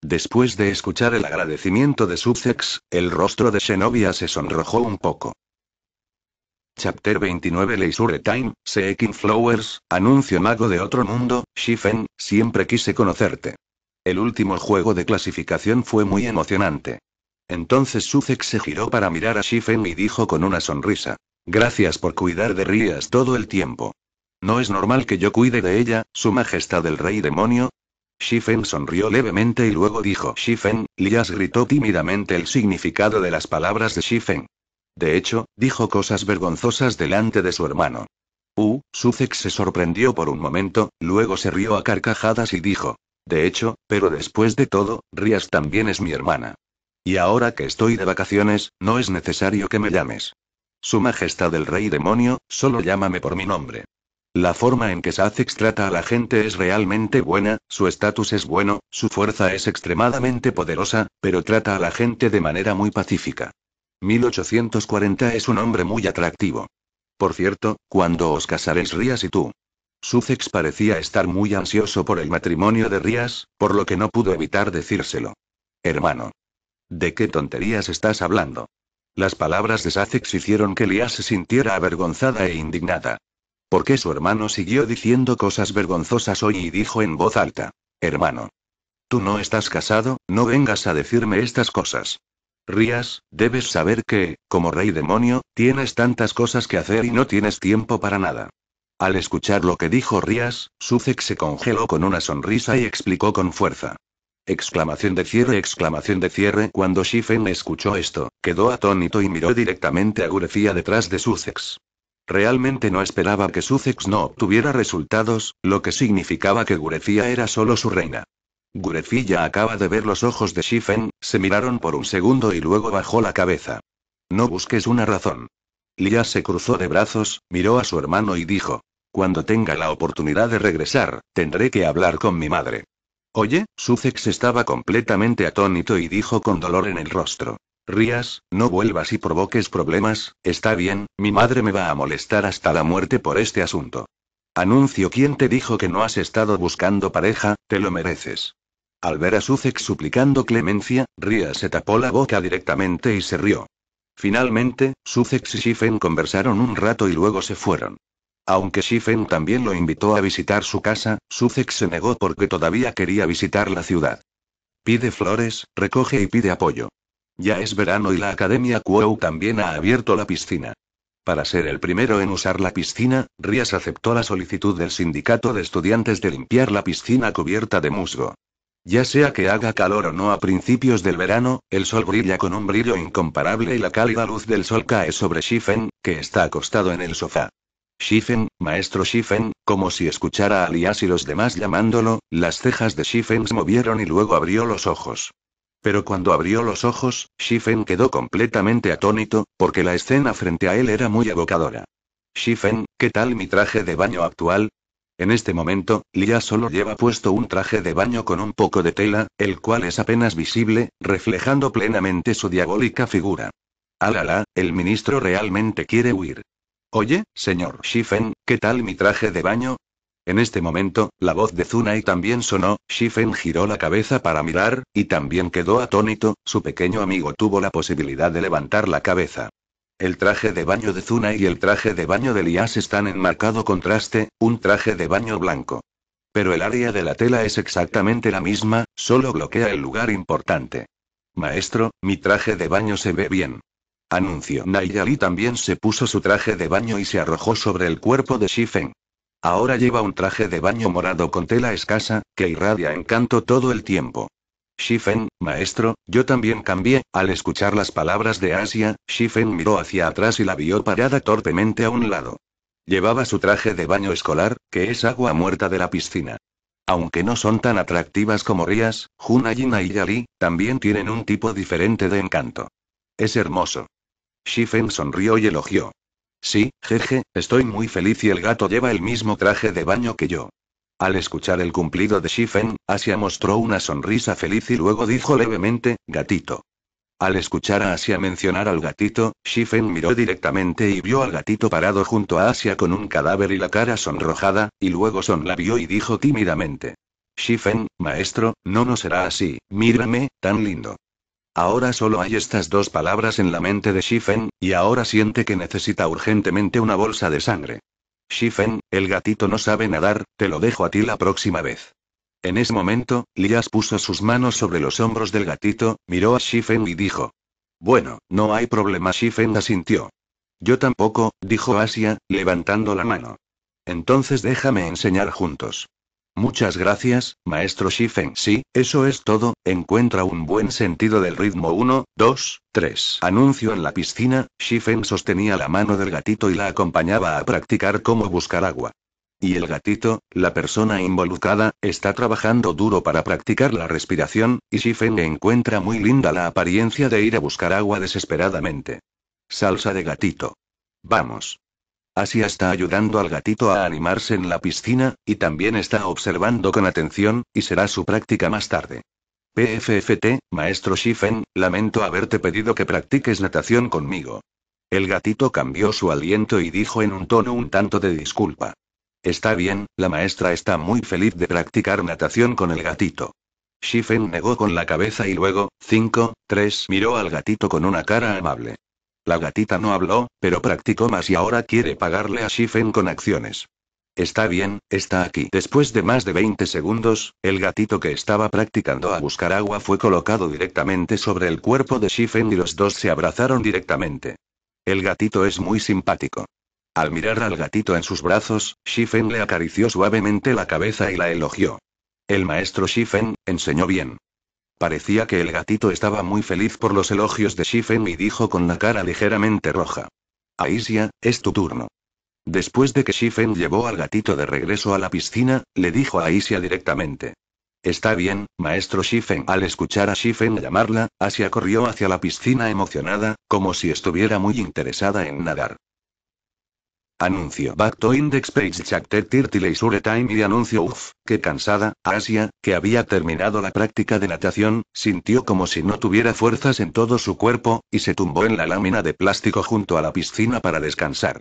Después de escuchar el agradecimiento de Suzex, el rostro de Xenobia se sonrojó un poco. Chapter 29 Leisure Time, Seeking Flowers, Anuncio Mago de Otro Mundo, Shifen, siempre quise conocerte. El último juego de clasificación fue muy emocionante. Entonces Sussex se giró para mirar a Shifen y dijo con una sonrisa. Gracias por cuidar de Rías todo el tiempo. ¿No es normal que yo cuide de ella, su majestad el rey demonio? Shifen sonrió levemente y luego dijo Shifen, Lias gritó tímidamente el significado de las palabras de Shifen. De hecho, dijo cosas vergonzosas delante de su hermano. U, Suzek se sorprendió por un momento, luego se rió a carcajadas y dijo. De hecho, pero después de todo, Rías también es mi hermana. Y ahora que estoy de vacaciones, no es necesario que me llames. Su Majestad el Rey Demonio, solo llámame por mi nombre. La forma en que Sácex trata a la gente es realmente buena, su estatus es bueno, su fuerza es extremadamente poderosa, pero trata a la gente de manera muy pacífica. 1840 es un hombre muy atractivo. Por cierto, cuando os casaréis Rías y tú. Sucex parecía estar muy ansioso por el matrimonio de Rías, por lo que no pudo evitar decírselo. Hermano. ¿De qué tonterías estás hablando? Las palabras de Sácex hicieron que Lia se sintiera avergonzada e indignada. Porque su hermano siguió diciendo cosas vergonzosas hoy y dijo en voz alta. Hermano. Tú no estás casado, no vengas a decirme estas cosas. Rías, debes saber que, como rey demonio, tienes tantas cosas que hacer y no tienes tiempo para nada. Al escuchar lo que dijo Rías, Sussex se congeló con una sonrisa y explicó con fuerza. Exclamación de cierre, exclamación de cierre. Cuando Shifen escuchó esto, quedó atónito y miró directamente a Gurecia detrás de Sussex. Realmente no esperaba que Sussex no obtuviera resultados, lo que significaba que Gurefía era solo su reina. Gurefía acaba de ver los ojos de Shifen, se miraron por un segundo y luego bajó la cabeza. No busques una razón. Lia se cruzó de brazos, miró a su hermano y dijo. Cuando tenga la oportunidad de regresar, tendré que hablar con mi madre. Oye, Sussex estaba completamente atónito y dijo con dolor en el rostro. Rías, no vuelvas y provoques problemas, está bien, mi madre me va a molestar hasta la muerte por este asunto. Anuncio quien te dijo que no has estado buscando pareja, te lo mereces. Al ver a Sussex suplicando clemencia, Rías se tapó la boca directamente y se rió. Finalmente, Sussex y Shifen conversaron un rato y luego se fueron. Aunque Shifen también lo invitó a visitar su casa, Sussex se negó porque todavía quería visitar la ciudad. Pide flores, recoge y pide apoyo. Ya es verano y la Academia Kuo también ha abierto la piscina. Para ser el primero en usar la piscina, Rías aceptó la solicitud del sindicato de estudiantes de limpiar la piscina cubierta de musgo. Ya sea que haga calor o no a principios del verano, el sol brilla con un brillo incomparable y la cálida luz del sol cae sobre Shifen, que está acostado en el sofá. Shifen, maestro Shifen, como si escuchara a Alias y los demás llamándolo, las cejas de Shifen se movieron y luego abrió los ojos. Pero cuando abrió los ojos, Shifen quedó completamente atónito, porque la escena frente a él era muy evocadora. Shifen, ¿qué tal mi traje de baño actual? En este momento, Lia solo lleva puesto un traje de baño con un poco de tela, el cual es apenas visible, reflejando plenamente su diabólica figura. Alala, el ministro realmente quiere huir. Oye, señor Shifen, ¿qué tal mi traje de baño? En este momento, la voz de Zunai también sonó, Shifen giró la cabeza para mirar, y también quedó atónito, su pequeño amigo tuvo la posibilidad de levantar la cabeza. El traje de baño de Zunai y el traje de baño de Elias están en marcado contraste, un traje de baño blanco. Pero el área de la tela es exactamente la misma, solo bloquea el lugar importante. Maestro, mi traje de baño se ve bien. Anunció. Nayali también se puso su traje de baño y se arrojó sobre el cuerpo de Shifen. Ahora lleva un traje de baño morado con tela escasa, que irradia encanto todo el tiempo. Shifen, maestro, yo también cambié. Al escuchar las palabras de Asia, Shifen miró hacia atrás y la vio parada torpemente a un lado. Llevaba su traje de baño escolar, que es agua muerta de la piscina. Aunque no son tan atractivas como Rías, Junayina y Yali, también tienen un tipo diferente de encanto. Es hermoso. Shifen sonrió y elogió. Sí, jeje, estoy muy feliz y el gato lleva el mismo traje de baño que yo. Al escuchar el cumplido de Shifen, Asia mostró una sonrisa feliz y luego dijo levemente, gatito. Al escuchar a Asia mencionar al gatito, Shifen miró directamente y vio al gatito parado junto a Asia con un cadáver y la cara sonrojada, y luego sonlabió y dijo tímidamente. Shifen, maestro, no no será así, mírame, tan lindo. Ahora solo hay estas dos palabras en la mente de Shifen, y ahora siente que necesita urgentemente una bolsa de sangre. Shifen, el gatito no sabe nadar, te lo dejo a ti la próxima vez. En ese momento, Lias puso sus manos sobre los hombros del gatito, miró a Shifen y dijo. Bueno, no hay problema. Shifen asintió. Yo tampoco, dijo Asia, levantando la mano. Entonces déjame enseñar juntos. Muchas gracias, maestro Shifen. Sí, eso es todo, encuentra un buen sentido del ritmo 1, 2, 3. Anuncio en la piscina, Shifen sostenía la mano del gatito y la acompañaba a practicar cómo buscar agua. Y el gatito, la persona involucrada, está trabajando duro para practicar la respiración, y Shifen encuentra muy linda la apariencia de ir a buscar agua desesperadamente. Salsa de gatito. Vamos. Así está ayudando al gatito a animarse en la piscina, y también está observando con atención, y será su práctica más tarde. PFFT, maestro Shifen, lamento haberte pedido que practiques natación conmigo. El gatito cambió su aliento y dijo en un tono un tanto de disculpa. Está bien, la maestra está muy feliz de practicar natación con el gatito. Shifen negó con la cabeza y luego, 5, 3, miró al gatito con una cara amable. La gatita no habló, pero practicó más y ahora quiere pagarle a Shifen con acciones. Está bien, está aquí. Después de más de 20 segundos, el gatito que estaba practicando a buscar agua fue colocado directamente sobre el cuerpo de Shifen y los dos se abrazaron directamente. El gatito es muy simpático. Al mirar al gatito en sus brazos, Shifen le acarició suavemente la cabeza y la elogió. El maestro Shifen, enseñó bien. Parecía que el gatito estaba muy feliz por los elogios de Shifen y dijo con la cara ligeramente roja. Aisia, es tu turno. Después de que Shifen llevó al gatito de regreso a la piscina, le dijo a Aisia directamente. Está bien, maestro Shifen. Al escuchar a Shifen llamarla, Asia corrió hacia la piscina emocionada, como si estuviera muy interesada en nadar. Anuncio back index page chapter 30 time y anuncio uff, que cansada, Asia, que había terminado la práctica de natación, sintió como si no tuviera fuerzas en todo su cuerpo, y se tumbó en la lámina de plástico junto a la piscina para descansar.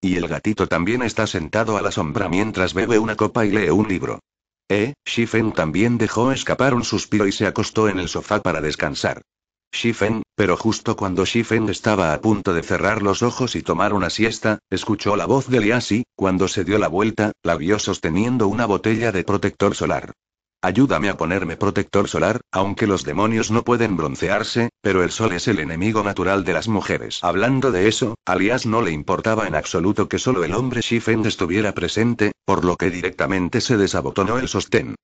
Y el gatito también está sentado a la sombra mientras bebe una copa y lee un libro. Eh, Shifen también dejó escapar un suspiro y se acostó en el sofá para descansar. Shifen, pero justo cuando Shifen estaba a punto de cerrar los ojos y tomar una siesta, escuchó la voz de y, cuando se dio la vuelta, la vio sosteniendo una botella de protector solar. Ayúdame a ponerme protector solar, aunque los demonios no pueden broncearse, pero el sol es el enemigo natural de las mujeres. Hablando de eso, a Lias no le importaba en absoluto que solo el hombre Shifen estuviera presente, por lo que directamente se desabotonó el sostén.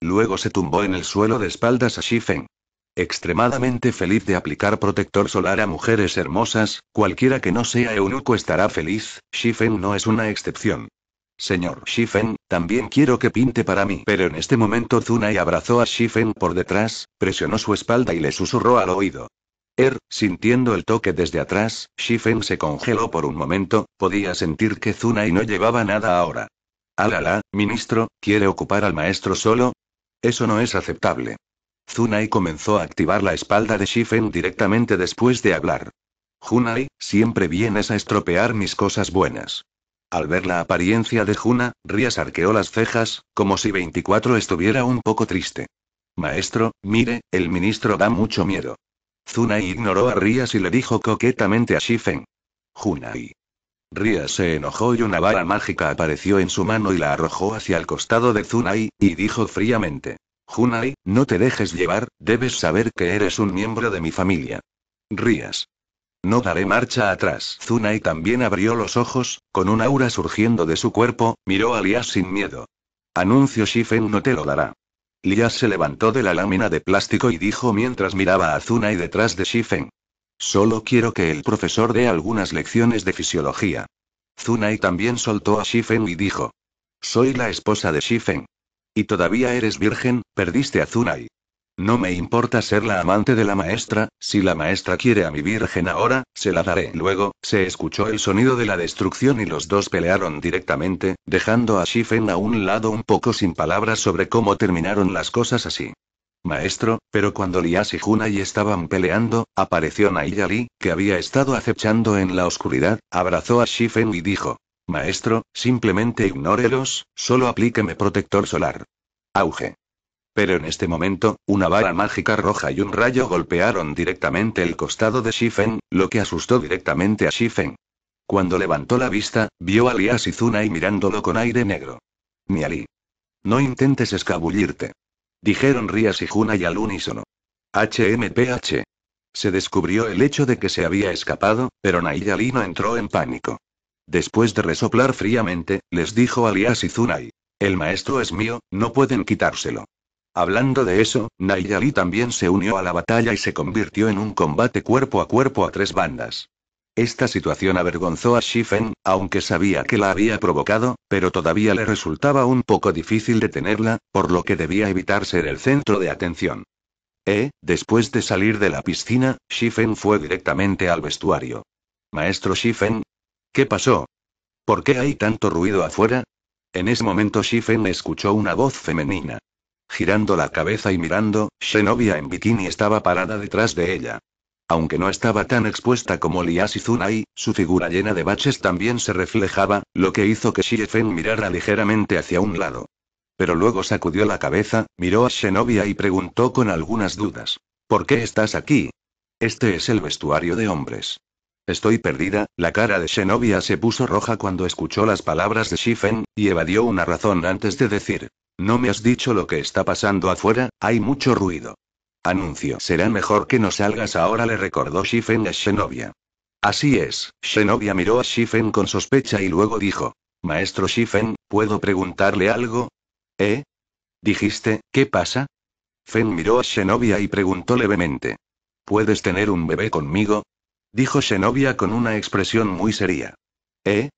Luego se tumbó en el suelo de espaldas a Shifen. Extremadamente feliz de aplicar protector solar a mujeres hermosas, cualquiera que no sea eunuco estará feliz, Shifen no es una excepción. Señor Shifen, también quiero que pinte para mí. Pero en este momento Zunai abrazó a Shifen por detrás, presionó su espalda y le susurró al oído. Er, sintiendo el toque desde atrás, Shifen se congeló por un momento, podía sentir que Zunai no llevaba nada ahora. Alala, ministro, ¿quiere ocupar al maestro solo? Eso no es aceptable. Zunai comenzó a activar la espalda de Shifen directamente después de hablar. Junai, siempre vienes a estropear mis cosas buenas. Al ver la apariencia de Juna, Rías arqueó las cejas, como si 24 estuviera un poco triste. Maestro, mire, el ministro da mucho miedo. Zunai ignoró a Rías y le dijo coquetamente a Shifen. Junai. Rías se enojó y una vara mágica apareció en su mano y la arrojó hacia el costado de Zunai, y dijo fríamente. Junai, no te dejes llevar, debes saber que eres un miembro de mi familia. Rías. No daré marcha atrás. Zunai también abrió los ojos, con un aura surgiendo de su cuerpo, miró a Lias sin miedo. Anuncio Shifen no te lo dará. Lias se levantó de la lámina de plástico y dijo mientras miraba a Zunai detrás de Shifen. Solo quiero que el profesor dé algunas lecciones de fisiología. Zunai también soltó a Shifen y dijo. Soy la esposa de Shifen. Y todavía eres virgen, perdiste a Zunai. No me importa ser la amante de la maestra, si la maestra quiere a mi virgen ahora, se la daré. Luego, se escuchó el sonido de la destrucción y los dos pelearon directamente, dejando a Shifen a un lado un poco sin palabras sobre cómo terminaron las cosas así. Maestro, pero cuando Lias y Hunai estaban peleando, apareció Nayali, que había estado acechando en la oscuridad, abrazó a Shifen y dijo, Maestro, simplemente ignórelos, solo aplíqueme protector solar. Auge. Pero en este momento, una vara mágica roja y un rayo golpearon directamente el costado de Shifen, lo que asustó directamente a Shifen. Cuando levantó la vista, vio a Lias y mirándolo con aire negro. Miali. No intentes escabullirte. Dijeron Rías y Junai al unísono. HMPH. Se descubrió el hecho de que se había escapado, pero Li no entró en pánico. Después de resoplar fríamente, les dijo Alias y Zunai. El maestro es mío, no pueden quitárselo. Hablando de eso, Nayali también se unió a la batalla y se convirtió en un combate cuerpo a cuerpo a tres bandas. Esta situación avergonzó a Shifen, aunque sabía que la había provocado, pero todavía le resultaba un poco difícil detenerla, por lo que debía evitar ser el centro de atención. Eh, después de salir de la piscina, Shifen fue directamente al vestuario. Maestro Shifen, ¿Qué pasó? ¿Por qué hay tanto ruido afuera? En ese momento Shifen escuchó una voz femenina. Girando la cabeza y mirando, Shenobia en bikini estaba parada detrás de ella. Aunque no estaba tan expuesta como Lias y Zunai, su figura llena de baches también se reflejaba, lo que hizo que Shifen mirara ligeramente hacia un lado. Pero luego sacudió la cabeza, miró a Xenobia y preguntó con algunas dudas. ¿Por qué estás aquí? Este es el vestuario de hombres. Estoy perdida. La cara de Xenobia se puso roja cuando escuchó las palabras de Shifen, y evadió una razón antes de decir. No me has dicho lo que está pasando afuera, hay mucho ruido. Anuncio. Será mejor que no salgas ahora, le recordó Shifen a Xenobia. Así es, Xenobia miró a Shifen con sospecha y luego dijo. Maestro Shifen, ¿puedo preguntarle algo? ¿Eh? Dijiste, ¿qué pasa? Fen miró a Xenobia y preguntó levemente. ¿Puedes tener un bebé conmigo? Dijo Xenobia con una expresión muy seria. ¿Eh?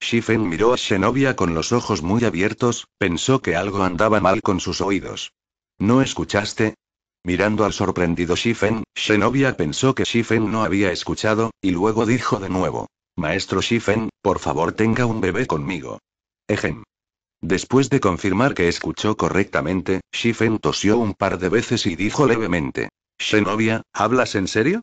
Shifen miró a Xenobia con los ojos muy abiertos, pensó que algo andaba mal con sus oídos. ¿No escuchaste? Mirando al sorprendido Shifen, Xenobia pensó que Shifen no había escuchado, y luego dijo de nuevo. Maestro Shifen, por favor tenga un bebé conmigo. Ejem. Después de confirmar que escuchó correctamente, Shifen tosió un par de veces y dijo levemente. Xenobia, ¿hablas en serio?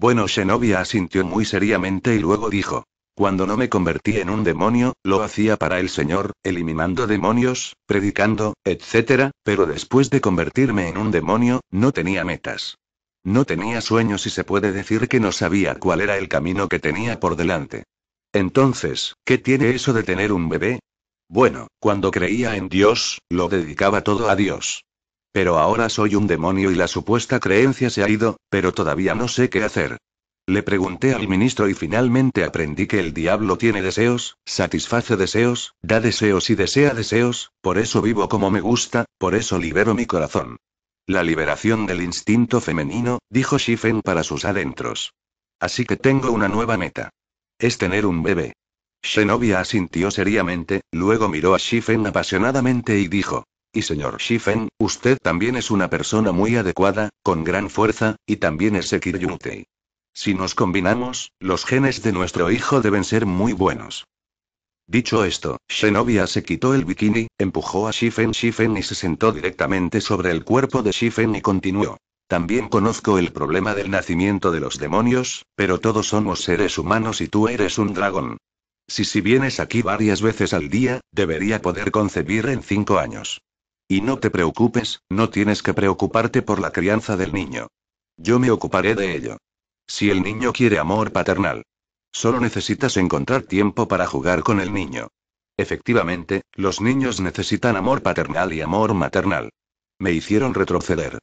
Bueno, Xenobia asintió muy seriamente y luego dijo. Cuando no me convertí en un demonio, lo hacía para el Señor, eliminando demonios, predicando, etc., pero después de convertirme en un demonio, no tenía metas. No tenía sueños y se puede decir que no sabía cuál era el camino que tenía por delante. Entonces, ¿qué tiene eso de tener un bebé? Bueno, cuando creía en Dios, lo dedicaba todo a Dios. Pero ahora soy un demonio y la supuesta creencia se ha ido, pero todavía no sé qué hacer. Le pregunté al ministro y finalmente aprendí que el diablo tiene deseos, satisface deseos, da deseos y desea deseos, por eso vivo como me gusta, por eso libero mi corazón. La liberación del instinto femenino, dijo Shifen para sus adentros. Así que tengo una nueva meta. Es tener un bebé. Shenobia asintió seriamente, luego miró a Shifen apasionadamente y dijo, y señor Shifen, usted también es una persona muy adecuada, con gran fuerza, y también es Sekiryutei. Si nos combinamos, los genes de nuestro hijo deben ser muy buenos. Dicho esto, Shenobia se quitó el bikini, empujó a Shifen Shifen y se sentó directamente sobre el cuerpo de Shifen y continuó. También conozco el problema del nacimiento de los demonios, pero todos somos seres humanos y tú eres un dragón. Si si vienes aquí varias veces al día, debería poder concebir en cinco años. Y no te preocupes, no tienes que preocuparte por la crianza del niño. Yo me ocuparé de ello. Si el niño quiere amor paternal. Solo necesitas encontrar tiempo para jugar con el niño. Efectivamente, los niños necesitan amor paternal y amor maternal. Me hicieron retroceder.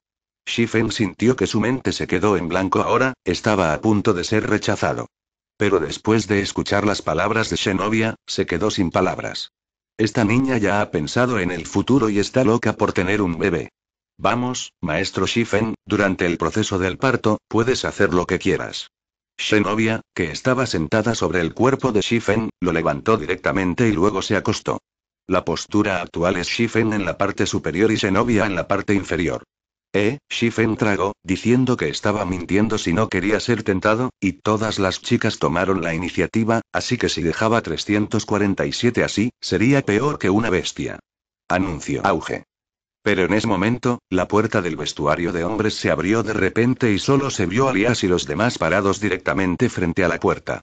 Shifen sintió que su mente se quedó en blanco ahora, estaba a punto de ser rechazado. Pero después de escuchar las palabras de Shenobia, se quedó sin palabras. Esta niña ya ha pensado en el futuro y está loca por tener un bebé. Vamos, maestro Shifen, durante el proceso del parto, puedes hacer lo que quieras. Shenobia, que estaba sentada sobre el cuerpo de Shifen, lo levantó directamente y luego se acostó. La postura actual es Shifen en la parte superior y Xenobia en la parte inferior. Eh, Shifen tragó, diciendo que estaba mintiendo si no quería ser tentado, y todas las chicas tomaron la iniciativa, así que si dejaba 347 así, sería peor que una bestia. Anunció auge. Pero en ese momento, la puerta del vestuario de hombres se abrió de repente y solo se vio a Lias y los demás parados directamente frente a la puerta.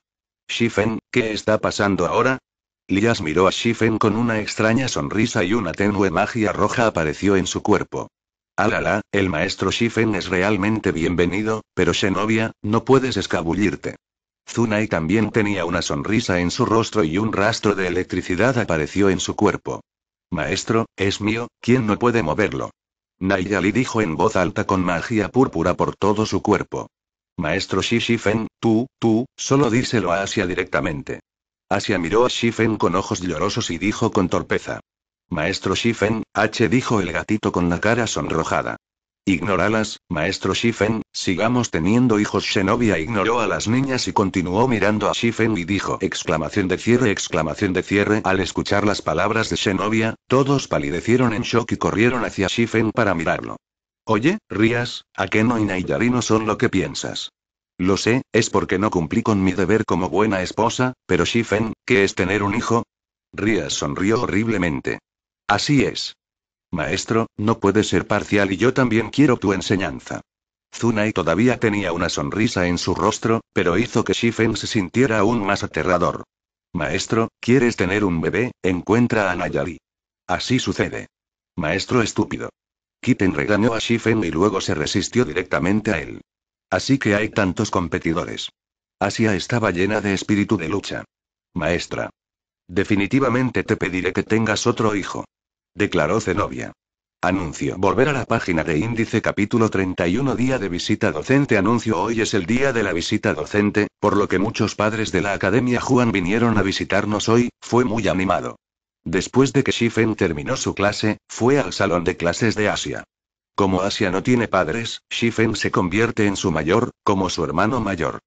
Shifen, ¿qué está pasando ahora? Lias miró a Shifen con una extraña sonrisa y una tenue magia roja apareció en su cuerpo. Alala, el maestro Shifen es realmente bienvenido, pero Xenobia, no puedes escabullirte. Zunai también tenía una sonrisa en su rostro y un rastro de electricidad apareció en su cuerpo. Maestro, es mío, ¿quién no puede moverlo? Nayali dijo en voz alta con magia púrpura por todo su cuerpo. Maestro Shifen, tú, tú, solo díselo a Asia directamente. Asia miró a Shifen con ojos llorosos y dijo con torpeza. Maestro Shifen, H dijo el gatito con la cara sonrojada. Ignóralas, maestro Shifen, sigamos teniendo hijos. Xenobia ignoró a las niñas y continuó mirando a Shifen y dijo exclamación de cierre, exclamación de cierre. Al escuchar las palabras de Xenobia, todos palidecieron en shock y corrieron hacia Shifen para mirarlo. Oye, Rías, Akeno y Nayarino no son lo que piensas. Lo sé, es porque no cumplí con mi deber como buena esposa, pero Shifen, ¿qué es tener un hijo? Rías sonrió horriblemente. Así es. Maestro, no puede ser parcial y yo también quiero tu enseñanza. Zunai todavía tenía una sonrisa en su rostro, pero hizo que Shifen se sintiera aún más aterrador. Maestro, ¿quieres tener un bebé? Encuentra a Nayali. Así sucede. Maestro estúpido. Kitten regañó a Shifen y luego se resistió directamente a él. Así que hay tantos competidores. Asia estaba llena de espíritu de lucha. Maestra. Definitivamente te pediré que tengas otro hijo declaró Zenobia. Anuncio. Volver a la página de índice capítulo 31 día de visita docente. Anuncio. Hoy es el día de la visita docente, por lo que muchos padres de la Academia Juan vinieron a visitarnos hoy, fue muy animado. Después de que Shifen terminó su clase, fue al salón de clases de Asia. Como Asia no tiene padres, Shifen se convierte en su mayor, como su hermano mayor.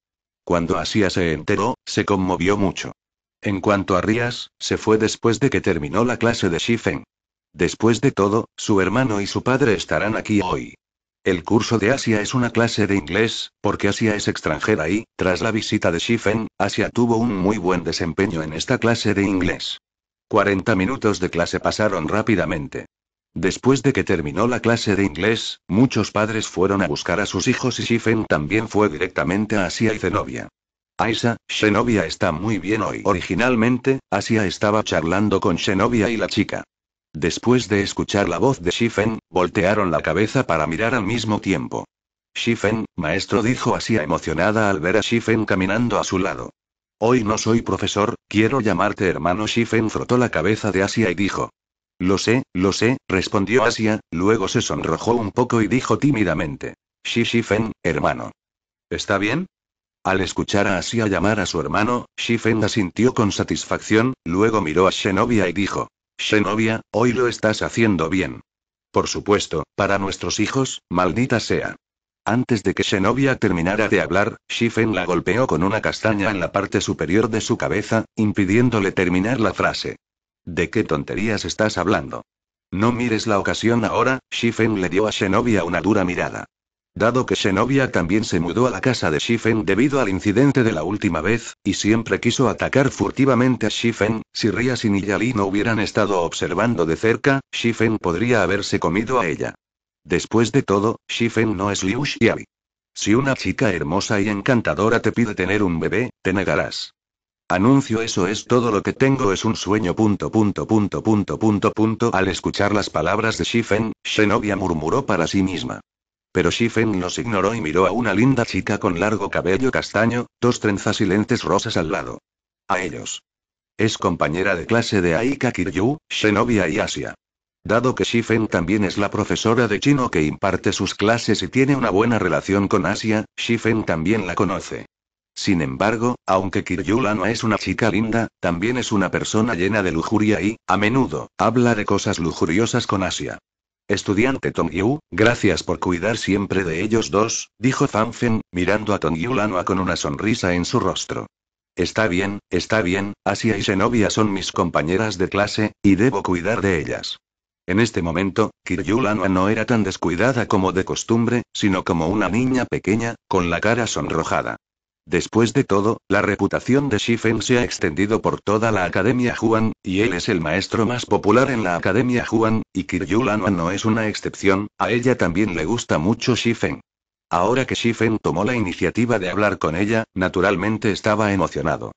Cuando Asia se enteró, se conmovió mucho. En cuanto a Rías, se fue después de que terminó la clase de Shifen. Después de todo, su hermano y su padre estarán aquí hoy. El curso de Asia es una clase de inglés, porque Asia es extranjera y, tras la visita de Shifen, Asia tuvo un muy buen desempeño en esta clase de inglés. 40 minutos de clase pasaron rápidamente. Después de que terminó la clase de inglés, muchos padres fueron a buscar a sus hijos y Shifen también fue directamente a Asia y Zenobia. Aisa, Zenobia está muy bien hoy. Originalmente, Asia estaba charlando con Zenobia y la chica. Después de escuchar la voz de Shifen, voltearon la cabeza para mirar al mismo tiempo. Shifen, maestro dijo Asia emocionada al ver a Shifen caminando a su lado. Hoy no soy profesor, quiero llamarte hermano. Shifen frotó la cabeza de Asia y dijo. Lo sé, lo sé, respondió Asia, luego se sonrojó un poco y dijo tímidamente. Shi Shifen, hermano. ¿Está bien? Al escuchar a Asia llamar a su hermano, Shifen asintió con satisfacción, luego miró a Shenobia y dijo. «Xenobia, hoy lo estás haciendo bien. Por supuesto, para nuestros hijos, maldita sea. Antes de que Xenobia terminara de hablar, Shifen la golpeó con una castaña en la parte superior de su cabeza, impidiéndole terminar la frase. ¿De qué tonterías estás hablando? No mires la ocasión ahora, Shifen le dio a Xenobia una dura mirada. Dado que Shenobia también se mudó a la casa de Shifen debido al incidente de la última vez, y siempre quiso atacar furtivamente a Shifen, si Riasin y Yali no hubieran estado observando de cerca, Shifen podría haberse comido a ella. Después de todo, Shifen no es Liu Si una chica hermosa y encantadora te pide tener un bebé, te negarás. Anuncio eso es todo lo que tengo es un sueño. Al escuchar las palabras de Shifen, Shenobia murmuró para sí misma pero Shifen los ignoró y miró a una linda chica con largo cabello castaño, dos trenzas y lentes rosas al lado. A ellos. Es compañera de clase de Aika Kiryu, Xenobia y Asia. Dado que Shifen también es la profesora de chino que imparte sus clases y tiene una buena relación con Asia, Shifen también la conoce. Sin embargo, aunque Kiryula no es una chica linda, también es una persona llena de lujuria y, a menudo, habla de cosas lujuriosas con Asia. Estudiante Tong Yu, gracias por cuidar siempre de ellos dos, dijo Fen, mirando a Yu Lanua con una sonrisa en su rostro. Está bien, está bien, Asia y Zenobia son mis compañeras de clase, y debo cuidar de ellas. En este momento, Kiryu Lanua no era tan descuidada como de costumbre, sino como una niña pequeña, con la cara sonrojada. Después de todo, la reputación de Shifen se ha extendido por toda la Academia Juan, y él es el maestro más popular en la Academia Juan, y Lanwa no es una excepción, a ella también le gusta mucho Shifen. Ahora que Shifen tomó la iniciativa de hablar con ella, naturalmente estaba emocionado.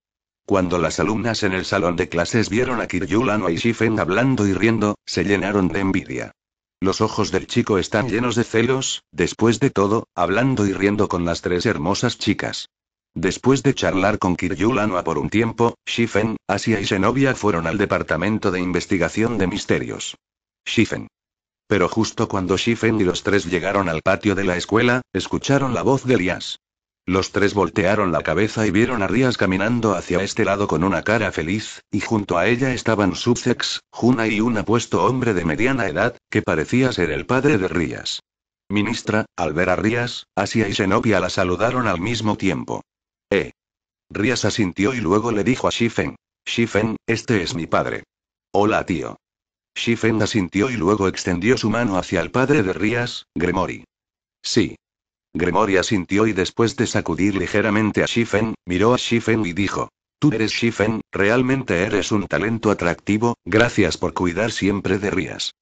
Cuando las alumnas en el salón de clases vieron a Kiryulano y Shifen hablando y riendo, se llenaron de envidia. Los ojos del chico están llenos de celos, después de todo, hablando y riendo con las tres hermosas chicas. Después de charlar con Kiryulano por un tiempo, Shifen, Asia y Xenobia fueron al departamento de investigación de misterios. Shifen. Pero justo cuando Shifen y los tres llegaron al patio de la escuela, escucharon la voz de Rías. Los tres voltearon la cabeza y vieron a Rías caminando hacia este lado con una cara feliz, y junto a ella estaban Subsex, Juna y un apuesto hombre de mediana edad, que parecía ser el padre de Rías. Ministra, al ver a Rías, Asia y Xenobia la saludaron al mismo tiempo. Eh. Rías asintió y luego le dijo a Shifen. Shifen, este es mi padre. Hola, tío. Shifen asintió y luego extendió su mano hacia el padre de Rías, Gremori. Sí. Gremori asintió y después de sacudir ligeramente a Shifen, miró a Shifen y dijo. Tú eres Shifen, realmente eres un talento atractivo, gracias por cuidar siempre de Rías.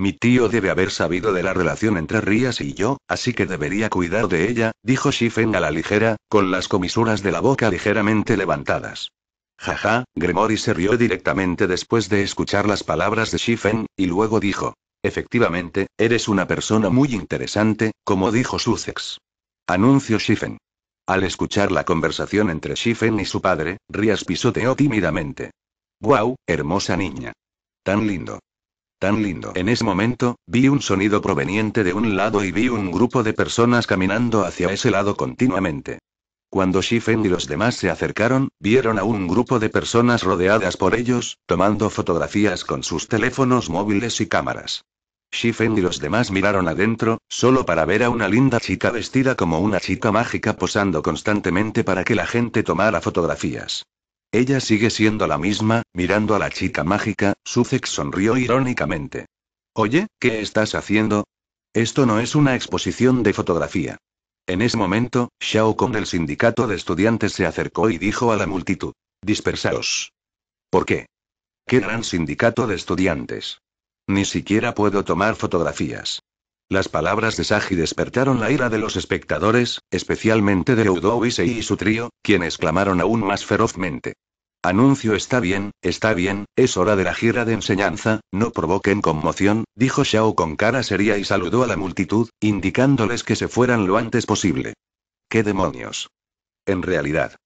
Mi tío debe haber sabido de la relación entre Rías y yo, así que debería cuidar de ella, dijo Shifen a la ligera, con las comisuras de la boca ligeramente levantadas. Jaja, Gremory se rió directamente después de escuchar las palabras de Shifen, y luego dijo: Efectivamente, eres una persona muy interesante, como dijo Sussex. Anuncio Shifen. Al escuchar la conversación entre Shifen y su padre, Rías pisoteó tímidamente. ¡Guau, hermosa niña! Tan lindo tan lindo. En ese momento, vi un sonido proveniente de un lado y vi un grupo de personas caminando hacia ese lado continuamente. Cuando Shifen y los demás se acercaron, vieron a un grupo de personas rodeadas por ellos, tomando fotografías con sus teléfonos móviles y cámaras. Shifen y los demás miraron adentro, solo para ver a una linda chica vestida como una chica mágica posando constantemente para que la gente tomara fotografías. Ella sigue siendo la misma, mirando a la chica mágica, Sussex sonrió irónicamente. Oye, ¿qué estás haciendo? Esto no es una exposición de fotografía. En ese momento, Shao Kong del sindicato de estudiantes se acercó y dijo a la multitud. Dispersaos. ¿Por qué? ¿Qué gran sindicato de estudiantes? Ni siquiera puedo tomar fotografías. Las palabras de Saji despertaron la ira de los espectadores, especialmente de Eudo y su trío, quienes clamaron aún más ferozmente. Anuncio está bien, está bien, es hora de la gira de enseñanza, no provoquen conmoción, dijo Shao con cara seria y saludó a la multitud, indicándoles que se fueran lo antes posible. ¿Qué demonios? En realidad.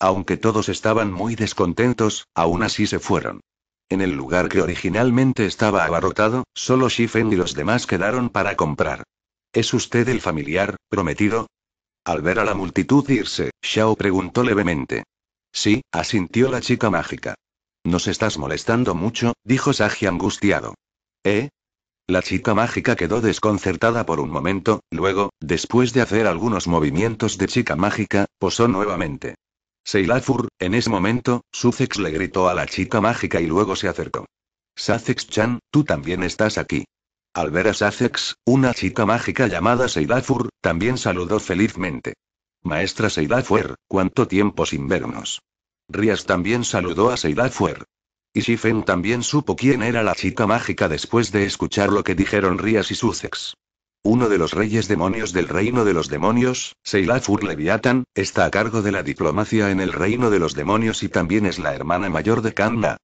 Aunque todos estaban muy descontentos, aún así se fueron. En el lugar que originalmente estaba abarrotado, solo Shifen y los demás quedaron para comprar. ¿Es usted el familiar, prometido? Al ver a la multitud irse, Shao preguntó levemente. Sí, asintió la chica mágica. Nos estás molestando mucho, dijo Sagi angustiado. ¿Eh? La chica mágica quedó desconcertada por un momento, luego, después de hacer algunos movimientos de chica mágica, posó nuevamente. Seilafur, en ese momento, Sussex le gritó a la chica mágica y luego se acercó. Sussex-chan, tú también estás aquí. Al ver a Sussex, una chica mágica llamada Seilafur, también saludó felizmente. Maestra Seilafur, cuánto tiempo sin vernos. Rias también saludó a Seilafur. Y Shifen también supo quién era la chica mágica después de escuchar lo que dijeron Rias y Sussex. Uno de los reyes demonios del reino de los demonios, Seilafur Leviathan, está a cargo de la diplomacia en el reino de los demonios y también es la hermana mayor de Kamna.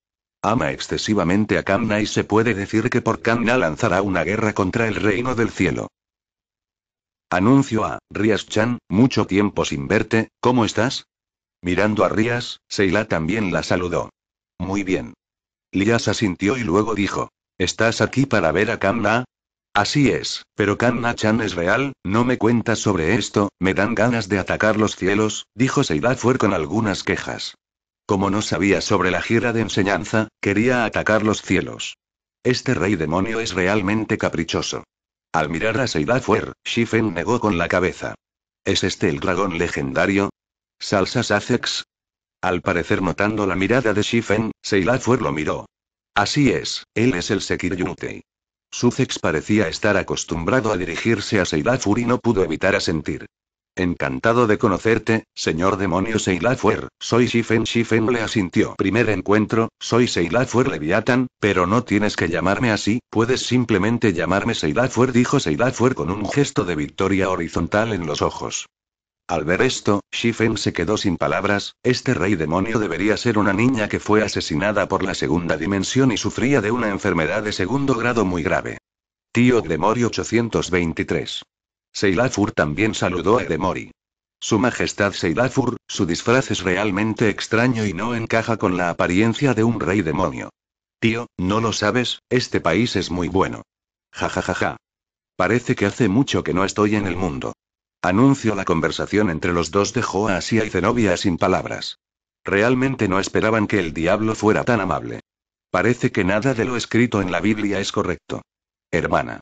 Ama excesivamente a Kamna y se puede decir que por Kamna lanzará una guerra contra el reino del cielo. Anuncio a Rias-chan, mucho tiempo sin verte, ¿cómo estás? Mirando a Rias, Seila también la saludó. Muy bien. Lias asintió y luego dijo: ¿Estás aquí para ver a Kamna? Así es, pero Kanna-chan es real, no me cuentas sobre esto, me dan ganas de atacar los cielos, dijo Seidafuer con algunas quejas. Como no sabía sobre la gira de enseñanza, quería atacar los cielos. Este rey demonio es realmente caprichoso. Al mirar a Seidafuer, Shifen negó con la cabeza. ¿Es este el dragón legendario? ¿Salsa Sasex. Al parecer notando la mirada de Shifen, Seidafuer lo miró. Así es, él es el Sekiryutei. Sucex parecía estar acostumbrado a dirigirse a Seilafur y no pudo evitar asentir. Encantado de conocerte, señor demonio Seilafuer, soy Shifen Shifen le asintió. Primer encuentro, soy Seilafuer Leviathan, pero no tienes que llamarme así, puedes simplemente llamarme Seilafuer dijo Seylafur con un gesto de victoria horizontal en los ojos. Al ver esto, Shifen se quedó sin palabras, este rey demonio debería ser una niña que fue asesinada por la segunda dimensión y sufría de una enfermedad de segundo grado muy grave. Tío Demori 823. Seilafur también saludó a Demori. Su Majestad Seilafur, su disfraz es realmente extraño y no encaja con la apariencia de un rey demonio. Tío, no lo sabes, este país es muy bueno. Ja ja ja ja. Parece que hace mucho que no estoy en el mundo. Anuncio la conversación entre los dos dejó a Asia y Zenobia sin palabras. Realmente no esperaban que el diablo fuera tan amable. Parece que nada de lo escrito en la Biblia es correcto. Hermana.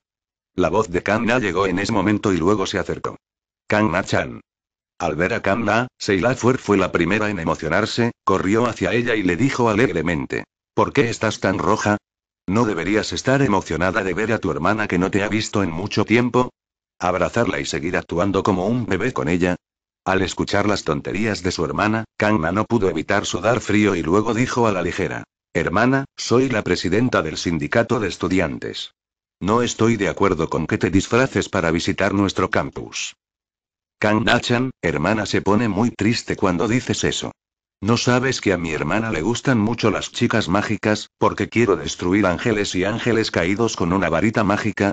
La voz de Kanna llegó en ese momento y luego se acercó. kanna chan Al ver a Kanna, Seila Fuer fue la primera en emocionarse, corrió hacia ella y le dijo alegremente. ¿Por qué estás tan roja? ¿No deberías estar emocionada de ver a tu hermana que no te ha visto en mucho tiempo? abrazarla y seguir actuando como un bebé con ella? Al escuchar las tonterías de su hermana, Kangma no pudo evitar sudar frío y luego dijo a la ligera, Hermana, soy la presidenta del sindicato de estudiantes. No estoy de acuerdo con que te disfraces para visitar nuestro campus. Kang Nachan, hermana se pone muy triste cuando dices eso. No sabes que a mi hermana le gustan mucho las chicas mágicas, porque quiero destruir ángeles y ángeles caídos con una varita mágica,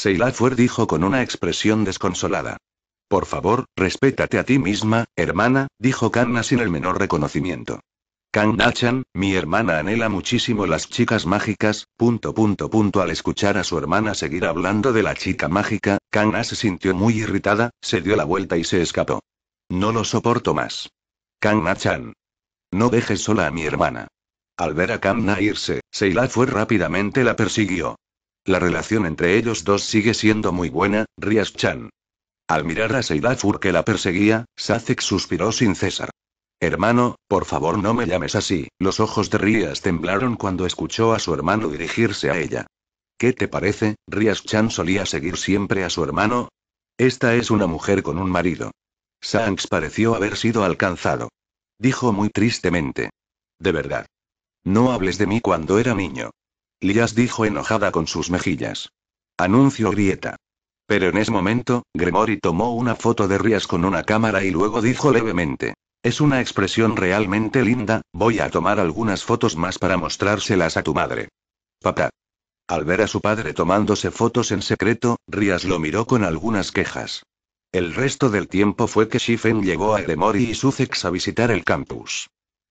Seilafuer dijo con una expresión desconsolada. Por favor, respétate a ti misma, hermana, dijo Kanna sin el menor reconocimiento. Kanna-chan, mi hermana anhela muchísimo las chicas mágicas, punto punto punto al escuchar a su hermana seguir hablando de la chica mágica, Kanna se sintió muy irritada, se dio la vuelta y se escapó. No lo soporto más. Kanna-chan. No dejes sola a mi hermana. Al ver a Kanna irse, Seila fue rápidamente la persiguió. La relación entre ellos dos sigue siendo muy buena, Rias-chan. Al mirar a Seidafur que la perseguía, Sazek suspiró sin cesar. Hermano, por favor no me llames así. Los ojos de Rias temblaron cuando escuchó a su hermano dirigirse a ella. ¿Qué te parece? Rias chan solía seguir siempre a su hermano. Esta es una mujer con un marido. Sanks pareció haber sido alcanzado. Dijo muy tristemente. De verdad. No hables de mí cuando era niño. Lías dijo enojada con sus mejillas. Anuncio grieta. Pero en ese momento, Gremory tomó una foto de Rías con una cámara y luego dijo levemente. Es una expresión realmente linda, voy a tomar algunas fotos más para mostrárselas a tu madre. Papá. Al ver a su padre tomándose fotos en secreto, Rías lo miró con algunas quejas. El resto del tiempo fue que Shifen llegó a Gremory y Sussex a visitar el campus.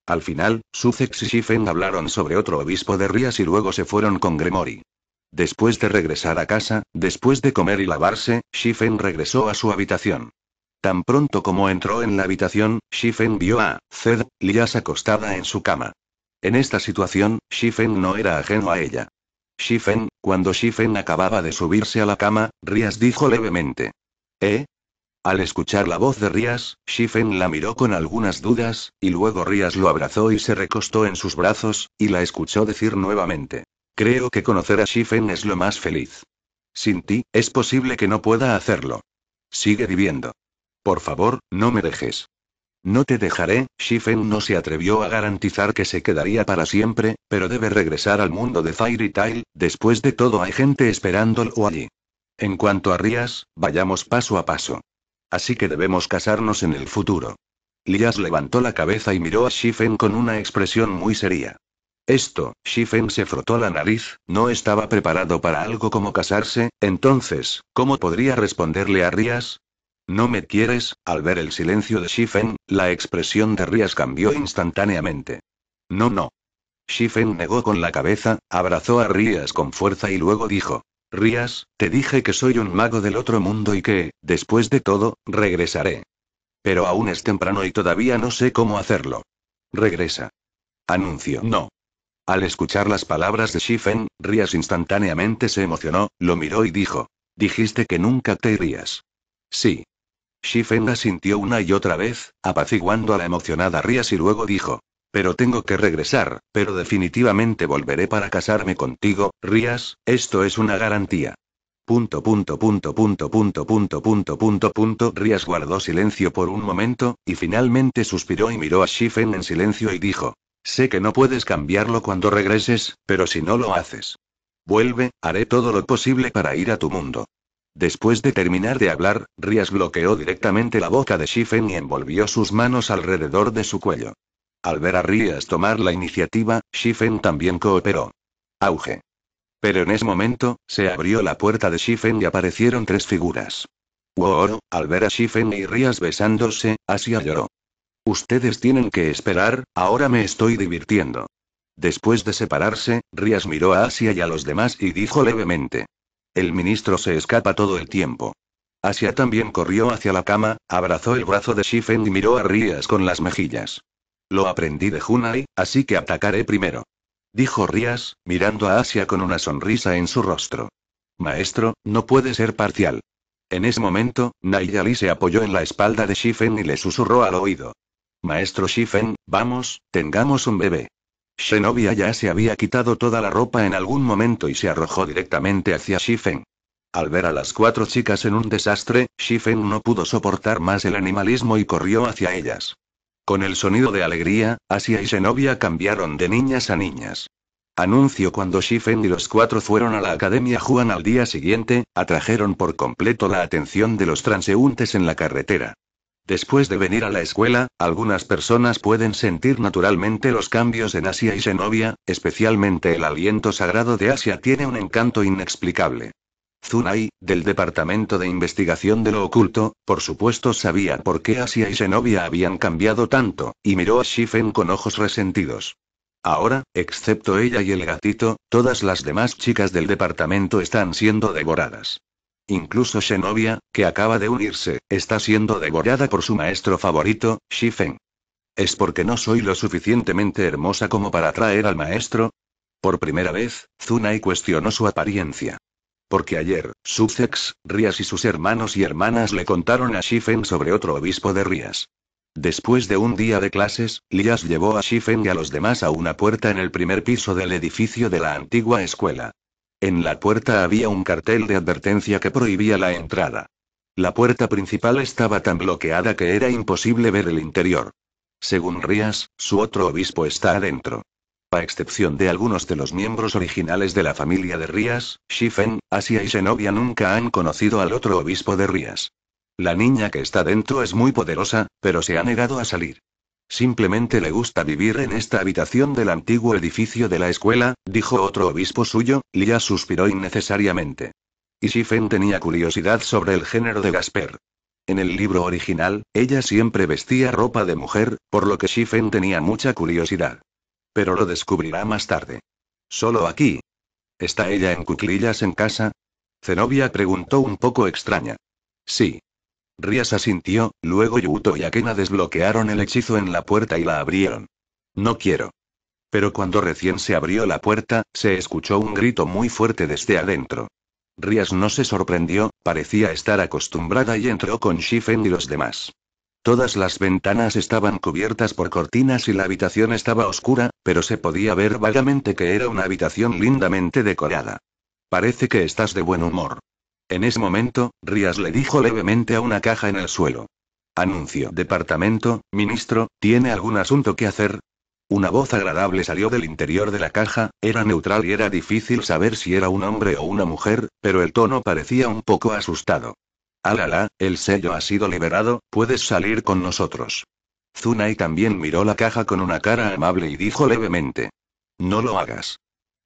Al final, Sussex y Shifen hablaron sobre otro obispo de Rías y luego se fueron con Gremory. Después de regresar a casa, después de comer y lavarse, Shifen regresó a su habitación. Tan pronto como entró en la habitación, Shifen vio a Zed Lias acostada en su cama. En esta situación, Shifen no era ajeno a ella. Shifen, cuando Shifen acababa de subirse a la cama, Rías dijo levemente. ¿Eh? Al escuchar la voz de Rías, Shifen la miró con algunas dudas, y luego Rías lo abrazó y se recostó en sus brazos, y la escuchó decir nuevamente. Creo que conocer a Shifen es lo más feliz. Sin ti, es posible que no pueda hacerlo. Sigue viviendo. Por favor, no me dejes. No te dejaré, Shifen no se atrevió a garantizar que se quedaría para siempre, pero debe regresar al mundo de Fairy Tail, después de todo hay gente esperándolo allí. En cuanto a Rías, vayamos paso a paso. Así que debemos casarnos en el futuro. Lias levantó la cabeza y miró a Shifen con una expresión muy seria. Esto, Shifen se frotó la nariz, no estaba preparado para algo como casarse, entonces, ¿cómo podría responderle a Rías? ¿No me quieres? Al ver el silencio de Shifen, la expresión de Rías cambió instantáneamente. No, no. Shifen negó con la cabeza, abrazó a Rías con fuerza y luego dijo, Rías, te dije que soy un mago del otro mundo y que, después de todo, regresaré. Pero aún es temprano y todavía no sé cómo hacerlo. Regresa. Anuncio. No. Al escuchar las palabras de Shifen, Rías instantáneamente se emocionó, lo miró y dijo. Dijiste que nunca te irías. Sí. Shifen sintió una y otra vez, apaciguando a la emocionada Rías y luego dijo. Pero tengo que regresar, pero definitivamente volveré para casarme contigo, Rías, esto es una garantía. Punto punto punto punto punto punto punto punto Rías guardó silencio por un momento, y finalmente suspiró y miró a Shifen en silencio y dijo. Sé que no puedes cambiarlo cuando regreses, pero si no lo haces. Vuelve, haré todo lo posible para ir a tu mundo. Después de terminar de hablar, Rías bloqueó directamente la boca de Shifen y envolvió sus manos alrededor de su cuello. Al ver a Rías tomar la iniciativa, Shifen también cooperó. Auge. Pero en ese momento, se abrió la puerta de Shifen y aparecieron tres figuras. Wooro, al ver a Shifen y Rías besándose, Asia lloró. Ustedes tienen que esperar, ahora me estoy divirtiendo. Después de separarse, Rías miró a Asia y a los demás y dijo levemente. El ministro se escapa todo el tiempo. Asia también corrió hacia la cama, abrazó el brazo de Shifen y miró a Rías con las mejillas. Lo aprendí de Junai, así que atacaré primero. Dijo Rías, mirando a Asia con una sonrisa en su rostro. Maestro, no puede ser parcial. En ese momento, Nayali se apoyó en la espalda de Shifen y le susurró al oído. Maestro Shifen, vamos, tengamos un bebé. Xenobia ya se había quitado toda la ropa en algún momento y se arrojó directamente hacia Shifen. Al ver a las cuatro chicas en un desastre, Shifen no pudo soportar más el animalismo y corrió hacia ellas. Con el sonido de alegría, Asia y Zenobia cambiaron de niñas a niñas. Anuncio cuando Shifen y los cuatro fueron a la Academia Juan al día siguiente, atrajeron por completo la atención de los transeúntes en la carretera. Después de venir a la escuela, algunas personas pueden sentir naturalmente los cambios en Asia y Zenobia, especialmente el aliento sagrado de Asia tiene un encanto inexplicable. Zunai, del Departamento de Investigación de lo Oculto, por supuesto sabía por qué Asia y Zenobia habían cambiado tanto, y miró a Shifen con ojos resentidos. Ahora, excepto ella y el gatito, todas las demás chicas del departamento están siendo devoradas. Incluso Xenobia, que acaba de unirse, está siendo devorada por su maestro favorito, Shifen. ¿Es porque no soy lo suficientemente hermosa como para atraer al maestro? Por primera vez, Zunai cuestionó su apariencia. Porque ayer, Sussex, Rías y sus hermanos y hermanas le contaron a Shifen sobre otro obispo de Rías. Después de un día de clases, Lías llevó a Shifen y a los demás a una puerta en el primer piso del edificio de la antigua escuela. En la puerta había un cartel de advertencia que prohibía la entrada. La puerta principal estaba tan bloqueada que era imposible ver el interior. Según Rías, su otro obispo está adentro a excepción de algunos de los miembros originales de la familia de Rías, Shifen, Asia y Zenobia nunca han conocido al otro obispo de Rías. La niña que está dentro es muy poderosa, pero se ha negado a salir. Simplemente le gusta vivir en esta habitación del antiguo edificio de la escuela, dijo otro obispo suyo, y ya suspiró innecesariamente. Y Shifen tenía curiosidad sobre el género de Gasper. En el libro original, ella siempre vestía ropa de mujer, por lo que Shifen tenía mucha curiosidad. Pero lo descubrirá más tarde. Solo aquí. ¿Está ella en cuclillas en casa? Zenobia preguntó un poco extraña. Sí. Rías asintió, luego Yuto y Akena desbloquearon el hechizo en la puerta y la abrieron. No quiero. Pero cuando recién se abrió la puerta, se escuchó un grito muy fuerte desde adentro. Rías no se sorprendió, parecía estar acostumbrada y entró con Shifen y los demás. Todas las ventanas estaban cubiertas por cortinas y la habitación estaba oscura, pero se podía ver vagamente que era una habitación lindamente decorada. Parece que estás de buen humor. En ese momento, Rías le dijo levemente a una caja en el suelo. Anuncio. Departamento, ministro, ¿tiene algún asunto que hacer? Una voz agradable salió del interior de la caja, era neutral y era difícil saber si era un hombre o una mujer, pero el tono parecía un poco asustado. Alala, el sello ha sido liberado, puedes salir con nosotros. Zunai también miró la caja con una cara amable y dijo levemente. No lo hagas.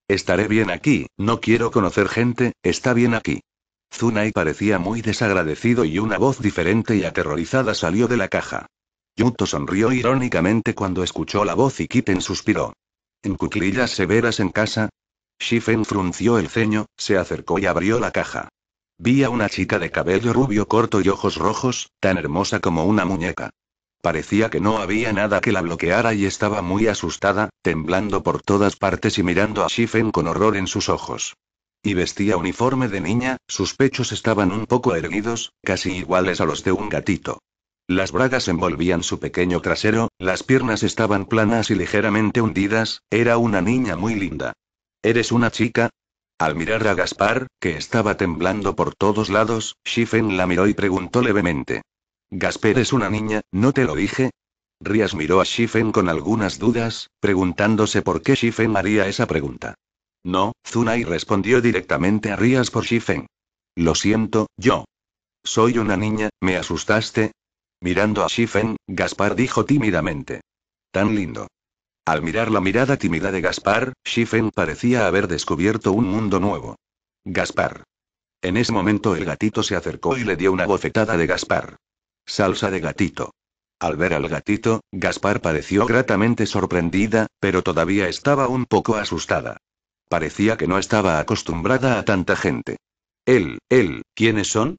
Estaré bien aquí, no quiero conocer gente, está bien aquí. Zunai parecía muy desagradecido y una voz diferente y aterrorizada salió de la caja. Yuto sonrió irónicamente cuando escuchó la voz y Kiten suspiró. ¿En cuclillas severas en casa? Shifen frunció el ceño, se acercó y abrió la caja. Vi a una chica de cabello rubio corto y ojos rojos, tan hermosa como una muñeca. Parecía que no había nada que la bloqueara y estaba muy asustada, temblando por todas partes y mirando a Shifen con horror en sus ojos. Y vestía uniforme de niña, sus pechos estaban un poco erguidos, casi iguales a los de un gatito. Las bragas envolvían su pequeño trasero, las piernas estaban planas y ligeramente hundidas, era una niña muy linda. ¿Eres una chica? Al mirar a Gaspar, que estaba temblando por todos lados, Shifen la miró y preguntó levemente. "Gaspar es una niña, ¿no te lo dije? Rías miró a Shifen con algunas dudas, preguntándose por qué Shifen haría esa pregunta. No, Zunai respondió directamente a Rías por Shifen. Lo siento, yo. Soy una niña, ¿me asustaste? Mirando a Shifen, Gaspar dijo tímidamente. Tan lindo. Al mirar la mirada tímida de Gaspar, Shifen parecía haber descubierto un mundo nuevo. Gaspar. En ese momento el gatito se acercó y le dio una bofetada de Gaspar. Salsa de gatito. Al ver al gatito, Gaspar pareció gratamente sorprendida, pero todavía estaba un poco asustada. Parecía que no estaba acostumbrada a tanta gente. Él, él, ¿quiénes son?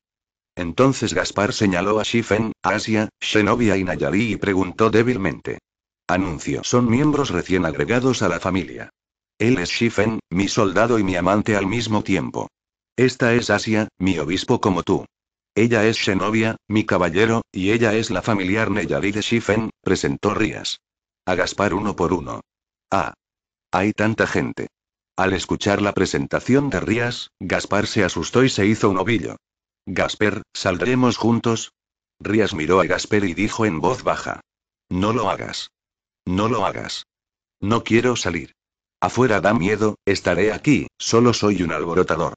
Entonces Gaspar señaló a Shifen, Asia, Xenobia y Nayali y preguntó débilmente. Anuncio. Son miembros recién agregados a la familia. Él es Shifen, mi soldado y mi amante al mismo tiempo. Esta es Asia, mi obispo como tú. Ella es Xenobia, mi caballero, y ella es la familiar Neyari de Shifen, presentó Rías. A Gaspar uno por uno. Ah. Hay tanta gente. Al escuchar la presentación de Rías, Gaspar se asustó y se hizo un ovillo. Gasper, ¿saldremos juntos? Rías miró a Gasper y dijo en voz baja. No lo hagas. No lo hagas. No quiero salir. Afuera da miedo, estaré aquí, solo soy un alborotador.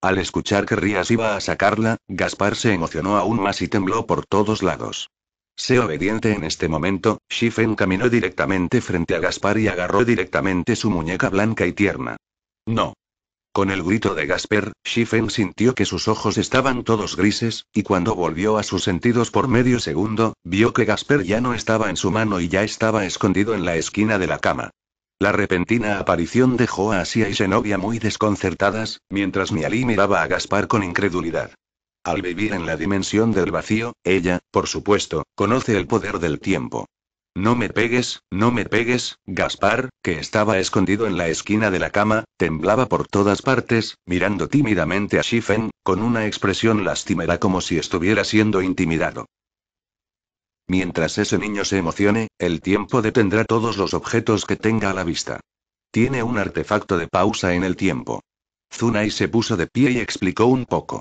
Al escuchar que Rías iba a sacarla, Gaspar se emocionó aún más y tembló por todos lados. Sé obediente en este momento, Shifen caminó directamente frente a Gaspar y agarró directamente su muñeca blanca y tierna. No. Con el grito de Gasper, Shifen sintió que sus ojos estaban todos grises, y cuando volvió a sus sentidos por medio segundo, vio que Gasper ya no estaba en su mano y ya estaba escondido en la esquina de la cama. La repentina aparición dejó a Asia y Zenobia muy desconcertadas, mientras Miali miraba a Gaspar con incredulidad. Al vivir en la dimensión del vacío, ella, por supuesto, conoce el poder del tiempo. No me pegues, no me pegues, Gaspar, que estaba escondido en la esquina de la cama, temblaba por todas partes, mirando tímidamente a Shifen, con una expresión lastimera como si estuviera siendo intimidado. Mientras ese niño se emocione, el tiempo detendrá todos los objetos que tenga a la vista. Tiene un artefacto de pausa en el tiempo. Zunai se puso de pie y explicó un poco.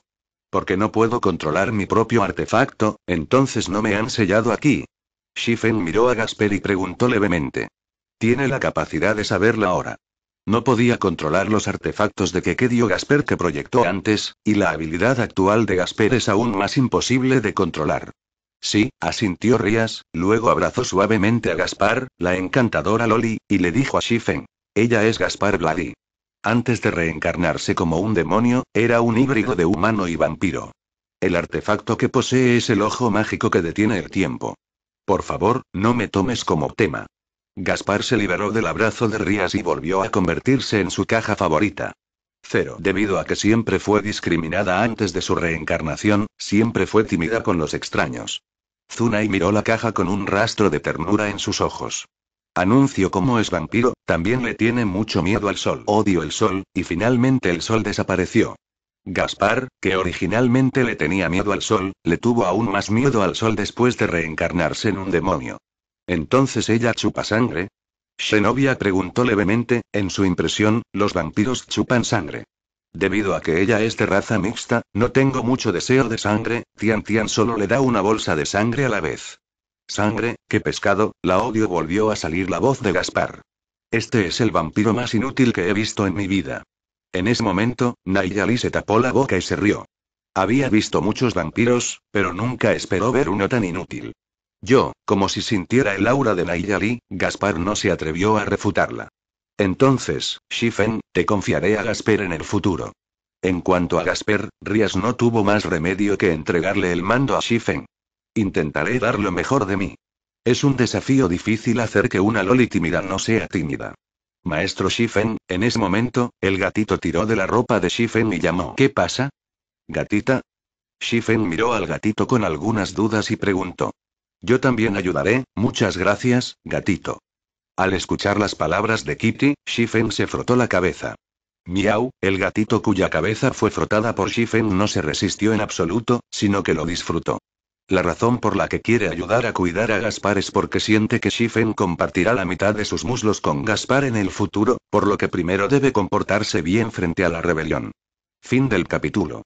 Porque no puedo controlar mi propio artefacto, entonces no me han sellado aquí, Shifen miró a Gasper y preguntó levemente. Tiene la capacidad de saber la hora. No podía controlar los artefactos de que, que dio Gasper que proyectó antes, y la habilidad actual de Gasper es aún más imposible de controlar. Sí, asintió Rías, luego abrazó suavemente a Gaspar, la encantadora Loli, y le dijo a Shifen. Ella es Gaspar Vladi. Antes de reencarnarse como un demonio, era un híbrido de humano y vampiro. El artefacto que posee es el ojo mágico que detiene el tiempo. Por favor, no me tomes como tema. Gaspar se liberó del abrazo de Rías y volvió a convertirse en su caja favorita. Cero. Debido a que siempre fue discriminada antes de su reencarnación, siempre fue tímida con los extraños. Zunai miró la caja con un rastro de ternura en sus ojos. Anuncio como es vampiro, también le tiene mucho miedo al sol. Odio el sol, y finalmente el sol desapareció. Gaspar, que originalmente le tenía miedo al sol, le tuvo aún más miedo al sol después de reencarnarse en un demonio. Entonces ella chupa sangre. Xenobia preguntó levemente, en su impresión, los vampiros chupan sangre. Debido a que ella es de raza mixta, no tengo mucho deseo de sangre, Tian Tian solo le da una bolsa de sangre a la vez. Sangre, qué pescado, la odio volvió a salir la voz de Gaspar. Este es el vampiro más inútil que he visto en mi vida. En ese momento, Nayali se tapó la boca y se rió. Había visto muchos vampiros, pero nunca esperó ver uno tan inútil. Yo, como si sintiera el aura de Nayali, Gaspar no se atrevió a refutarla. Entonces, Shifen, te confiaré a Gasper en el futuro. En cuanto a Gasper, Rías no tuvo más remedio que entregarle el mando a Shifen. Intentaré dar lo mejor de mí. Es un desafío difícil hacer que una Loli tímida no sea tímida. Maestro Shifen, en ese momento, el gatito tiró de la ropa de Shifen y llamó. ¿Qué pasa? ¿Gatita? Shifen miró al gatito con algunas dudas y preguntó. Yo también ayudaré, muchas gracias, gatito. Al escuchar las palabras de Kitty, Shifen se frotó la cabeza. Miau, el gatito cuya cabeza fue frotada por Shifen no se resistió en absoluto, sino que lo disfrutó. La razón por la que quiere ayudar a cuidar a Gaspar es porque siente que Shifen compartirá la mitad de sus muslos con Gaspar en el futuro, por lo que primero debe comportarse bien frente a la rebelión. Fin del capítulo.